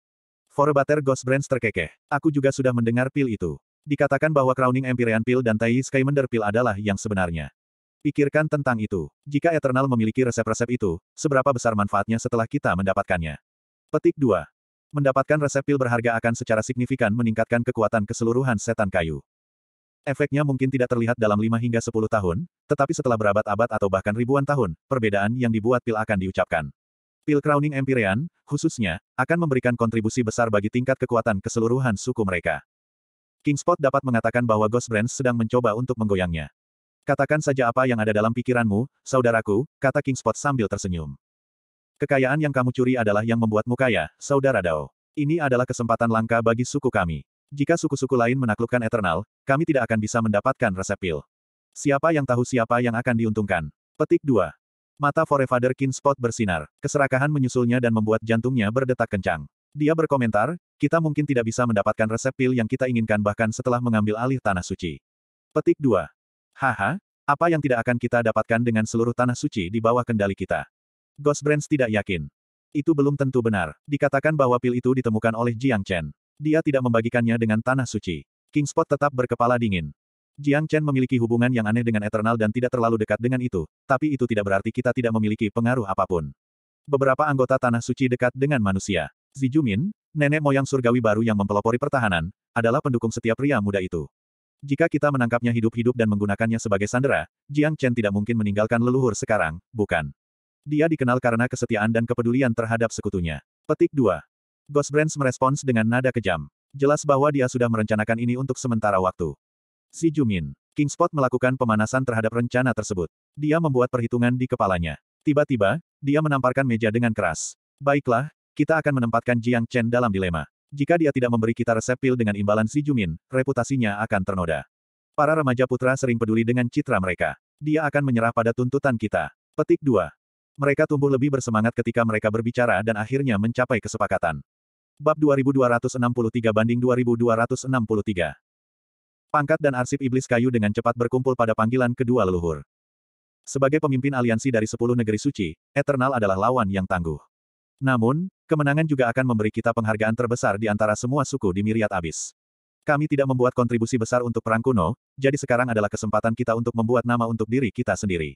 Forebater Ghost Brands terkekeh. Aku juga sudah mendengar pil itu. Dikatakan bahwa Crowning Empyrean Pil dan Tai Skymander Pil adalah yang sebenarnya. Pikirkan tentang itu. Jika Eternal memiliki resep-resep itu, seberapa besar manfaatnya setelah kita mendapatkannya? Petik 2. Mendapatkan resep pil berharga akan secara signifikan meningkatkan kekuatan keseluruhan setan kayu. Efeknya mungkin tidak terlihat dalam 5 hingga 10 tahun, tetapi setelah berabad-abad atau bahkan ribuan tahun, perbedaan yang dibuat pil akan diucapkan. Pil Crowning Empyrean, khususnya, akan memberikan kontribusi besar bagi tingkat kekuatan keseluruhan suku mereka. Kingspot dapat mengatakan bahwa Ghost Brands sedang mencoba untuk menggoyangnya. Katakan saja apa yang ada dalam pikiranmu, saudaraku, kata Kingspot sambil tersenyum. Kekayaan yang kamu curi adalah yang membuatmu kaya, Saudara Dao. Ini adalah kesempatan langka bagi suku kami. Jika suku-suku lain menaklukkan Eternal, kami tidak akan bisa mendapatkan resep pil. Siapa yang tahu siapa yang akan diuntungkan? Petik 2. Mata Forefather Kinspot bersinar. Keserakahan menyusulnya dan membuat jantungnya berdetak kencang. Dia berkomentar, kita mungkin tidak bisa mendapatkan resep pil yang kita inginkan bahkan setelah mengambil alih Tanah Suci. Petik 2. Haha, apa yang tidak akan kita dapatkan dengan seluruh Tanah Suci di bawah kendali kita? Ghost Brands tidak yakin. Itu belum tentu benar. Dikatakan bahwa pil itu ditemukan oleh Jiang Chen. Dia tidak membagikannya dengan tanah suci. King Spot tetap berkepala dingin. Jiang Chen memiliki hubungan yang aneh dengan Eternal dan tidak terlalu dekat dengan itu, tapi itu tidak berarti kita tidak memiliki pengaruh apapun. Beberapa anggota tanah suci dekat dengan manusia. Zijumin, nenek moyang surgawi baru yang mempelopori pertahanan, adalah pendukung setiap pria muda itu. Jika kita menangkapnya hidup-hidup dan menggunakannya sebagai sandera, Jiang Chen tidak mungkin meninggalkan leluhur sekarang, bukan? Dia dikenal karena kesetiaan dan kepedulian terhadap sekutunya. Petik 2. Ghost Brands merespons dengan nada kejam. Jelas bahwa dia sudah merencanakan ini untuk sementara waktu. Si Jumin. Kingspot melakukan pemanasan terhadap rencana tersebut. Dia membuat perhitungan di kepalanya. Tiba-tiba, dia menamparkan meja dengan keras. Baiklah, kita akan menempatkan Jiang Chen dalam dilema. Jika dia tidak memberi kita resep pil dengan imbalan si Jumin, reputasinya akan ternoda. Para remaja putra sering peduli dengan citra mereka. Dia akan menyerah pada tuntutan kita. Petik 2. Mereka tumbuh lebih bersemangat ketika mereka berbicara dan akhirnya mencapai kesepakatan. Bab 2263 banding 2263. Pangkat dan arsip iblis kayu dengan cepat berkumpul pada panggilan kedua leluhur. Sebagai pemimpin aliansi dari sepuluh negeri suci, Eternal adalah lawan yang tangguh. Namun, kemenangan juga akan memberi kita penghargaan terbesar di antara semua suku di Miriat Abis. Kami tidak membuat kontribusi besar untuk perang kuno, jadi sekarang adalah kesempatan kita untuk membuat nama untuk diri kita sendiri.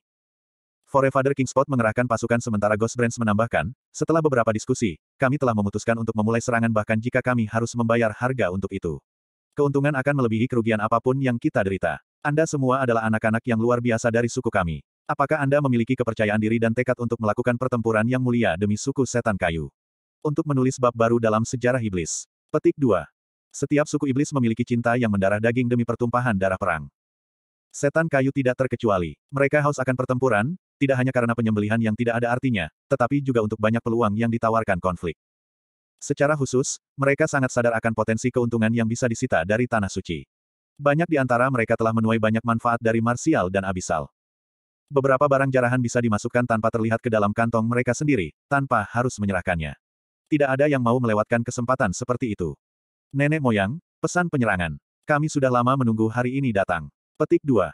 Forefather Kingspot mengerahkan pasukan sementara Ghost Brands menambahkan, setelah beberapa diskusi, kami telah memutuskan untuk memulai serangan bahkan jika kami harus membayar harga untuk itu. Keuntungan akan melebihi kerugian apapun yang kita derita. Anda semua adalah anak-anak yang luar biasa dari suku kami. Apakah Anda memiliki kepercayaan diri dan tekad untuk melakukan pertempuran yang mulia demi suku setan kayu? Untuk menulis bab baru dalam sejarah iblis. Petik 2. Setiap suku iblis memiliki cinta yang mendarah daging demi pertumpahan darah perang. Setan kayu tidak terkecuali. Mereka haus akan pertempuran, tidak hanya karena penyembelihan yang tidak ada artinya, tetapi juga untuk banyak peluang yang ditawarkan konflik. Secara khusus, mereka sangat sadar akan potensi keuntungan yang bisa disita dari Tanah Suci. Banyak di antara mereka telah menuai banyak manfaat dari Marsial dan Abisal. Beberapa barang jarahan bisa dimasukkan tanpa terlihat ke dalam kantong mereka sendiri, tanpa harus menyerahkannya. Tidak ada yang mau melewatkan kesempatan seperti itu. Nenek moyang, pesan penyerangan. Kami sudah lama menunggu hari ini datang. Petik 2.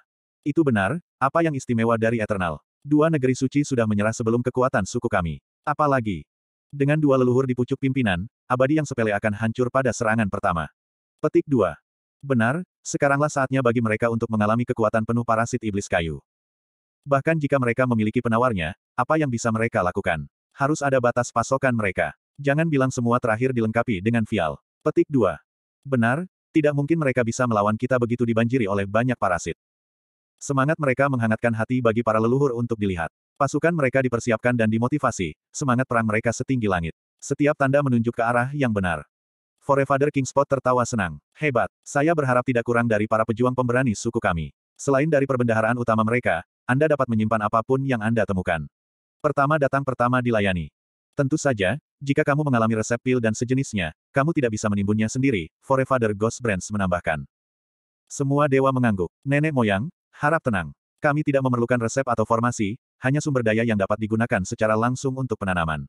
Itu benar, apa yang istimewa dari Eternal? Dua negeri suci sudah menyerah sebelum kekuatan suku kami. Apalagi, dengan dua leluhur di pucuk pimpinan, abadi yang sepele akan hancur pada serangan pertama. Petik 2. Benar, sekaranglah saatnya bagi mereka untuk mengalami kekuatan penuh parasit iblis kayu. Bahkan jika mereka memiliki penawarnya, apa yang bisa mereka lakukan? Harus ada batas pasokan mereka. Jangan bilang semua terakhir dilengkapi dengan vial. Petik 2. Benar, tidak mungkin mereka bisa melawan kita begitu dibanjiri oleh banyak parasit. Semangat mereka menghangatkan hati bagi para leluhur untuk dilihat. Pasukan mereka dipersiapkan dan dimotivasi, semangat perang mereka setinggi langit. Setiap tanda menunjuk ke arah yang benar. Forefather Kingspot tertawa senang. Hebat, saya berharap tidak kurang dari para pejuang pemberani suku kami. Selain dari perbendaharaan utama mereka, Anda dapat menyimpan apapun yang Anda temukan. Pertama datang pertama dilayani. Tentu saja, jika kamu mengalami resep pil dan sejenisnya, kamu tidak bisa menimbunnya sendiri, Forefather Ghost Brands menambahkan. Semua dewa mengangguk. Nenek moyang, Harap tenang. Kami tidak memerlukan resep atau formasi, hanya sumber daya yang dapat digunakan secara langsung untuk penanaman.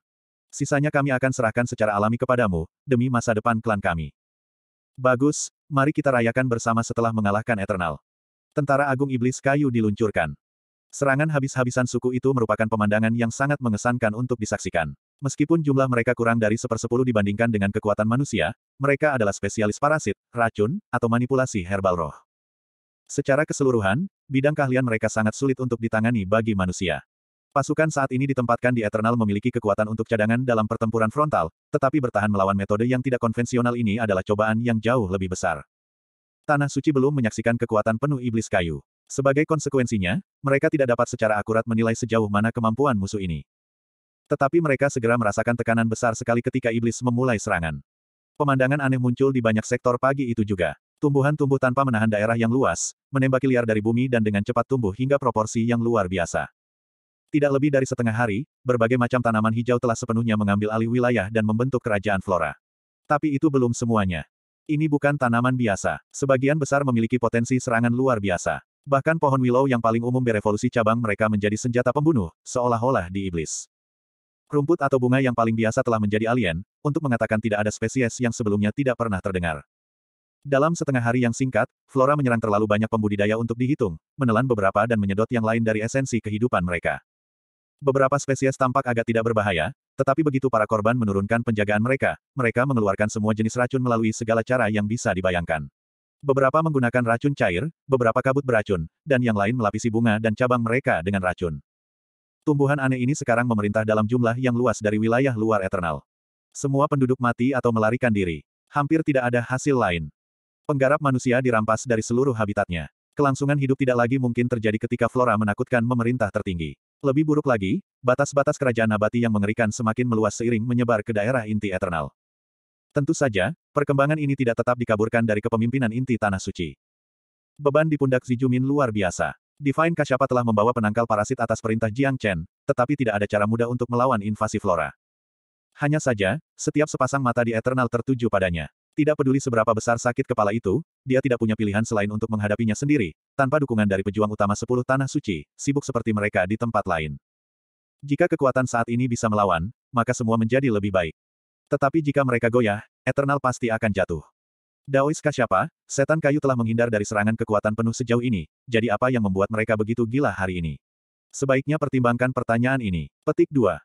Sisanya kami akan serahkan secara alami kepadamu, demi masa depan klan kami. Bagus, mari kita rayakan bersama setelah mengalahkan Eternal. Tentara Agung Iblis Kayu diluncurkan. Serangan habis-habisan suku itu merupakan pemandangan yang sangat mengesankan untuk disaksikan. Meskipun jumlah mereka kurang dari sepersepuluh dibandingkan dengan kekuatan manusia, mereka adalah spesialis parasit, racun, atau manipulasi herbal roh. Secara keseluruhan, bidang keahlian mereka sangat sulit untuk ditangani bagi manusia. Pasukan saat ini ditempatkan di Eternal memiliki kekuatan untuk cadangan dalam pertempuran frontal, tetapi bertahan melawan metode yang tidak konvensional ini adalah cobaan yang jauh lebih besar. Tanah suci belum menyaksikan kekuatan penuh iblis kayu. Sebagai konsekuensinya, mereka tidak dapat secara akurat menilai sejauh mana kemampuan musuh ini. Tetapi mereka segera merasakan tekanan besar sekali ketika iblis memulai serangan. Pemandangan aneh muncul di banyak sektor pagi itu juga. Tumbuhan tumbuh tanpa menahan daerah yang luas, menembaki liar dari bumi dan dengan cepat tumbuh hingga proporsi yang luar biasa. Tidak lebih dari setengah hari, berbagai macam tanaman hijau telah sepenuhnya mengambil alih wilayah dan membentuk kerajaan flora. Tapi itu belum semuanya. Ini bukan tanaman biasa. Sebagian besar memiliki potensi serangan luar biasa. Bahkan pohon willow yang paling umum berevolusi cabang mereka menjadi senjata pembunuh, seolah-olah di iblis. Rumput atau bunga yang paling biasa telah menjadi alien, untuk mengatakan tidak ada spesies yang sebelumnya tidak pernah terdengar. Dalam setengah hari yang singkat, Flora menyerang terlalu banyak pembudidaya untuk dihitung, menelan beberapa dan menyedot yang lain dari esensi kehidupan mereka. Beberapa spesies tampak agak tidak berbahaya, tetapi begitu para korban menurunkan penjagaan mereka, mereka mengeluarkan semua jenis racun melalui segala cara yang bisa dibayangkan. Beberapa menggunakan racun cair, beberapa kabut beracun, dan yang lain melapisi bunga dan cabang mereka dengan racun. Tumbuhan aneh ini sekarang memerintah dalam jumlah yang luas dari wilayah luar Eternal. Semua penduduk mati atau melarikan diri. Hampir tidak ada hasil lain. Penggarap manusia dirampas dari seluruh habitatnya. Kelangsungan hidup tidak lagi mungkin terjadi ketika flora menakutkan memerintah tertinggi. Lebih buruk lagi, batas-batas kerajaan abadi yang mengerikan semakin meluas seiring menyebar ke daerah inti eternal. Tentu saja, perkembangan ini tidak tetap dikaburkan dari kepemimpinan inti Tanah Suci. Beban di pundak Zijumin luar biasa. Divine Kasyapa telah membawa penangkal parasit atas perintah Jiang Chen, tetapi tidak ada cara mudah untuk melawan invasi flora. Hanya saja, setiap sepasang mata di Eternal tertuju padanya. Tidak peduli seberapa besar sakit kepala itu, dia tidak punya pilihan selain untuk menghadapinya sendiri, tanpa dukungan dari pejuang utama sepuluh tanah suci, sibuk seperti mereka di tempat lain. Jika kekuatan saat ini bisa melawan, maka semua menjadi lebih baik. Tetapi jika mereka goyah, Eternal pasti akan jatuh. Daois Kasyapa, setan kayu telah menghindar dari serangan kekuatan penuh sejauh ini, jadi apa yang membuat mereka begitu gila hari ini? Sebaiknya pertimbangkan pertanyaan ini. Petik 2.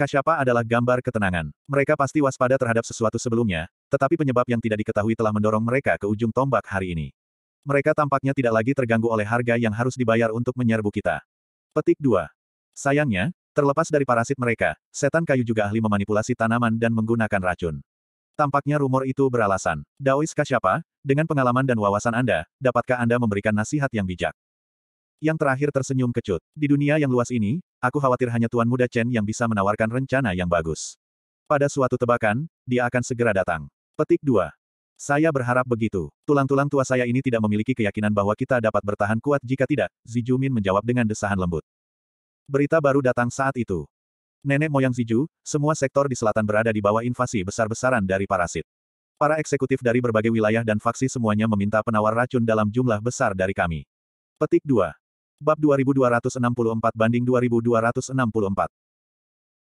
Kasyapa adalah gambar ketenangan. Mereka pasti waspada terhadap sesuatu sebelumnya, tetapi penyebab yang tidak diketahui telah mendorong mereka ke ujung tombak hari ini. Mereka tampaknya tidak lagi terganggu oleh harga yang harus dibayar untuk menyerbu kita. Petik 2. Sayangnya, terlepas dari parasit mereka, setan kayu juga ahli memanipulasi tanaman dan menggunakan racun. Tampaknya rumor itu beralasan. Daois Kasyapa, dengan pengalaman dan wawasan Anda, dapatkah Anda memberikan nasihat yang bijak? Yang terakhir tersenyum kecut. Di dunia yang luas ini, aku khawatir hanya Tuan Muda Chen yang bisa menawarkan rencana yang bagus. Pada suatu tebakan, dia akan segera datang. Petik 2. Saya berharap begitu. Tulang-tulang tua saya ini tidak memiliki keyakinan bahwa kita dapat bertahan kuat jika tidak, Min menjawab dengan desahan lembut. Berita baru datang saat itu. Nenek moyang Ziju, semua sektor di selatan berada di bawah invasi besar-besaran dari parasit. Para eksekutif dari berbagai wilayah dan faksi semuanya meminta penawar racun dalam jumlah besar dari kami. Petik 2. Bab 2264 banding 2264.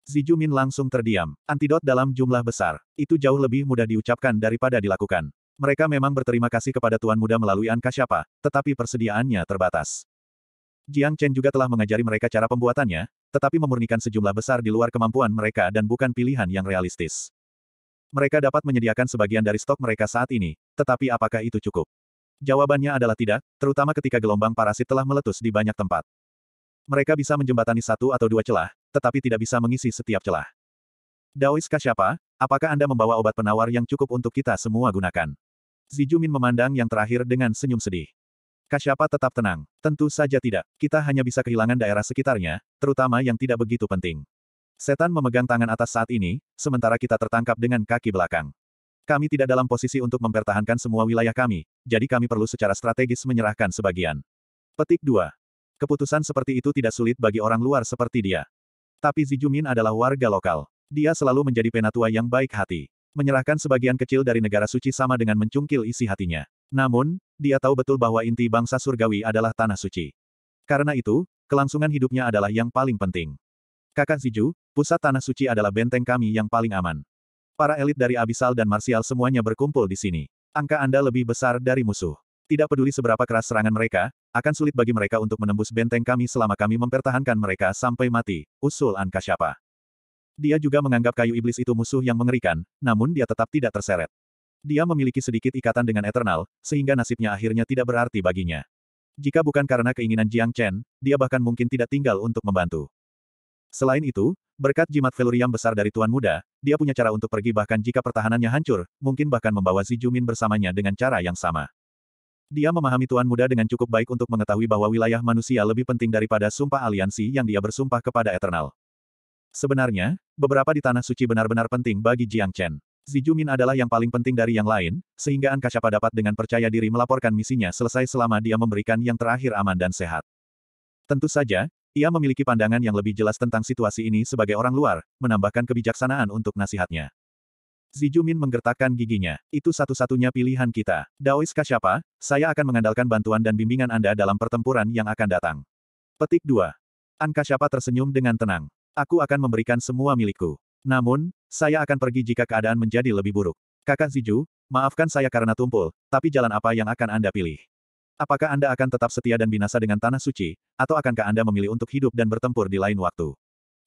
Zijumin langsung terdiam. Antidot dalam jumlah besar. Itu jauh lebih mudah diucapkan daripada dilakukan. Mereka memang berterima kasih kepada Tuan Muda melalui Ankasyapa, tetapi persediaannya terbatas. Jiang Chen juga telah mengajari mereka cara pembuatannya, tetapi memurnikan sejumlah besar di luar kemampuan mereka dan bukan pilihan yang realistis. Mereka dapat menyediakan sebagian dari stok mereka saat ini, tetapi apakah itu cukup? Jawabannya adalah tidak, terutama ketika gelombang parasit telah meletus di banyak tempat. Mereka bisa menjembatani satu atau dua celah, tetapi tidak bisa mengisi setiap celah. Daois Kasyapa, apakah Anda membawa obat penawar yang cukup untuk kita semua gunakan? Zijumin memandang yang terakhir dengan senyum sedih. Kasyapa tetap tenang. Tentu saja tidak. Kita hanya bisa kehilangan daerah sekitarnya, terutama yang tidak begitu penting. Setan memegang tangan atas saat ini, sementara kita tertangkap dengan kaki belakang. Kami tidak dalam posisi untuk mempertahankan semua wilayah kami, jadi kami perlu secara strategis menyerahkan sebagian. Petik 2. Keputusan seperti itu tidak sulit bagi orang luar seperti dia. Tapi Zijumin adalah warga lokal. Dia selalu menjadi penatua yang baik hati. Menyerahkan sebagian kecil dari negara suci sama dengan mencungkil isi hatinya. Namun, dia tahu betul bahwa inti bangsa surgawi adalah tanah suci. Karena itu, kelangsungan hidupnya adalah yang paling penting. Kakak Ziju, pusat tanah suci adalah benteng kami yang paling aman. Para elit dari Abisal dan Marsial semuanya berkumpul di sini. Angka Anda lebih besar dari musuh. Tidak peduli seberapa keras serangan mereka, akan sulit bagi mereka untuk menembus benteng kami selama kami mempertahankan mereka sampai mati, usul siapa? Dia juga menganggap kayu iblis itu musuh yang mengerikan, namun dia tetap tidak terseret. Dia memiliki sedikit ikatan dengan Eternal, sehingga nasibnya akhirnya tidak berarti baginya. Jika bukan karena keinginan Jiang Chen, dia bahkan mungkin tidak tinggal untuk membantu. Selain itu, Berkat jimat Veluriam besar dari Tuan Muda, dia punya cara untuk pergi bahkan jika pertahanannya hancur, mungkin bahkan membawa Jumin bersamanya dengan cara yang sama. Dia memahami Tuan Muda dengan cukup baik untuk mengetahui bahwa wilayah manusia lebih penting daripada sumpah aliansi yang dia bersumpah kepada Eternal. Sebenarnya, beberapa di Tanah Suci benar-benar penting bagi Jiang Chen. Zi Jumin adalah yang paling penting dari yang lain, sehingga An dapat dengan percaya diri melaporkan misinya selesai selama dia memberikan yang terakhir aman dan sehat. Tentu saja, ia memiliki pandangan yang lebih jelas tentang situasi ini sebagai orang luar, menambahkan kebijaksanaan untuk nasihatnya. Zijumin menggertakkan giginya. Itu satu-satunya pilihan kita. Daois Kasyapa, saya akan mengandalkan bantuan dan bimbingan Anda dalam pertempuran yang akan datang. Petik 2. Ankasyapa tersenyum dengan tenang. Aku akan memberikan semua milikku. Namun, saya akan pergi jika keadaan menjadi lebih buruk. Kakak Ziju, maafkan saya karena tumpul, tapi jalan apa yang akan Anda pilih? Apakah Anda akan tetap setia dan binasa dengan Tanah Suci, atau akankah Anda memilih untuk hidup dan bertempur di lain waktu?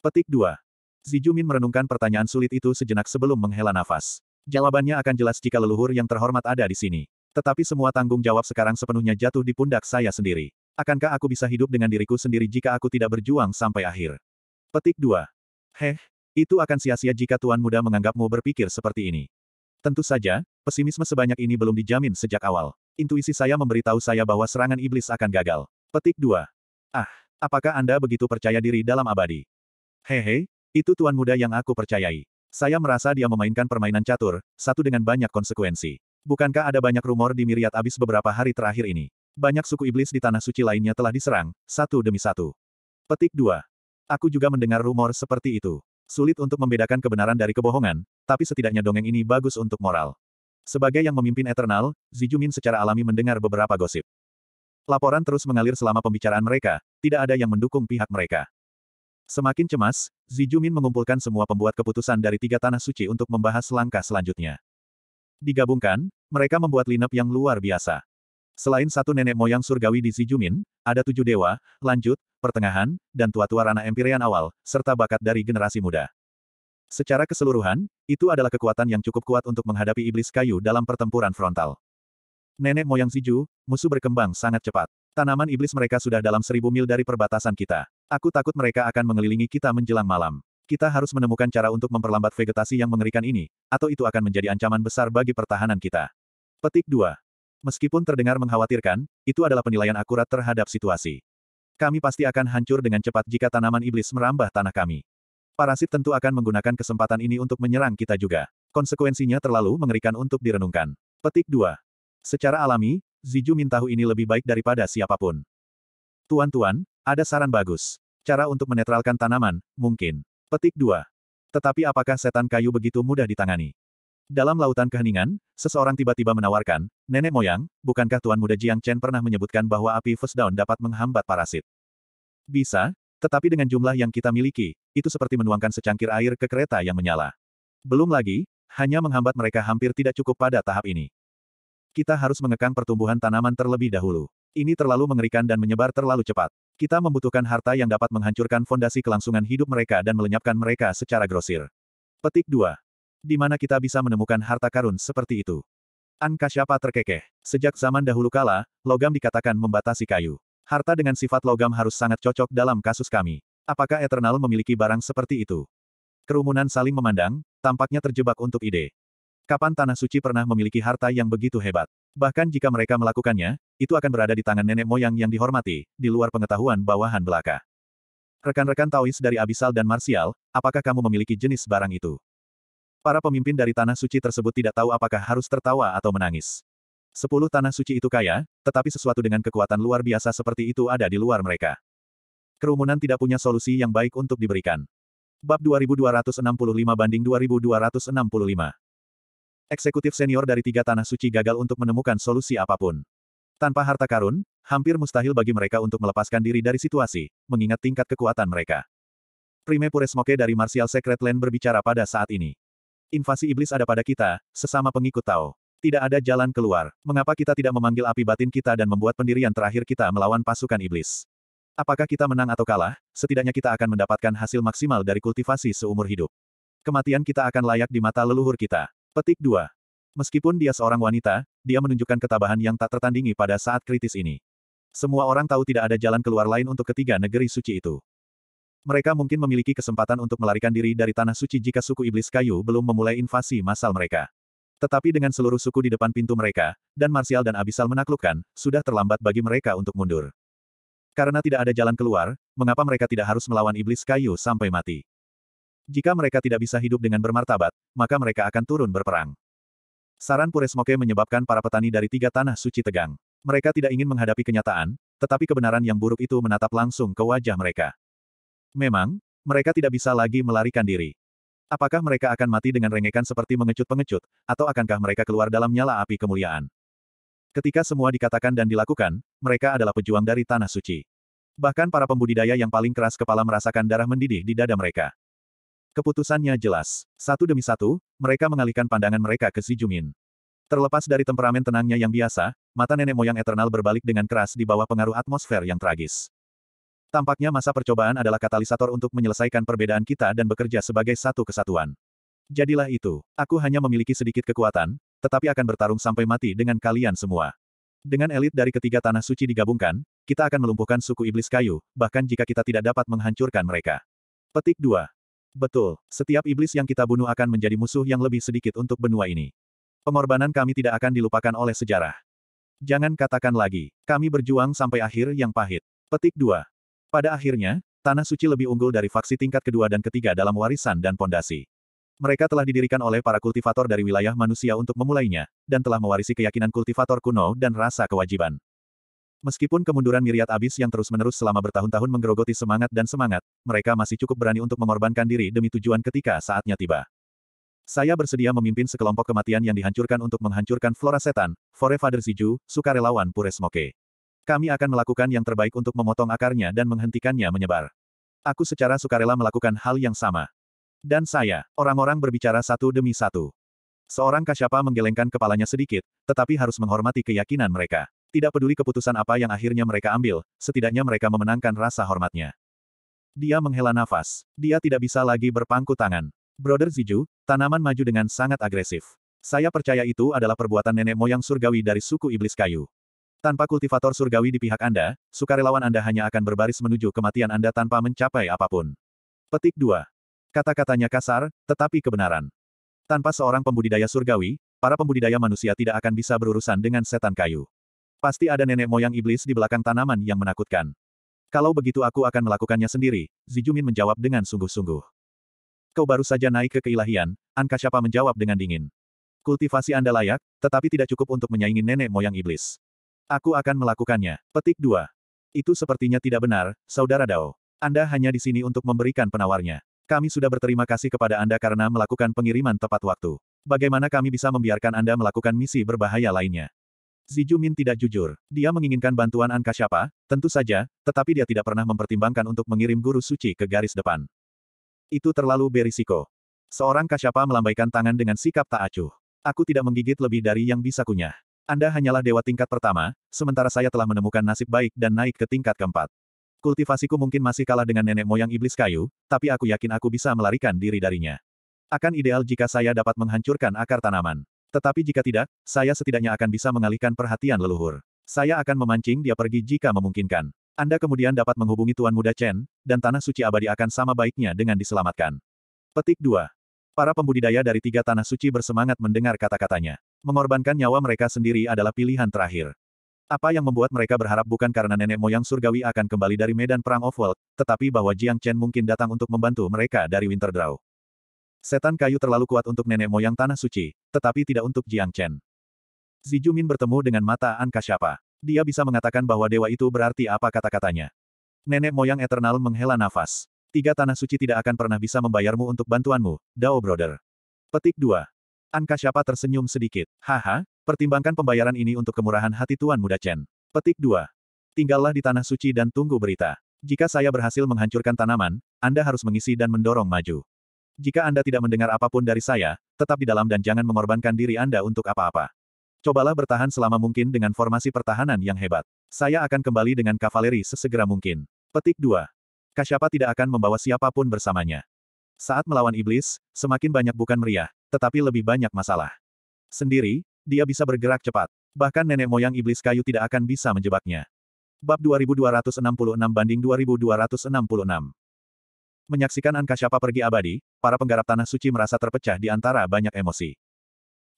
Petik 2. Zijumin merenungkan pertanyaan sulit itu sejenak sebelum menghela nafas. Jawabannya akan jelas jika leluhur yang terhormat ada di sini. Tetapi semua tanggung jawab sekarang sepenuhnya jatuh di pundak saya sendiri. Akankah aku bisa hidup dengan diriku sendiri jika aku tidak berjuang sampai akhir? Petik 2. Heh, itu akan sia-sia jika Tuan Muda menganggapmu berpikir seperti ini. Tentu saja, Pesimisme sebanyak ini belum dijamin sejak awal. Intuisi saya memberitahu saya bahwa serangan iblis akan gagal. Petik 2. Ah, apakah Anda begitu percaya diri dalam abadi? Hehe, itu tuan muda yang aku percayai. Saya merasa dia memainkan permainan catur, satu dengan banyak konsekuensi. Bukankah ada banyak rumor di Miriat Abis beberapa hari terakhir ini? Banyak suku iblis di Tanah Suci lainnya telah diserang, satu demi satu. Petik 2. Aku juga mendengar rumor seperti itu. Sulit untuk membedakan kebenaran dari kebohongan, tapi setidaknya dongeng ini bagus untuk moral. Sebagai yang memimpin Eternal, Zijumin secara alami mendengar beberapa gosip. Laporan terus mengalir selama pembicaraan mereka, tidak ada yang mendukung pihak mereka. Semakin cemas, Zijumin mengumpulkan semua pembuat keputusan dari tiga tanah suci untuk membahas langkah selanjutnya. Digabungkan, mereka membuat lineup yang luar biasa. Selain satu nenek moyang surgawi di Zijumin, ada tujuh dewa, lanjut, pertengahan, dan tua-tua ranah empirian awal, serta bakat dari generasi muda. Secara keseluruhan, itu adalah kekuatan yang cukup kuat untuk menghadapi iblis kayu dalam pertempuran frontal. Nenek moyang Ziju, musuh berkembang sangat cepat. Tanaman iblis mereka sudah dalam seribu mil dari perbatasan kita. Aku takut mereka akan mengelilingi kita menjelang malam. Kita harus menemukan cara untuk memperlambat vegetasi yang mengerikan ini, atau itu akan menjadi ancaman besar bagi pertahanan kita. Petik 2. Meskipun terdengar mengkhawatirkan, itu adalah penilaian akurat terhadap situasi. Kami pasti akan hancur dengan cepat jika tanaman iblis merambah tanah kami. Parasit tentu akan menggunakan kesempatan ini untuk menyerang kita juga. Konsekuensinya terlalu mengerikan untuk direnungkan. Petik 2. Secara alami, Ziju Mintahu ini lebih baik daripada siapapun. Tuan-tuan, ada saran bagus. Cara untuk menetralkan tanaman, mungkin. Petik 2. Tetapi apakah setan kayu begitu mudah ditangani? Dalam lautan keheningan, seseorang tiba-tiba menawarkan, Nenek Moyang, bukankah Tuan Muda Jiang Chen pernah menyebutkan bahwa api First Down dapat menghambat parasit? Bisa, tetapi dengan jumlah yang kita miliki, itu seperti menuangkan secangkir air ke kereta yang menyala. Belum lagi, hanya menghambat mereka hampir tidak cukup pada tahap ini. Kita harus mengekang pertumbuhan tanaman terlebih dahulu. Ini terlalu mengerikan dan menyebar terlalu cepat. Kita membutuhkan harta yang dapat menghancurkan fondasi kelangsungan hidup mereka dan melenyapkan mereka secara grosir. Petik 2. Di mana kita bisa menemukan harta karun seperti itu? siapa terkekeh. Sejak zaman dahulu kala, logam dikatakan membatasi kayu. Harta dengan sifat logam harus sangat cocok dalam kasus kami. Apakah Eternal memiliki barang seperti itu? Kerumunan saling memandang, tampaknya terjebak untuk ide. Kapan Tanah Suci pernah memiliki harta yang begitu hebat? Bahkan jika mereka melakukannya, itu akan berada di tangan nenek moyang yang dihormati, di luar pengetahuan bawahan belaka. Rekan-rekan Taois dari Abisal dan Marsial, apakah kamu memiliki jenis barang itu? Para pemimpin dari Tanah Suci tersebut tidak tahu apakah harus tertawa atau menangis. Sepuluh tanah suci itu kaya, tetapi sesuatu dengan kekuatan luar biasa seperti itu ada di luar mereka. Kerumunan tidak punya solusi yang baik untuk diberikan. Bab 2265 banding 2265. Eksekutif senior dari tiga tanah suci gagal untuk menemukan solusi apapun. Tanpa harta karun, hampir mustahil bagi mereka untuk melepaskan diri dari situasi, mengingat tingkat kekuatan mereka. Prime Puresmoke dari Martial Secret Land berbicara pada saat ini. Invasi iblis ada pada kita, sesama pengikut Tao. Tidak ada jalan keluar. Mengapa kita tidak memanggil api batin kita dan membuat pendirian terakhir kita melawan pasukan iblis? Apakah kita menang atau kalah, setidaknya kita akan mendapatkan hasil maksimal dari kultivasi seumur hidup. Kematian kita akan layak di mata leluhur kita. Petik 2. Meskipun dia seorang wanita, dia menunjukkan ketabahan yang tak tertandingi pada saat kritis ini. Semua orang tahu tidak ada jalan keluar lain untuk ketiga negeri suci itu. Mereka mungkin memiliki kesempatan untuk melarikan diri dari tanah suci jika suku iblis kayu belum memulai invasi massal mereka. Tetapi dengan seluruh suku di depan pintu mereka, dan Marsial dan Abisal menaklukkan, sudah terlambat bagi mereka untuk mundur. Karena tidak ada jalan keluar, mengapa mereka tidak harus melawan iblis kayu sampai mati? Jika mereka tidak bisa hidup dengan bermartabat, maka mereka akan turun berperang. Saran Puresmoke menyebabkan para petani dari tiga tanah suci tegang. Mereka tidak ingin menghadapi kenyataan, tetapi kebenaran yang buruk itu menatap langsung ke wajah mereka. Memang, mereka tidak bisa lagi melarikan diri. Apakah mereka akan mati dengan rengekan seperti mengecut-pengecut, atau akankah mereka keluar dalam nyala api kemuliaan? Ketika semua dikatakan dan dilakukan, mereka adalah pejuang dari Tanah Suci. Bahkan para pembudidaya yang paling keras kepala merasakan darah mendidih di dada mereka. Keputusannya jelas. Satu demi satu, mereka mengalihkan pandangan mereka ke Si Jumin. Terlepas dari temperamen tenangnya yang biasa, mata nenek moyang Eternal berbalik dengan keras di bawah pengaruh atmosfer yang tragis. Tampaknya masa percobaan adalah katalisator untuk menyelesaikan perbedaan kita dan bekerja sebagai satu kesatuan. Jadilah itu, aku hanya memiliki sedikit kekuatan, tetapi akan bertarung sampai mati dengan kalian semua. Dengan elit dari ketiga tanah suci digabungkan, kita akan melumpuhkan suku iblis kayu, bahkan jika kita tidak dapat menghancurkan mereka. Petik 2. Betul, setiap iblis yang kita bunuh akan menjadi musuh yang lebih sedikit untuk benua ini. Pengorbanan kami tidak akan dilupakan oleh sejarah. Jangan katakan lagi, kami berjuang sampai akhir yang pahit. Petik 2. Pada akhirnya, Tanah Suci lebih unggul dari faksi tingkat kedua dan ketiga dalam warisan dan pondasi. Mereka telah didirikan oleh para kultivator dari wilayah manusia untuk memulainya, dan telah mewarisi keyakinan kultivator kuno dan rasa kewajiban. Meskipun kemunduran miriat abis yang terus-menerus selama bertahun-tahun menggerogoti semangat dan semangat, mereka masih cukup berani untuk mengorbankan diri demi tujuan ketika saatnya tiba. Saya bersedia memimpin sekelompok kematian yang dihancurkan untuk menghancurkan flora setan, Forefather Ziju, sukarelawan pure smoke. Kami akan melakukan yang terbaik untuk memotong akarnya dan menghentikannya menyebar. Aku secara sukarela melakukan hal yang sama. Dan saya, orang-orang berbicara satu demi satu. Seorang kasyapa menggelengkan kepalanya sedikit, tetapi harus menghormati keyakinan mereka. Tidak peduli keputusan apa yang akhirnya mereka ambil, setidaknya mereka memenangkan rasa hormatnya. Dia menghela nafas. Dia tidak bisa lagi berpangku tangan. Brother Ziju, tanaman maju dengan sangat agresif. Saya percaya itu adalah perbuatan nenek moyang surgawi dari suku iblis kayu. Tanpa kultivator surgawi di pihak Anda, sukarelawan Anda hanya akan berbaris menuju kematian Anda tanpa mencapai apapun. Petik 2. Kata-katanya kasar, tetapi kebenaran. Tanpa seorang pembudidaya surgawi, para pembudidaya manusia tidak akan bisa berurusan dengan setan kayu. Pasti ada nenek moyang iblis di belakang tanaman yang menakutkan. Kalau begitu aku akan melakukannya sendiri, Zijumin menjawab dengan sungguh-sungguh. Kau baru saja naik ke keilahian, siapa menjawab dengan dingin. Kultivasi Anda layak, tetapi tidak cukup untuk menyaingi nenek moyang iblis. Aku akan melakukannya. Petik 2. Itu sepertinya tidak benar, Saudara Dao. Anda hanya di sini untuk memberikan penawarnya. Kami sudah berterima kasih kepada Anda karena melakukan pengiriman tepat waktu. Bagaimana kami bisa membiarkan Anda melakukan misi berbahaya lainnya? Ziju Min tidak jujur. Dia menginginkan bantuan siapa, tentu saja, tetapi dia tidak pernah mempertimbangkan untuk mengirim guru suci ke garis depan. Itu terlalu berisiko. Seorang Kasyapa melambaikan tangan dengan sikap tak acuh. Aku tidak menggigit lebih dari yang bisa kunyah. Anda hanyalah dewa tingkat pertama, sementara saya telah menemukan nasib baik dan naik ke tingkat keempat. Kultivasiku mungkin masih kalah dengan nenek moyang iblis kayu, tapi aku yakin aku bisa melarikan diri darinya. Akan ideal jika saya dapat menghancurkan akar tanaman. Tetapi jika tidak, saya setidaknya akan bisa mengalihkan perhatian leluhur. Saya akan memancing dia pergi jika memungkinkan. Anda kemudian dapat menghubungi Tuan Muda Chen, dan Tanah Suci Abadi akan sama baiknya dengan diselamatkan. Petik 2. Para pembudidaya dari tiga Tanah Suci bersemangat mendengar kata-katanya. Mengorbankan nyawa mereka sendiri adalah pilihan terakhir. Apa yang membuat mereka berharap bukan karena nenek moyang surgawi akan kembali dari medan perang of world, tetapi bahwa Jiang Chen mungkin datang untuk membantu mereka dari Winterdraw. Setan kayu terlalu kuat untuk nenek moyang tanah suci, tetapi tidak untuk Jiang Chen. Zijumin bertemu dengan mata An Kasyapa. Dia bisa mengatakan bahwa dewa itu berarti apa kata-katanya. Nenek moyang Eternal menghela nafas. Tiga tanah suci tidak akan pernah bisa membayarmu untuk bantuanmu, Dao Brother. Petik 2. Angka siapa tersenyum sedikit. Haha, pertimbangkan pembayaran ini untuk kemurahan hati Tuan Muda Chen. Petik 2. Tinggallah di Tanah Suci dan tunggu berita. Jika saya berhasil menghancurkan tanaman, Anda harus mengisi dan mendorong maju. Jika Anda tidak mendengar apapun dari saya, tetap di dalam dan jangan mengorbankan diri Anda untuk apa-apa. Cobalah bertahan selama mungkin dengan formasi pertahanan yang hebat. Saya akan kembali dengan kavaleri sesegera mungkin. Petik 2. Kasyapa tidak akan membawa siapapun bersamanya. Saat melawan iblis, semakin banyak bukan meriah, tetapi lebih banyak masalah. Sendiri, dia bisa bergerak cepat. Bahkan nenek moyang iblis kayu tidak akan bisa menjebaknya. Bab 2266 banding 2266 Menyaksikan Angkasyapa pergi abadi, para penggarap tanah suci merasa terpecah di antara banyak emosi.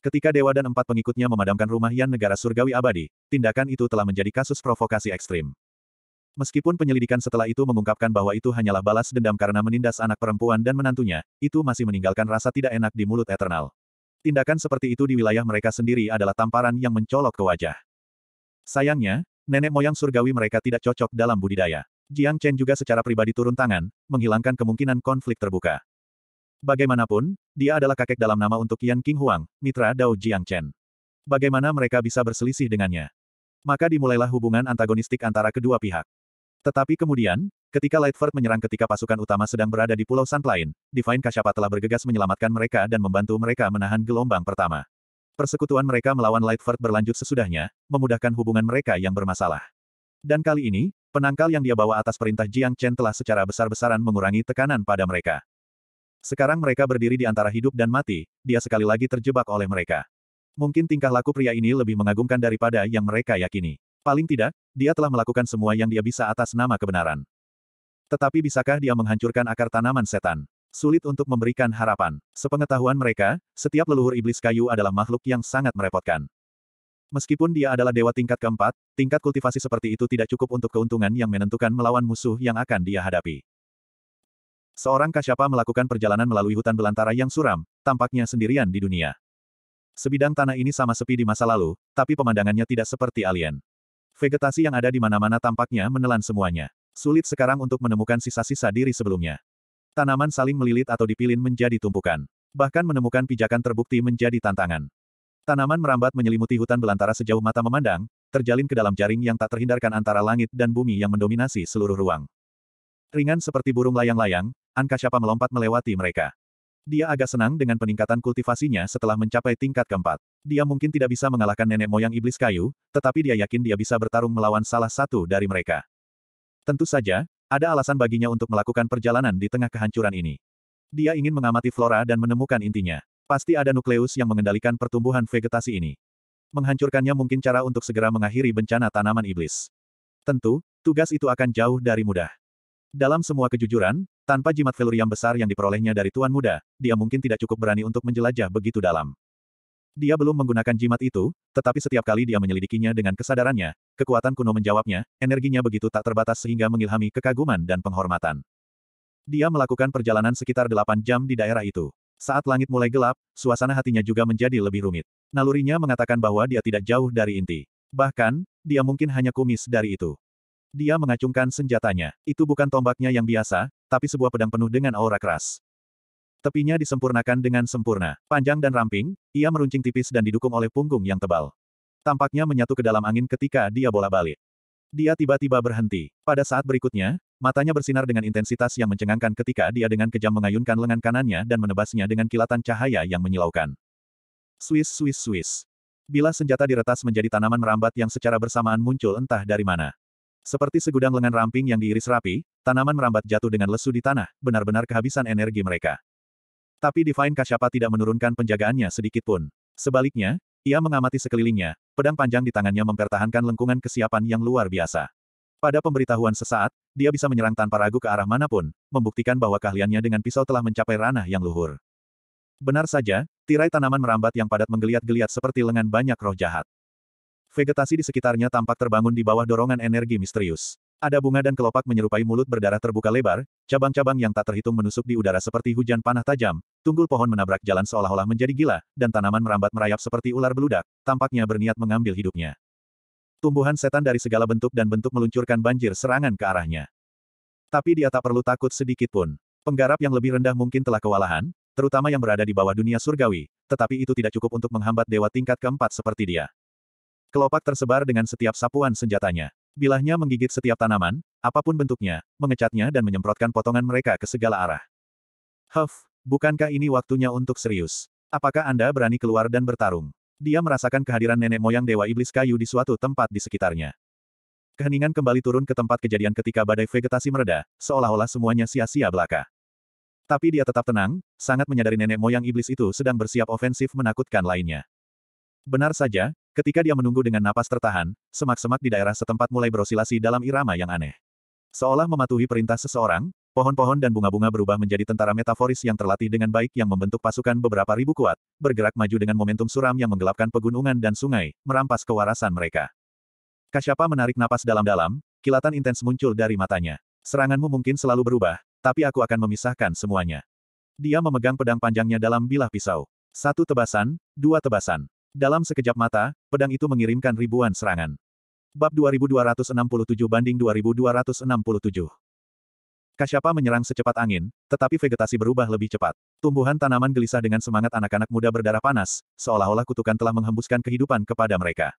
Ketika dewa dan empat pengikutnya memadamkan rumah Yan negara surgawi abadi, tindakan itu telah menjadi kasus provokasi ekstrim. Meskipun penyelidikan setelah itu mengungkapkan bahwa itu hanyalah balas dendam karena menindas anak perempuan dan menantunya, itu masih meninggalkan rasa tidak enak di mulut Eternal. Tindakan seperti itu di wilayah mereka sendiri adalah tamparan yang mencolok ke wajah. Sayangnya, nenek moyang surgawi mereka tidak cocok dalam budidaya. Jiang Chen juga secara pribadi turun tangan, menghilangkan kemungkinan konflik terbuka. Bagaimanapun, dia adalah kakek dalam nama untuk Yan King Huang, mitra Dao Jiang Chen. Bagaimana mereka bisa berselisih dengannya? Maka dimulailah hubungan antagonistik antara kedua pihak. Tetapi kemudian, ketika Lightford menyerang ketika pasukan utama sedang berada di Pulau Sunplain, Divine Kashapa telah bergegas menyelamatkan mereka dan membantu mereka menahan gelombang pertama. Persekutuan mereka melawan Lightford berlanjut sesudahnya, memudahkan hubungan mereka yang bermasalah. Dan kali ini, penangkal yang dia bawa atas perintah Jiang Chen telah secara besar-besaran mengurangi tekanan pada mereka. Sekarang mereka berdiri di antara hidup dan mati, dia sekali lagi terjebak oleh mereka. Mungkin tingkah laku pria ini lebih mengagumkan daripada yang mereka yakini. Paling tidak, dia telah melakukan semua yang dia bisa atas nama kebenaran. Tetapi bisakah dia menghancurkan akar tanaman setan? Sulit untuk memberikan harapan. Sepengetahuan mereka, setiap leluhur iblis kayu adalah makhluk yang sangat merepotkan. Meskipun dia adalah dewa tingkat keempat, tingkat kultivasi seperti itu tidak cukup untuk keuntungan yang menentukan melawan musuh yang akan dia hadapi. Seorang kasyapa melakukan perjalanan melalui hutan belantara yang suram, tampaknya sendirian di dunia. Sebidang tanah ini sama sepi di masa lalu, tapi pemandangannya tidak seperti alien. Vegetasi yang ada di mana-mana tampaknya menelan semuanya. Sulit sekarang untuk menemukan sisa-sisa diri sebelumnya. Tanaman saling melilit atau dipilin menjadi tumpukan. Bahkan menemukan pijakan terbukti menjadi tantangan. Tanaman merambat menyelimuti hutan belantara sejauh mata memandang, terjalin ke dalam jaring yang tak terhindarkan antara langit dan bumi yang mendominasi seluruh ruang. Ringan seperti burung layang-layang, angka siapa melompat melewati mereka. Dia agak senang dengan peningkatan kultivasinya setelah mencapai tingkat keempat. Dia mungkin tidak bisa mengalahkan nenek moyang iblis kayu, tetapi dia yakin dia bisa bertarung melawan salah satu dari mereka. Tentu saja, ada alasan baginya untuk melakukan perjalanan di tengah kehancuran ini. Dia ingin mengamati flora dan menemukan intinya. Pasti ada nukleus yang mengendalikan pertumbuhan vegetasi ini. Menghancurkannya mungkin cara untuk segera mengakhiri bencana tanaman iblis. Tentu, tugas itu akan jauh dari mudah. Dalam semua kejujuran, tanpa jimat velurium besar yang diperolehnya dari Tuan Muda, dia mungkin tidak cukup berani untuk menjelajah begitu dalam. Dia belum menggunakan jimat itu, tetapi setiap kali dia menyelidikinya dengan kesadarannya, kekuatan kuno menjawabnya, energinya begitu tak terbatas sehingga mengilhami kekaguman dan penghormatan. Dia melakukan perjalanan sekitar delapan jam di daerah itu. Saat langit mulai gelap, suasana hatinya juga menjadi lebih rumit. Nalurinya mengatakan bahwa dia tidak jauh dari inti. Bahkan, dia mungkin hanya kumis dari itu. Dia mengacungkan senjatanya. Itu bukan tombaknya yang biasa, tapi sebuah pedang penuh dengan aura keras. Tepinya disempurnakan dengan sempurna. Panjang dan ramping, ia meruncing tipis dan didukung oleh punggung yang tebal. Tampaknya menyatu ke dalam angin ketika dia bola balik. Dia tiba-tiba berhenti. Pada saat berikutnya, matanya bersinar dengan intensitas yang mencengangkan ketika dia dengan kejam mengayunkan lengan kanannya dan menebasnya dengan kilatan cahaya yang menyilaukan. Swiss, Swiss, Swiss. Bila senjata diretas menjadi tanaman merambat yang secara bersamaan muncul entah dari mana. Seperti segudang lengan ramping yang diiris rapi, tanaman merambat jatuh dengan lesu di tanah, benar-benar kehabisan energi mereka. Tapi Divine Kasyapa tidak menurunkan penjagaannya sedikit pun. Sebaliknya, ia mengamati sekelilingnya, pedang panjang di tangannya mempertahankan lengkungan kesiapan yang luar biasa. Pada pemberitahuan sesaat, dia bisa menyerang tanpa ragu ke arah manapun, membuktikan bahwa keahliannya dengan pisau telah mencapai ranah yang luhur. Benar saja, tirai tanaman merambat yang padat menggeliat-geliat seperti lengan banyak roh jahat. Vegetasi di sekitarnya tampak terbangun di bawah dorongan energi misterius. Ada bunga dan kelopak menyerupai mulut berdarah terbuka lebar, cabang-cabang yang tak terhitung menusuk di udara seperti hujan panah tajam, tunggul pohon menabrak jalan seolah-olah menjadi gila, dan tanaman merambat merayap seperti ular beludak, tampaknya berniat mengambil hidupnya. Tumbuhan setan dari segala bentuk dan bentuk meluncurkan banjir serangan ke arahnya. Tapi dia tak perlu takut sedikit pun. Penggarap yang lebih rendah mungkin telah kewalahan, terutama yang berada di bawah dunia surgawi, tetapi itu tidak cukup untuk menghambat dewa tingkat keempat seperti dia. Kelopak tersebar dengan setiap sapuan senjatanya. Bilahnya menggigit setiap tanaman, apapun bentuknya, mengecatnya dan menyemprotkan potongan mereka ke segala arah. Huff, bukankah ini waktunya untuk serius? Apakah Anda berani keluar dan bertarung? Dia merasakan kehadiran nenek moyang Dewa Iblis Kayu di suatu tempat di sekitarnya. Keheningan kembali turun ke tempat kejadian ketika badai vegetasi mereda, seolah-olah semuanya sia-sia belaka. Tapi dia tetap tenang, sangat menyadari nenek moyang iblis itu sedang bersiap ofensif menakutkan lainnya. Benar saja, Ketika dia menunggu dengan napas tertahan, semak-semak di daerah setempat mulai berosilasi dalam irama yang aneh. Seolah mematuhi perintah seseorang, pohon-pohon dan bunga-bunga berubah menjadi tentara metaforis yang terlatih dengan baik yang membentuk pasukan beberapa ribu kuat, bergerak maju dengan momentum suram yang menggelapkan pegunungan dan sungai, merampas kewarasan mereka. Kasyapa menarik napas dalam-dalam, kilatan intens muncul dari matanya. Seranganmu mungkin selalu berubah, tapi aku akan memisahkan semuanya. Dia memegang pedang panjangnya dalam bilah pisau. Satu tebasan, dua tebasan. Dalam sekejap mata, pedang itu mengirimkan ribuan serangan. Bab 2267 banding 2267. Kasyapa menyerang secepat angin, tetapi vegetasi berubah lebih cepat. Tumbuhan tanaman gelisah dengan semangat anak-anak muda berdarah panas, seolah-olah kutukan telah menghembuskan kehidupan kepada mereka.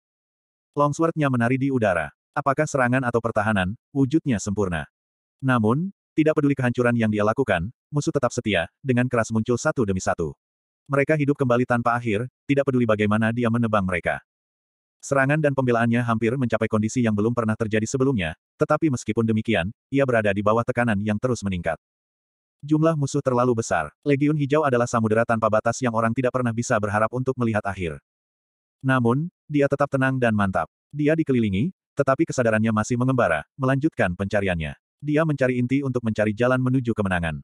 Longsword-nya menari di udara. Apakah serangan atau pertahanan, wujudnya sempurna. Namun, tidak peduli kehancuran yang dia lakukan, musuh tetap setia, dengan keras muncul satu demi satu. Mereka hidup kembali tanpa akhir, tidak peduli bagaimana dia menebang mereka. Serangan dan pembelaannya hampir mencapai kondisi yang belum pernah terjadi sebelumnya, tetapi meskipun demikian, ia berada di bawah tekanan yang terus meningkat. Jumlah musuh terlalu besar. Legiun Hijau adalah samudera tanpa batas yang orang tidak pernah bisa berharap untuk melihat akhir. Namun, dia tetap tenang dan mantap. Dia dikelilingi, tetapi kesadarannya masih mengembara, melanjutkan pencariannya. Dia mencari inti untuk mencari jalan menuju kemenangan.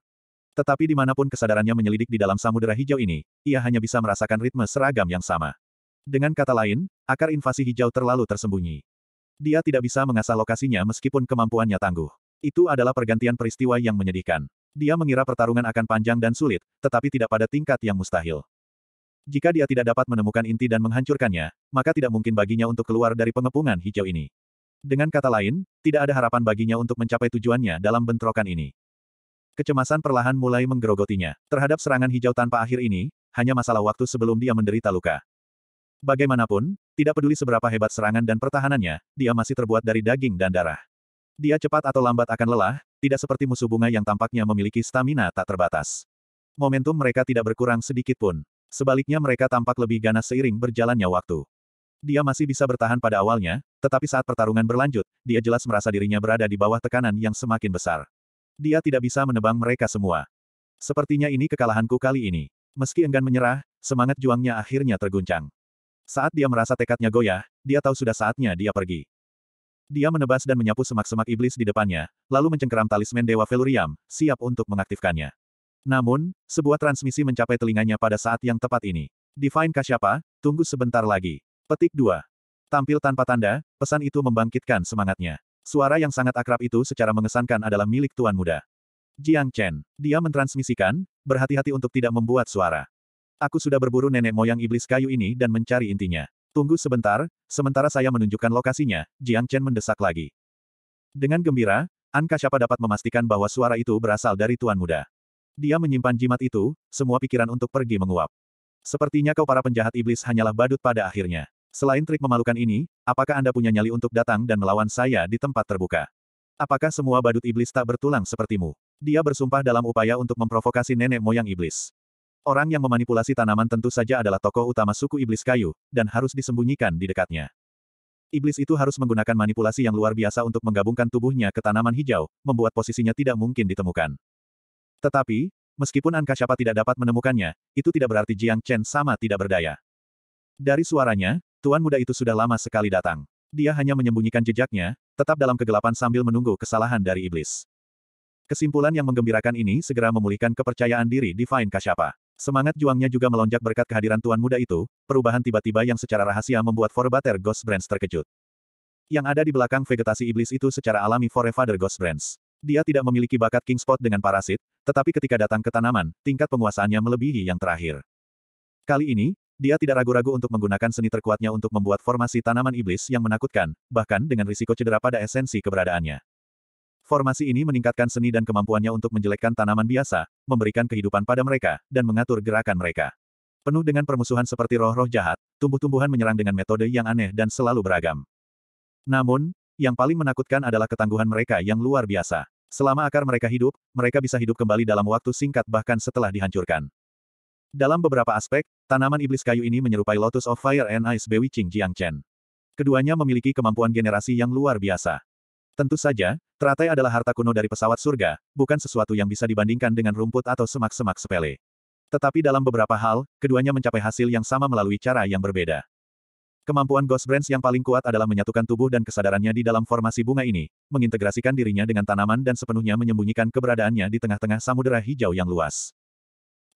Tetapi dimanapun kesadarannya menyelidik di dalam samudera hijau ini, ia hanya bisa merasakan ritme seragam yang sama. Dengan kata lain, akar invasi hijau terlalu tersembunyi. Dia tidak bisa mengasah lokasinya meskipun kemampuannya tangguh. Itu adalah pergantian peristiwa yang menyedihkan. Dia mengira pertarungan akan panjang dan sulit, tetapi tidak pada tingkat yang mustahil. Jika dia tidak dapat menemukan inti dan menghancurkannya, maka tidak mungkin baginya untuk keluar dari pengepungan hijau ini. Dengan kata lain, tidak ada harapan baginya untuk mencapai tujuannya dalam bentrokan ini. Kecemasan perlahan mulai menggerogotinya. Terhadap serangan hijau tanpa akhir ini, hanya masalah waktu sebelum dia menderita luka. Bagaimanapun, tidak peduli seberapa hebat serangan dan pertahanannya, dia masih terbuat dari daging dan darah. Dia cepat atau lambat akan lelah, tidak seperti musuh bunga yang tampaknya memiliki stamina tak terbatas. Momentum mereka tidak berkurang sedikit pun. Sebaliknya mereka tampak lebih ganas seiring berjalannya waktu. Dia masih bisa bertahan pada awalnya, tetapi saat pertarungan berlanjut, dia jelas merasa dirinya berada di bawah tekanan yang semakin besar. Dia tidak bisa menebang mereka semua. Sepertinya ini kekalahanku kali ini. Meski enggan menyerah, semangat juangnya akhirnya terguncang. Saat dia merasa tekadnya goyah, dia tahu sudah saatnya dia pergi. Dia menebas dan menyapu semak-semak iblis di depannya, lalu mencengkeram talisman Dewa Veluriam, siap untuk mengaktifkannya. Namun, sebuah transmisi mencapai telinganya pada saat yang tepat ini. Divine Kasyapa, tunggu sebentar lagi. Petik 2. Tampil tanpa tanda, pesan itu membangkitkan semangatnya. Suara yang sangat akrab itu secara mengesankan adalah milik tuan muda. Jiang Chen. Dia mentransmisikan, berhati-hati untuk tidak membuat suara. Aku sudah berburu nenek moyang iblis kayu ini dan mencari intinya. Tunggu sebentar, sementara saya menunjukkan lokasinya, Jiang Chen mendesak lagi. Dengan gembira, An Kasyapa dapat memastikan bahwa suara itu berasal dari tuan muda. Dia menyimpan jimat itu, semua pikiran untuk pergi menguap. Sepertinya kau para penjahat iblis hanyalah badut pada akhirnya. Selain trik memalukan ini, apakah Anda punya nyali untuk datang dan melawan saya di tempat terbuka? Apakah semua badut iblis tak bertulang sepertimu? Dia bersumpah dalam upaya untuk memprovokasi nenek moyang iblis. Orang yang memanipulasi tanaman tentu saja adalah tokoh utama suku iblis kayu, dan harus disembunyikan di dekatnya. Iblis itu harus menggunakan manipulasi yang luar biasa untuk menggabungkan tubuhnya ke tanaman hijau, membuat posisinya tidak mungkin ditemukan. Tetapi, meskipun angka Angkasyapa tidak dapat menemukannya, itu tidak berarti Jiang Chen sama tidak berdaya. Dari suaranya, Tuan muda itu sudah lama sekali datang. Dia hanya menyembunyikan jejaknya, tetap dalam kegelapan sambil menunggu kesalahan dari iblis. Kesimpulan yang menggembirakan ini segera memulihkan kepercayaan diri Divine Kashapa. Semangat juangnya juga melonjak berkat kehadiran tuan muda itu, perubahan tiba-tiba yang secara rahasia membuat Forbater Ghost Brands terkejut. Yang ada di belakang vegetasi iblis itu secara alami Forefather Ghost Brands. Dia tidak memiliki bakat King dengan parasit, tetapi ketika datang ke tanaman, tingkat penguasaannya melebihi yang terakhir. Kali ini, dia tidak ragu-ragu untuk menggunakan seni terkuatnya untuk membuat formasi tanaman iblis yang menakutkan, bahkan dengan risiko cedera pada esensi keberadaannya. Formasi ini meningkatkan seni dan kemampuannya untuk menjelekkan tanaman biasa, memberikan kehidupan pada mereka, dan mengatur gerakan mereka. Penuh dengan permusuhan seperti roh-roh jahat, tumbuh-tumbuhan menyerang dengan metode yang aneh dan selalu beragam. Namun, yang paling menakutkan adalah ketangguhan mereka yang luar biasa. Selama akar mereka hidup, mereka bisa hidup kembali dalam waktu singkat bahkan setelah dihancurkan. Dalam beberapa aspek, tanaman iblis kayu ini menyerupai Lotus of Fire and Ice Bewitching Jiang Chen. Keduanya memiliki kemampuan generasi yang luar biasa. Tentu saja, teratai adalah harta kuno dari pesawat surga, bukan sesuatu yang bisa dibandingkan dengan rumput atau semak-semak sepele. Tetapi dalam beberapa hal, keduanya mencapai hasil yang sama melalui cara yang berbeda. Kemampuan Ghost Brands yang paling kuat adalah menyatukan tubuh dan kesadarannya di dalam formasi bunga ini, mengintegrasikan dirinya dengan tanaman dan sepenuhnya menyembunyikan keberadaannya di tengah-tengah samudera hijau yang luas.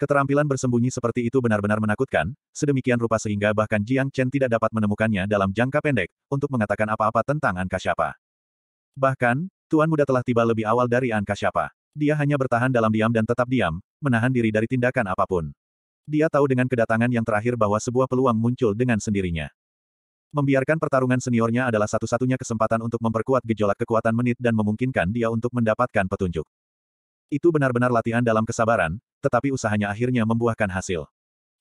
Keterampilan bersembunyi seperti itu benar-benar menakutkan, sedemikian rupa sehingga bahkan Jiang Chen tidak dapat menemukannya dalam jangka pendek, untuk mengatakan apa-apa tentang Angkasyapa. Bahkan, Tuan Muda telah tiba lebih awal dari Angkasyapa. Dia hanya bertahan dalam diam dan tetap diam, menahan diri dari tindakan apapun. Dia tahu dengan kedatangan yang terakhir bahwa sebuah peluang muncul dengan sendirinya. Membiarkan pertarungan seniornya adalah satu-satunya kesempatan untuk memperkuat gejolak kekuatan menit dan memungkinkan dia untuk mendapatkan petunjuk. Itu benar-benar latihan dalam kesabaran, tetapi usahanya akhirnya membuahkan hasil.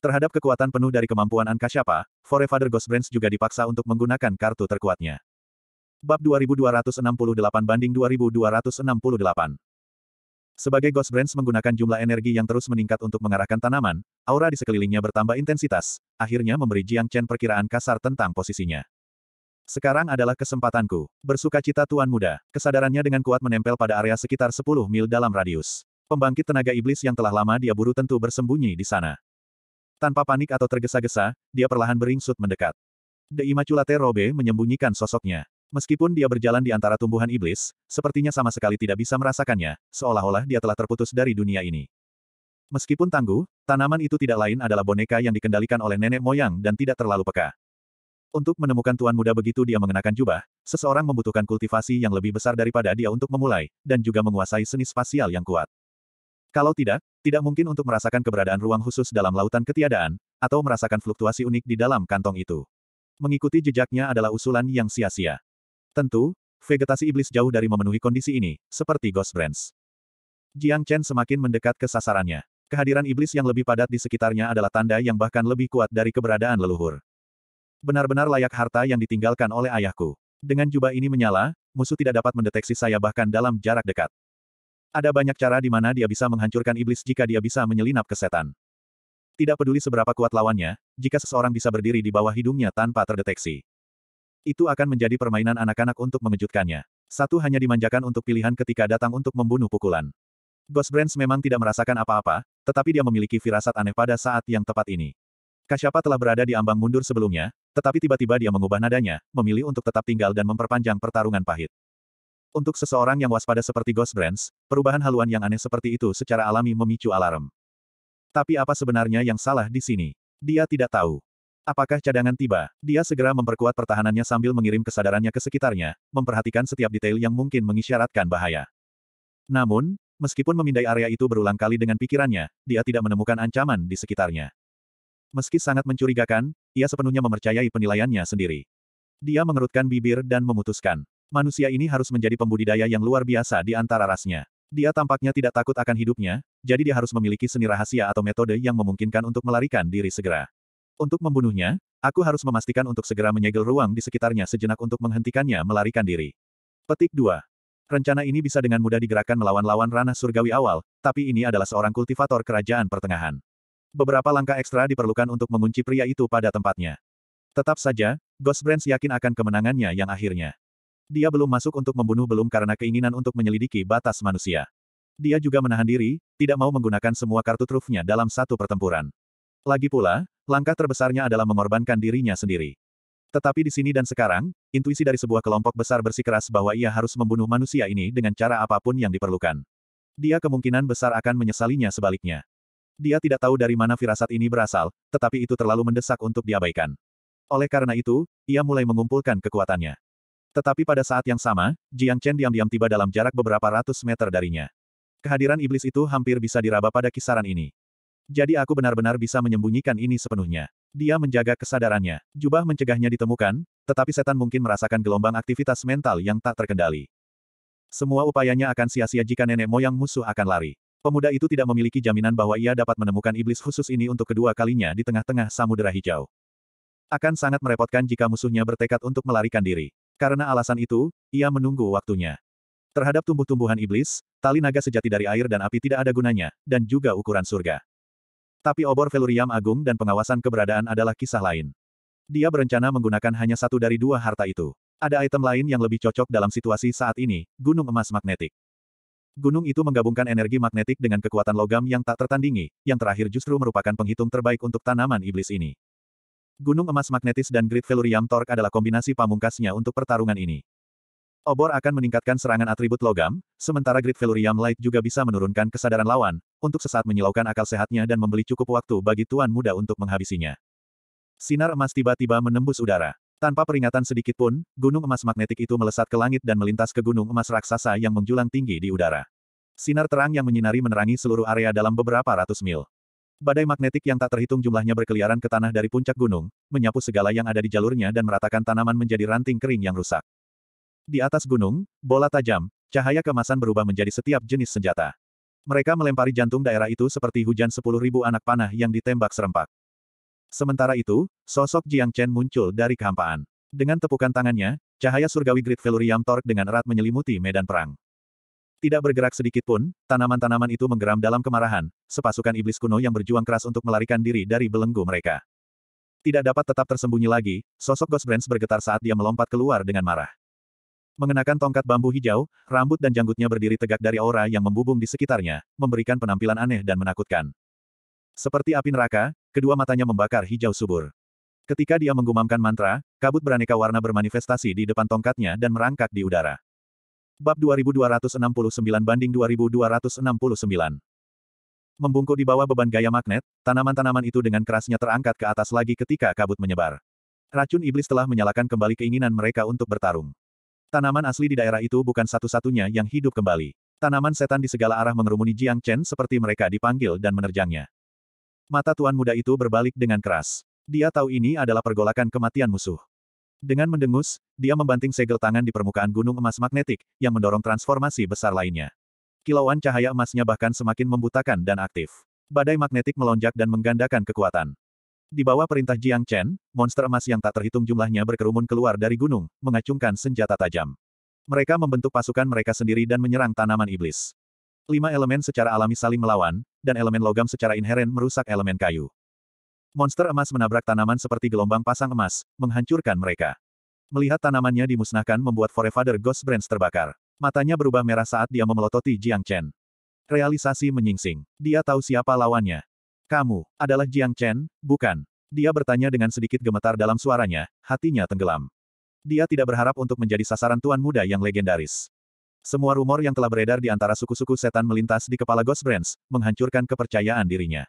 Terhadap kekuatan penuh dari kemampuan Ankashapa, Forefather Ghost Branch juga dipaksa untuk menggunakan kartu terkuatnya. Bab 2268 banding 2268 Sebagai Ghost Branch menggunakan jumlah energi yang terus meningkat untuk mengarahkan tanaman, aura di sekelilingnya bertambah intensitas, akhirnya memberi Jiang Chen perkiraan kasar tentang posisinya. Sekarang adalah kesempatanku. bersuka cita Tuan Muda. Kesadarannya dengan kuat menempel pada area sekitar 10 mil dalam radius. Pembangkit tenaga iblis yang telah lama dia buru tentu bersembunyi di sana. Tanpa panik atau tergesa-gesa, dia perlahan beringsut mendekat. The Immaculate Robe menyembunyikan sosoknya. Meskipun dia berjalan di antara tumbuhan iblis, sepertinya sama sekali tidak bisa merasakannya, seolah-olah dia telah terputus dari dunia ini. Meskipun tangguh, tanaman itu tidak lain adalah boneka yang dikendalikan oleh nenek moyang dan tidak terlalu peka. Untuk menemukan tuan muda begitu dia mengenakan jubah, seseorang membutuhkan kultivasi yang lebih besar daripada dia untuk memulai, dan juga menguasai seni spasial yang kuat. Kalau tidak, tidak mungkin untuk merasakan keberadaan ruang khusus dalam lautan ketiadaan, atau merasakan fluktuasi unik di dalam kantong itu. Mengikuti jejaknya adalah usulan yang sia-sia. Tentu, vegetasi iblis jauh dari memenuhi kondisi ini, seperti Ghost Brands. Jiang Chen semakin mendekat ke sasarannya. Kehadiran iblis yang lebih padat di sekitarnya adalah tanda yang bahkan lebih kuat dari keberadaan leluhur. Benar-benar layak harta yang ditinggalkan oleh ayahku. Dengan jubah ini menyala, musuh tidak dapat mendeteksi saya bahkan dalam jarak dekat. Ada banyak cara di mana dia bisa menghancurkan iblis jika dia bisa menyelinap ke setan. Tidak peduli seberapa kuat lawannya, jika seseorang bisa berdiri di bawah hidungnya tanpa terdeteksi. Itu akan menjadi permainan anak-anak untuk mengejutkannya. Satu hanya dimanjakan untuk pilihan ketika datang untuk membunuh pukulan. Ghost Brands memang tidak merasakan apa-apa, tetapi dia memiliki firasat aneh pada saat yang tepat ini. Kasyapa telah berada di ambang mundur sebelumnya, tetapi tiba-tiba dia mengubah nadanya, memilih untuk tetap tinggal dan memperpanjang pertarungan pahit. Untuk seseorang yang waspada seperti Ghost Brands, perubahan haluan yang aneh seperti itu secara alami memicu alarm. Tapi apa sebenarnya yang salah di sini? Dia tidak tahu. Apakah cadangan tiba? Dia segera memperkuat pertahanannya sambil mengirim kesadarannya ke sekitarnya, memperhatikan setiap detail yang mungkin mengisyaratkan bahaya. Namun, meskipun memindai area itu berulang kali dengan pikirannya, dia tidak menemukan ancaman di sekitarnya. Meski sangat mencurigakan, ia sepenuhnya mempercayai penilaiannya sendiri. Dia mengerutkan bibir dan memutuskan. Manusia ini harus menjadi pembudidaya yang luar biasa di antara rasnya. Dia tampaknya tidak takut akan hidupnya, jadi dia harus memiliki seni rahasia atau metode yang memungkinkan untuk melarikan diri segera. Untuk membunuhnya, aku harus memastikan untuk segera menyegel ruang di sekitarnya sejenak untuk menghentikannya melarikan diri. Petik 2. Rencana ini bisa dengan mudah digerakkan melawan lawan ranah surgawi awal, tapi ini adalah seorang kultivator kerajaan pertengahan. Beberapa langkah ekstra diperlukan untuk mengunci pria itu pada tempatnya. Tetap saja, Ghost Brands yakin akan kemenangannya yang akhirnya. Dia belum masuk untuk membunuh belum karena keinginan untuk menyelidiki batas manusia. Dia juga menahan diri, tidak mau menggunakan semua kartu trufnya dalam satu pertempuran. Lagi pula, langkah terbesarnya adalah mengorbankan dirinya sendiri. Tetapi di sini dan sekarang, intuisi dari sebuah kelompok besar bersikeras bahwa ia harus membunuh manusia ini dengan cara apapun yang diperlukan. Dia kemungkinan besar akan menyesalinya sebaliknya. Dia tidak tahu dari mana firasat ini berasal, tetapi itu terlalu mendesak untuk diabaikan. Oleh karena itu, ia mulai mengumpulkan kekuatannya. Tetapi pada saat yang sama, Jiang Chen diam-diam tiba dalam jarak beberapa ratus meter darinya. Kehadiran iblis itu hampir bisa diraba pada kisaran ini. Jadi aku benar-benar bisa menyembunyikan ini sepenuhnya. Dia menjaga kesadarannya. Jubah mencegahnya ditemukan, tetapi setan mungkin merasakan gelombang aktivitas mental yang tak terkendali. Semua upayanya akan sia-sia jika nenek moyang musuh akan lari. Pemuda itu tidak memiliki jaminan bahwa ia dapat menemukan iblis khusus ini untuk kedua kalinya di tengah-tengah samudera hijau. Akan sangat merepotkan jika musuhnya bertekad untuk melarikan diri. Karena alasan itu, ia menunggu waktunya. Terhadap tumbuh-tumbuhan iblis, tali naga sejati dari air dan api tidak ada gunanya, dan juga ukuran surga. Tapi obor veluriam agung dan pengawasan keberadaan adalah kisah lain. Dia berencana menggunakan hanya satu dari dua harta itu. Ada item lain yang lebih cocok dalam situasi saat ini, gunung emas magnetik. Gunung itu menggabungkan energi magnetik dengan kekuatan logam yang tak tertandingi, yang terakhir justru merupakan penghitung terbaik untuk tanaman iblis ini. Gunung Emas Magnetis dan Grid Velurium Torque adalah kombinasi pamungkasnya untuk pertarungan ini. Obor akan meningkatkan serangan atribut logam, sementara Grid Velurium Light juga bisa menurunkan kesadaran lawan, untuk sesaat menyilaukan akal sehatnya dan membeli cukup waktu bagi Tuan Muda untuk menghabisinya. Sinar emas tiba-tiba menembus udara. Tanpa peringatan sedikit pun, gunung emas magnetik itu melesat ke langit dan melintas ke gunung emas raksasa yang menjulang tinggi di udara. Sinar terang yang menyinari menerangi seluruh area dalam beberapa ratus mil. Badai magnetik yang tak terhitung jumlahnya berkeliaran ke tanah dari puncak gunung, menyapu segala yang ada di jalurnya dan meratakan tanaman menjadi ranting kering yang rusak. Di atas gunung, bola tajam, cahaya kemasan berubah menjadi setiap jenis senjata. Mereka melempari jantung daerah itu seperti hujan sepuluh ribu anak panah yang ditembak serempak. Sementara itu, sosok Jiang Chen muncul dari kehampaan. Dengan tepukan tangannya, cahaya surgawi Great Velurium Torque dengan erat menyelimuti medan perang. Tidak bergerak sedikit pun, tanaman-tanaman itu menggeram dalam kemarahan, sepasukan iblis kuno yang berjuang keras untuk melarikan diri dari belenggu mereka. Tidak dapat tetap tersembunyi lagi, sosok Ghost Brands bergetar saat dia melompat keluar dengan marah. Mengenakan tongkat bambu hijau, rambut dan janggutnya berdiri tegak dari aura yang membubung di sekitarnya, memberikan penampilan aneh dan menakutkan. Seperti api neraka, kedua matanya membakar hijau subur. Ketika dia menggumamkan mantra, kabut beraneka warna bermanifestasi di depan tongkatnya dan merangkak di udara. Bab 2269 banding 2269. Membungkuk di bawah beban gaya magnet, tanaman-tanaman itu dengan kerasnya terangkat ke atas lagi ketika kabut menyebar. Racun iblis telah menyalakan kembali keinginan mereka untuk bertarung. Tanaman asli di daerah itu bukan satu-satunya yang hidup kembali. Tanaman setan di segala arah mengerumuni Jiang Chen seperti mereka dipanggil dan menerjangnya. Mata tuan muda itu berbalik dengan keras. Dia tahu ini adalah pergolakan kematian musuh. Dengan mendengus, dia membanting segel tangan di permukaan gunung emas magnetik, yang mendorong transformasi besar lainnya. Kilauan cahaya emasnya bahkan semakin membutakan dan aktif. Badai magnetik melonjak dan menggandakan kekuatan. Di bawah perintah Jiang Chen, monster emas yang tak terhitung jumlahnya berkerumun keluar dari gunung, mengacungkan senjata tajam. Mereka membentuk pasukan mereka sendiri dan menyerang tanaman iblis. Lima elemen secara alami saling melawan, dan elemen logam secara inheren merusak elemen kayu. Monster emas menabrak tanaman seperti gelombang pasang emas, menghancurkan mereka. Melihat tanamannya dimusnahkan membuat Forefather Ghost Brands terbakar. Matanya berubah merah saat dia memelototi Jiang Chen. Realisasi menyingsing. Dia tahu siapa lawannya. Kamu, adalah Jiang Chen, bukan? Dia bertanya dengan sedikit gemetar dalam suaranya, hatinya tenggelam. Dia tidak berharap untuk menjadi sasaran tuan muda yang legendaris. Semua rumor yang telah beredar di antara suku-suku setan melintas di kepala Ghost Brands, menghancurkan kepercayaan dirinya.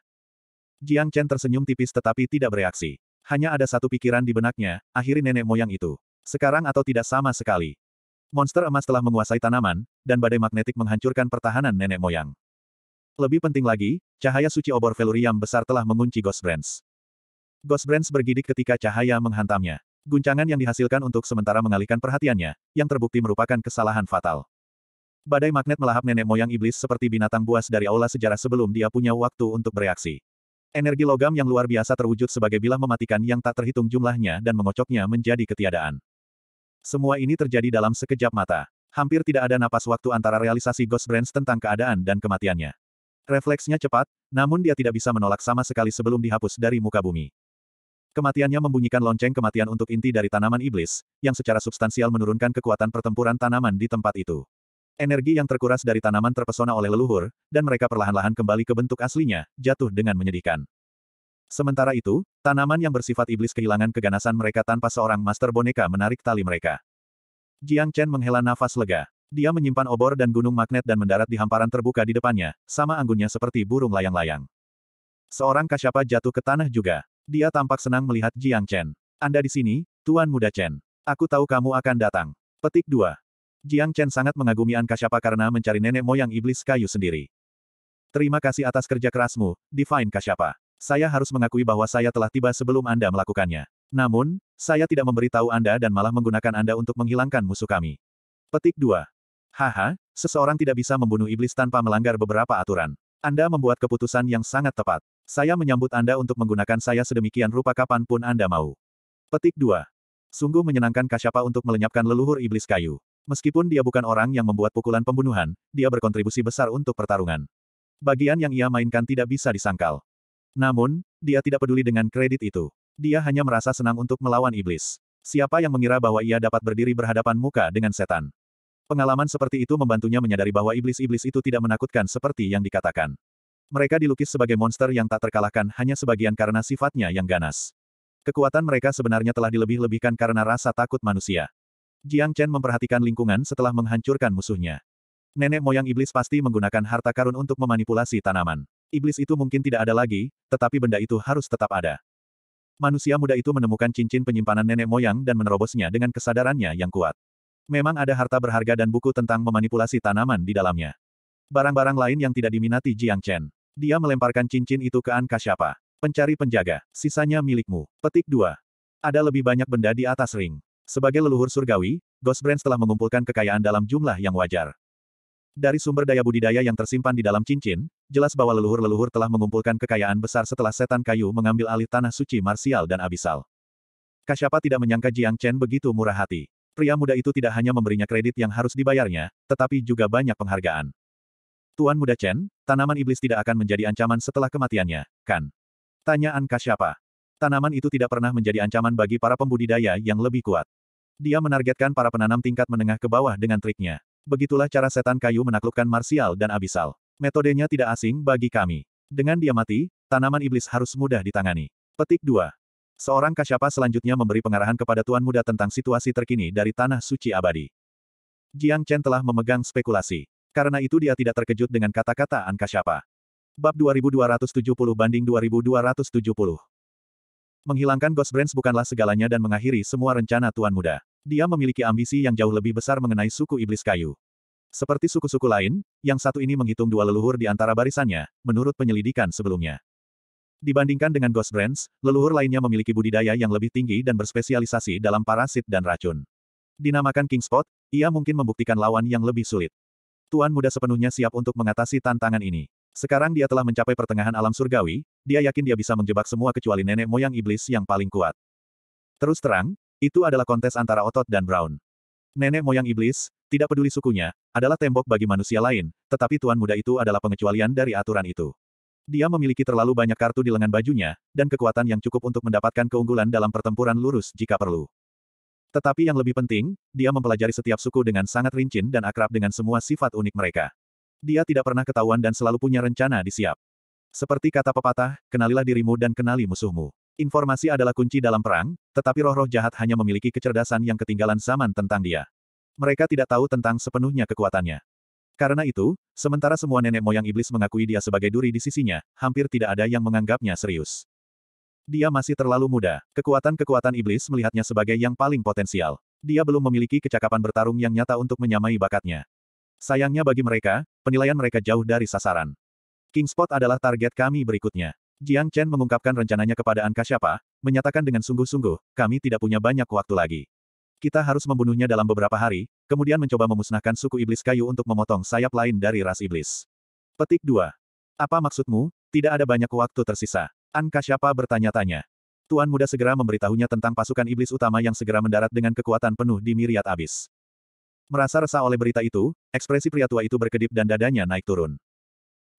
Jiang Chen tersenyum tipis tetapi tidak bereaksi. Hanya ada satu pikiran di benaknya, akhiri nenek moyang itu. Sekarang atau tidak sama sekali. Monster emas telah menguasai tanaman, dan badai magnetik menghancurkan pertahanan nenek moyang. Lebih penting lagi, cahaya suci obor veluriam besar telah mengunci Ghost Brands. Ghost Brands bergidik ketika cahaya menghantamnya. Guncangan yang dihasilkan untuk sementara mengalihkan perhatiannya, yang terbukti merupakan kesalahan fatal. Badai magnet melahap nenek moyang iblis seperti binatang buas dari aula sejarah sebelum dia punya waktu untuk bereaksi. Energi logam yang luar biasa terwujud sebagai bilah mematikan yang tak terhitung jumlahnya dan mengocoknya menjadi ketiadaan. Semua ini terjadi dalam sekejap mata. Hampir tidak ada napas waktu antara realisasi Ghost Brands tentang keadaan dan kematiannya. Refleksnya cepat, namun dia tidak bisa menolak sama sekali sebelum dihapus dari muka bumi. Kematiannya membunyikan lonceng kematian untuk inti dari tanaman iblis, yang secara substansial menurunkan kekuatan pertempuran tanaman di tempat itu. Energi yang terkuras dari tanaman terpesona oleh leluhur, dan mereka perlahan-lahan kembali ke bentuk aslinya, jatuh dengan menyedihkan. Sementara itu, tanaman yang bersifat iblis kehilangan keganasan mereka tanpa seorang master boneka menarik tali mereka. Jiang Chen menghela nafas lega. Dia menyimpan obor dan gunung magnet dan mendarat di hamparan terbuka di depannya, sama anggunnya seperti burung layang-layang. Seorang kasyapa jatuh ke tanah juga. Dia tampak senang melihat Jiang Chen. Anda di sini, Tuan Muda Chen. Aku tahu kamu akan datang. Petik 2. Jiang Chen sangat mengagumi Shapa karena mencari nenek moyang iblis kayu sendiri. Terima kasih atas kerja kerasmu, Divine Kasyapa. Saya harus mengakui bahwa saya telah tiba sebelum Anda melakukannya. Namun, saya tidak memberitahu Anda dan malah menggunakan Anda untuk menghilangkan musuh kami. Petik 2. Haha, seseorang tidak bisa membunuh iblis tanpa melanggar beberapa aturan. Anda membuat keputusan yang sangat tepat. Saya menyambut Anda untuk menggunakan saya sedemikian rupa kapanpun Anda mau. Petik 2. Sungguh menyenangkan Kasyapa untuk melenyapkan leluhur iblis kayu. Meskipun dia bukan orang yang membuat pukulan pembunuhan, dia berkontribusi besar untuk pertarungan. Bagian yang ia mainkan tidak bisa disangkal. Namun, dia tidak peduli dengan kredit itu. Dia hanya merasa senang untuk melawan iblis. Siapa yang mengira bahwa ia dapat berdiri berhadapan muka dengan setan? Pengalaman seperti itu membantunya menyadari bahwa iblis-iblis itu tidak menakutkan seperti yang dikatakan. Mereka dilukis sebagai monster yang tak terkalahkan hanya sebagian karena sifatnya yang ganas. Kekuatan mereka sebenarnya telah dilebih-lebihkan karena rasa takut manusia. Jiang Chen memperhatikan lingkungan setelah menghancurkan musuhnya. Nenek moyang iblis pasti menggunakan harta karun untuk memanipulasi tanaman. Iblis itu mungkin tidak ada lagi, tetapi benda itu harus tetap ada. Manusia muda itu menemukan cincin penyimpanan nenek moyang dan menerobosnya dengan kesadarannya yang kuat. Memang ada harta berharga dan buku tentang memanipulasi tanaman di dalamnya. Barang-barang lain yang tidak diminati Jiang Chen. Dia melemparkan cincin itu ke An Kasyapa. Pencari penjaga, sisanya milikmu. Petik 2. Ada lebih banyak benda di atas ring. Sebagai leluhur surgawi, Ghost Brands telah mengumpulkan kekayaan dalam jumlah yang wajar. Dari sumber daya budidaya yang tersimpan di dalam cincin, jelas bahwa leluhur-leluhur telah mengumpulkan kekayaan besar setelah setan kayu mengambil alih tanah suci Marsial dan Abisal. Kasyapa tidak menyangka Jiang Chen begitu murah hati. Pria muda itu tidak hanya memberinya kredit yang harus dibayarnya, tetapi juga banyak penghargaan. Tuan muda Chen, tanaman iblis tidak akan menjadi ancaman setelah kematiannya, kan? Tanyaan Kasyapa tanaman itu tidak pernah menjadi ancaman bagi para pembudidaya yang lebih kuat. Dia menargetkan para penanam tingkat menengah ke bawah dengan triknya. Begitulah cara setan kayu menaklukkan Marsial dan Abisal. Metodenya tidak asing bagi kami. Dengan dia mati, tanaman iblis harus mudah ditangani. Petik 2. Seorang kasyapa selanjutnya memberi pengarahan kepada Tuan Muda tentang situasi terkini dari Tanah Suci Abadi. Jiang Chen telah memegang spekulasi. Karena itu dia tidak terkejut dengan kata-kata An Kasyapa. Bab 2270 banding 2270 Menghilangkan Ghost Brands bukanlah segalanya dan mengakhiri semua rencana Tuan Muda. Dia memiliki ambisi yang jauh lebih besar mengenai suku iblis kayu. Seperti suku-suku lain, yang satu ini menghitung dua leluhur di antara barisannya, menurut penyelidikan sebelumnya. Dibandingkan dengan Ghost Brands, leluhur lainnya memiliki budidaya yang lebih tinggi dan berspesialisasi dalam parasit dan racun. Dinamakan Kingspot, ia mungkin membuktikan lawan yang lebih sulit. Tuan Muda sepenuhnya siap untuk mengatasi tantangan ini. Sekarang dia telah mencapai pertengahan alam surgawi, dia yakin dia bisa menjebak semua kecuali nenek moyang iblis yang paling kuat. Terus terang, itu adalah kontes antara Otot dan Brown. Nenek moyang iblis, tidak peduli sukunya, adalah tembok bagi manusia lain, tetapi tuan muda itu adalah pengecualian dari aturan itu. Dia memiliki terlalu banyak kartu di lengan bajunya, dan kekuatan yang cukup untuk mendapatkan keunggulan dalam pertempuran lurus jika perlu. Tetapi yang lebih penting, dia mempelajari setiap suku dengan sangat rincin dan akrab dengan semua sifat unik mereka. Dia tidak pernah ketahuan dan selalu punya rencana di siap. Seperti kata pepatah, kenalilah dirimu dan kenali musuhmu. Informasi adalah kunci dalam perang, tetapi roh-roh jahat hanya memiliki kecerdasan yang ketinggalan zaman tentang dia. Mereka tidak tahu tentang sepenuhnya kekuatannya. Karena itu, sementara semua nenek moyang iblis mengakui dia sebagai duri di sisinya, hampir tidak ada yang menganggapnya serius. Dia masih terlalu muda. Kekuatan-kekuatan iblis melihatnya sebagai yang paling potensial. Dia belum memiliki kecakapan bertarung yang nyata untuk menyamai bakatnya. Sayangnya bagi mereka, penilaian mereka jauh dari sasaran. Kingspot adalah target kami berikutnya. Jiang Chen mengungkapkan rencananya kepada An Siapa, menyatakan dengan sungguh-sungguh, kami tidak punya banyak waktu lagi. Kita harus membunuhnya dalam beberapa hari, kemudian mencoba memusnahkan suku iblis kayu untuk memotong sayap lain dari ras iblis. Petik 2. Apa maksudmu, tidak ada banyak waktu tersisa? An Siapa bertanya-tanya. Tuan muda segera memberitahunya tentang pasukan iblis utama yang segera mendarat dengan kekuatan penuh di miriat abis. Merasa resah oleh berita itu, ekspresi pria tua itu berkedip dan dadanya naik turun.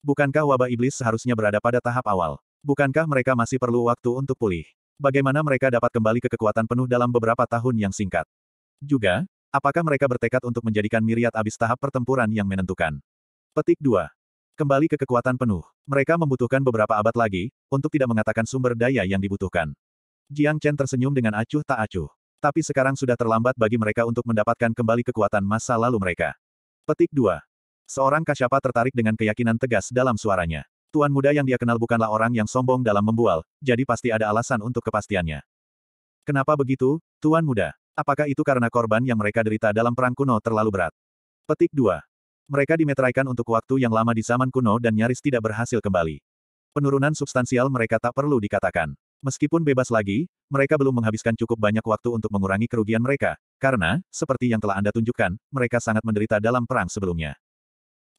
Bukankah wabah iblis seharusnya berada pada tahap awal? Bukankah mereka masih perlu waktu untuk pulih? Bagaimana mereka dapat kembali ke kekuatan penuh dalam beberapa tahun yang singkat? Juga, apakah mereka bertekad untuk menjadikan miriat abis tahap pertempuran yang menentukan? Petik 2. Kembali ke kekuatan penuh. Mereka membutuhkan beberapa abad lagi, untuk tidak mengatakan sumber daya yang dibutuhkan. Jiang Chen tersenyum dengan acuh tak acuh. Tapi sekarang sudah terlambat bagi mereka untuk mendapatkan kembali kekuatan masa lalu mereka. Petik 2. Seorang kasyapa tertarik dengan keyakinan tegas dalam suaranya. Tuan muda yang dia kenal bukanlah orang yang sombong dalam membual, jadi pasti ada alasan untuk kepastiannya. Kenapa begitu, Tuan muda? Apakah itu karena korban yang mereka derita dalam perang kuno terlalu berat? Petik 2. Mereka dimeteraikan untuk waktu yang lama di zaman kuno dan nyaris tidak berhasil kembali. Penurunan substansial mereka tak perlu dikatakan. Meskipun bebas lagi, mereka belum menghabiskan cukup banyak waktu untuk mengurangi kerugian mereka, karena, seperti yang telah Anda tunjukkan, mereka sangat menderita dalam perang sebelumnya.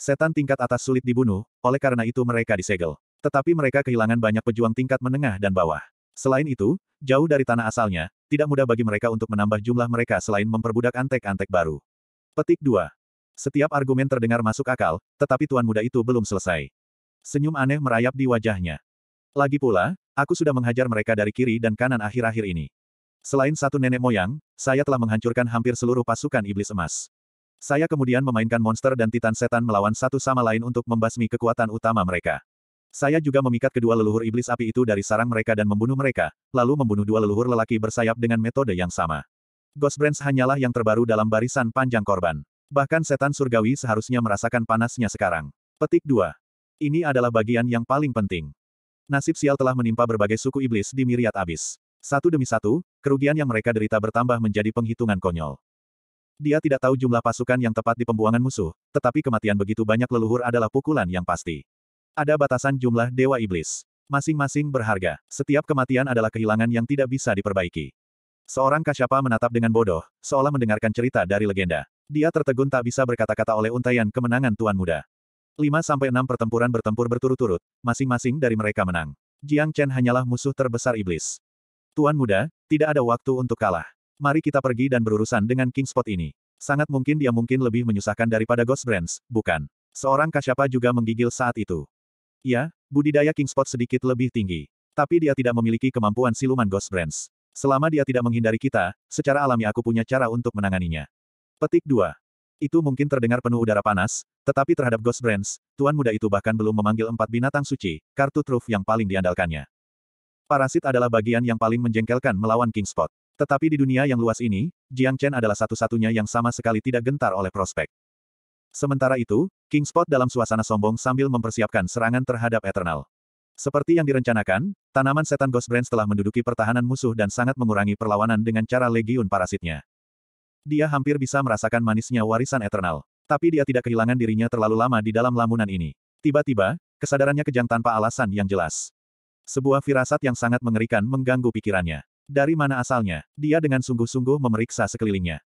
Setan tingkat atas sulit dibunuh, oleh karena itu mereka disegel. Tetapi mereka kehilangan banyak pejuang tingkat menengah dan bawah. Selain itu, jauh dari tanah asalnya, tidak mudah bagi mereka untuk menambah jumlah mereka selain memperbudak antek-antek baru. Petik 2. Setiap argumen terdengar masuk akal, tetapi tuan muda itu belum selesai. Senyum aneh merayap di wajahnya. Lagi pula, aku sudah menghajar mereka dari kiri dan kanan akhir-akhir ini. Selain satu nenek moyang, saya telah menghancurkan hampir seluruh pasukan iblis emas. Saya kemudian memainkan monster dan titan setan melawan satu sama lain untuk membasmi kekuatan utama mereka. Saya juga memikat kedua leluhur iblis api itu dari sarang mereka dan membunuh mereka, lalu membunuh dua leluhur lelaki bersayap dengan metode yang sama. Ghost hanyalah yang terbaru dalam barisan panjang korban. Bahkan setan surgawi seharusnya merasakan panasnya sekarang. Petik 2. Ini adalah bagian yang paling penting. Nasib sial telah menimpa berbagai suku iblis di Miriat Abis. Satu demi satu, kerugian yang mereka derita bertambah menjadi penghitungan konyol. Dia tidak tahu jumlah pasukan yang tepat di pembuangan musuh, tetapi kematian begitu banyak leluhur adalah pukulan yang pasti. Ada batasan jumlah dewa iblis. Masing-masing berharga. Setiap kematian adalah kehilangan yang tidak bisa diperbaiki. Seorang kasyapa menatap dengan bodoh, seolah mendengarkan cerita dari legenda. Dia tertegun tak bisa berkata-kata oleh untaian kemenangan Tuan Muda sampai enam pertempuran bertempur berturut-turut, masing-masing dari mereka menang. Jiang Chen hanyalah musuh terbesar iblis. Tuan muda, tidak ada waktu untuk kalah. Mari kita pergi dan berurusan dengan King Spot ini. Sangat mungkin dia mungkin lebih menyusahkan daripada Ghost Brands, bukan? Seorang kasyapa juga menggigil saat itu. Ya, budidaya King Spot sedikit lebih tinggi. Tapi dia tidak memiliki kemampuan siluman Ghost Brands. Selama dia tidak menghindari kita, secara alami aku punya cara untuk menanganinya. Petik 2. Itu mungkin terdengar penuh udara panas, tetapi terhadap Ghost Brands, tuan muda itu bahkan belum memanggil empat binatang suci, kartu truf yang paling diandalkannya. Parasit adalah bagian yang paling menjengkelkan melawan Kingspot, Tetapi di dunia yang luas ini, Jiang Chen adalah satu-satunya yang sama sekali tidak gentar oleh prospek. Sementara itu, Kingspot dalam suasana sombong sambil mempersiapkan serangan terhadap Eternal. Seperti yang direncanakan, tanaman setan Ghost Brands telah menduduki pertahanan musuh dan sangat mengurangi perlawanan dengan cara legiun parasitnya. Dia hampir bisa merasakan manisnya warisan eternal. Tapi dia tidak kehilangan dirinya terlalu lama di dalam lamunan ini. Tiba-tiba, kesadarannya kejang tanpa alasan yang jelas. Sebuah firasat yang sangat mengerikan mengganggu pikirannya. Dari mana asalnya, dia dengan sungguh-sungguh memeriksa sekelilingnya.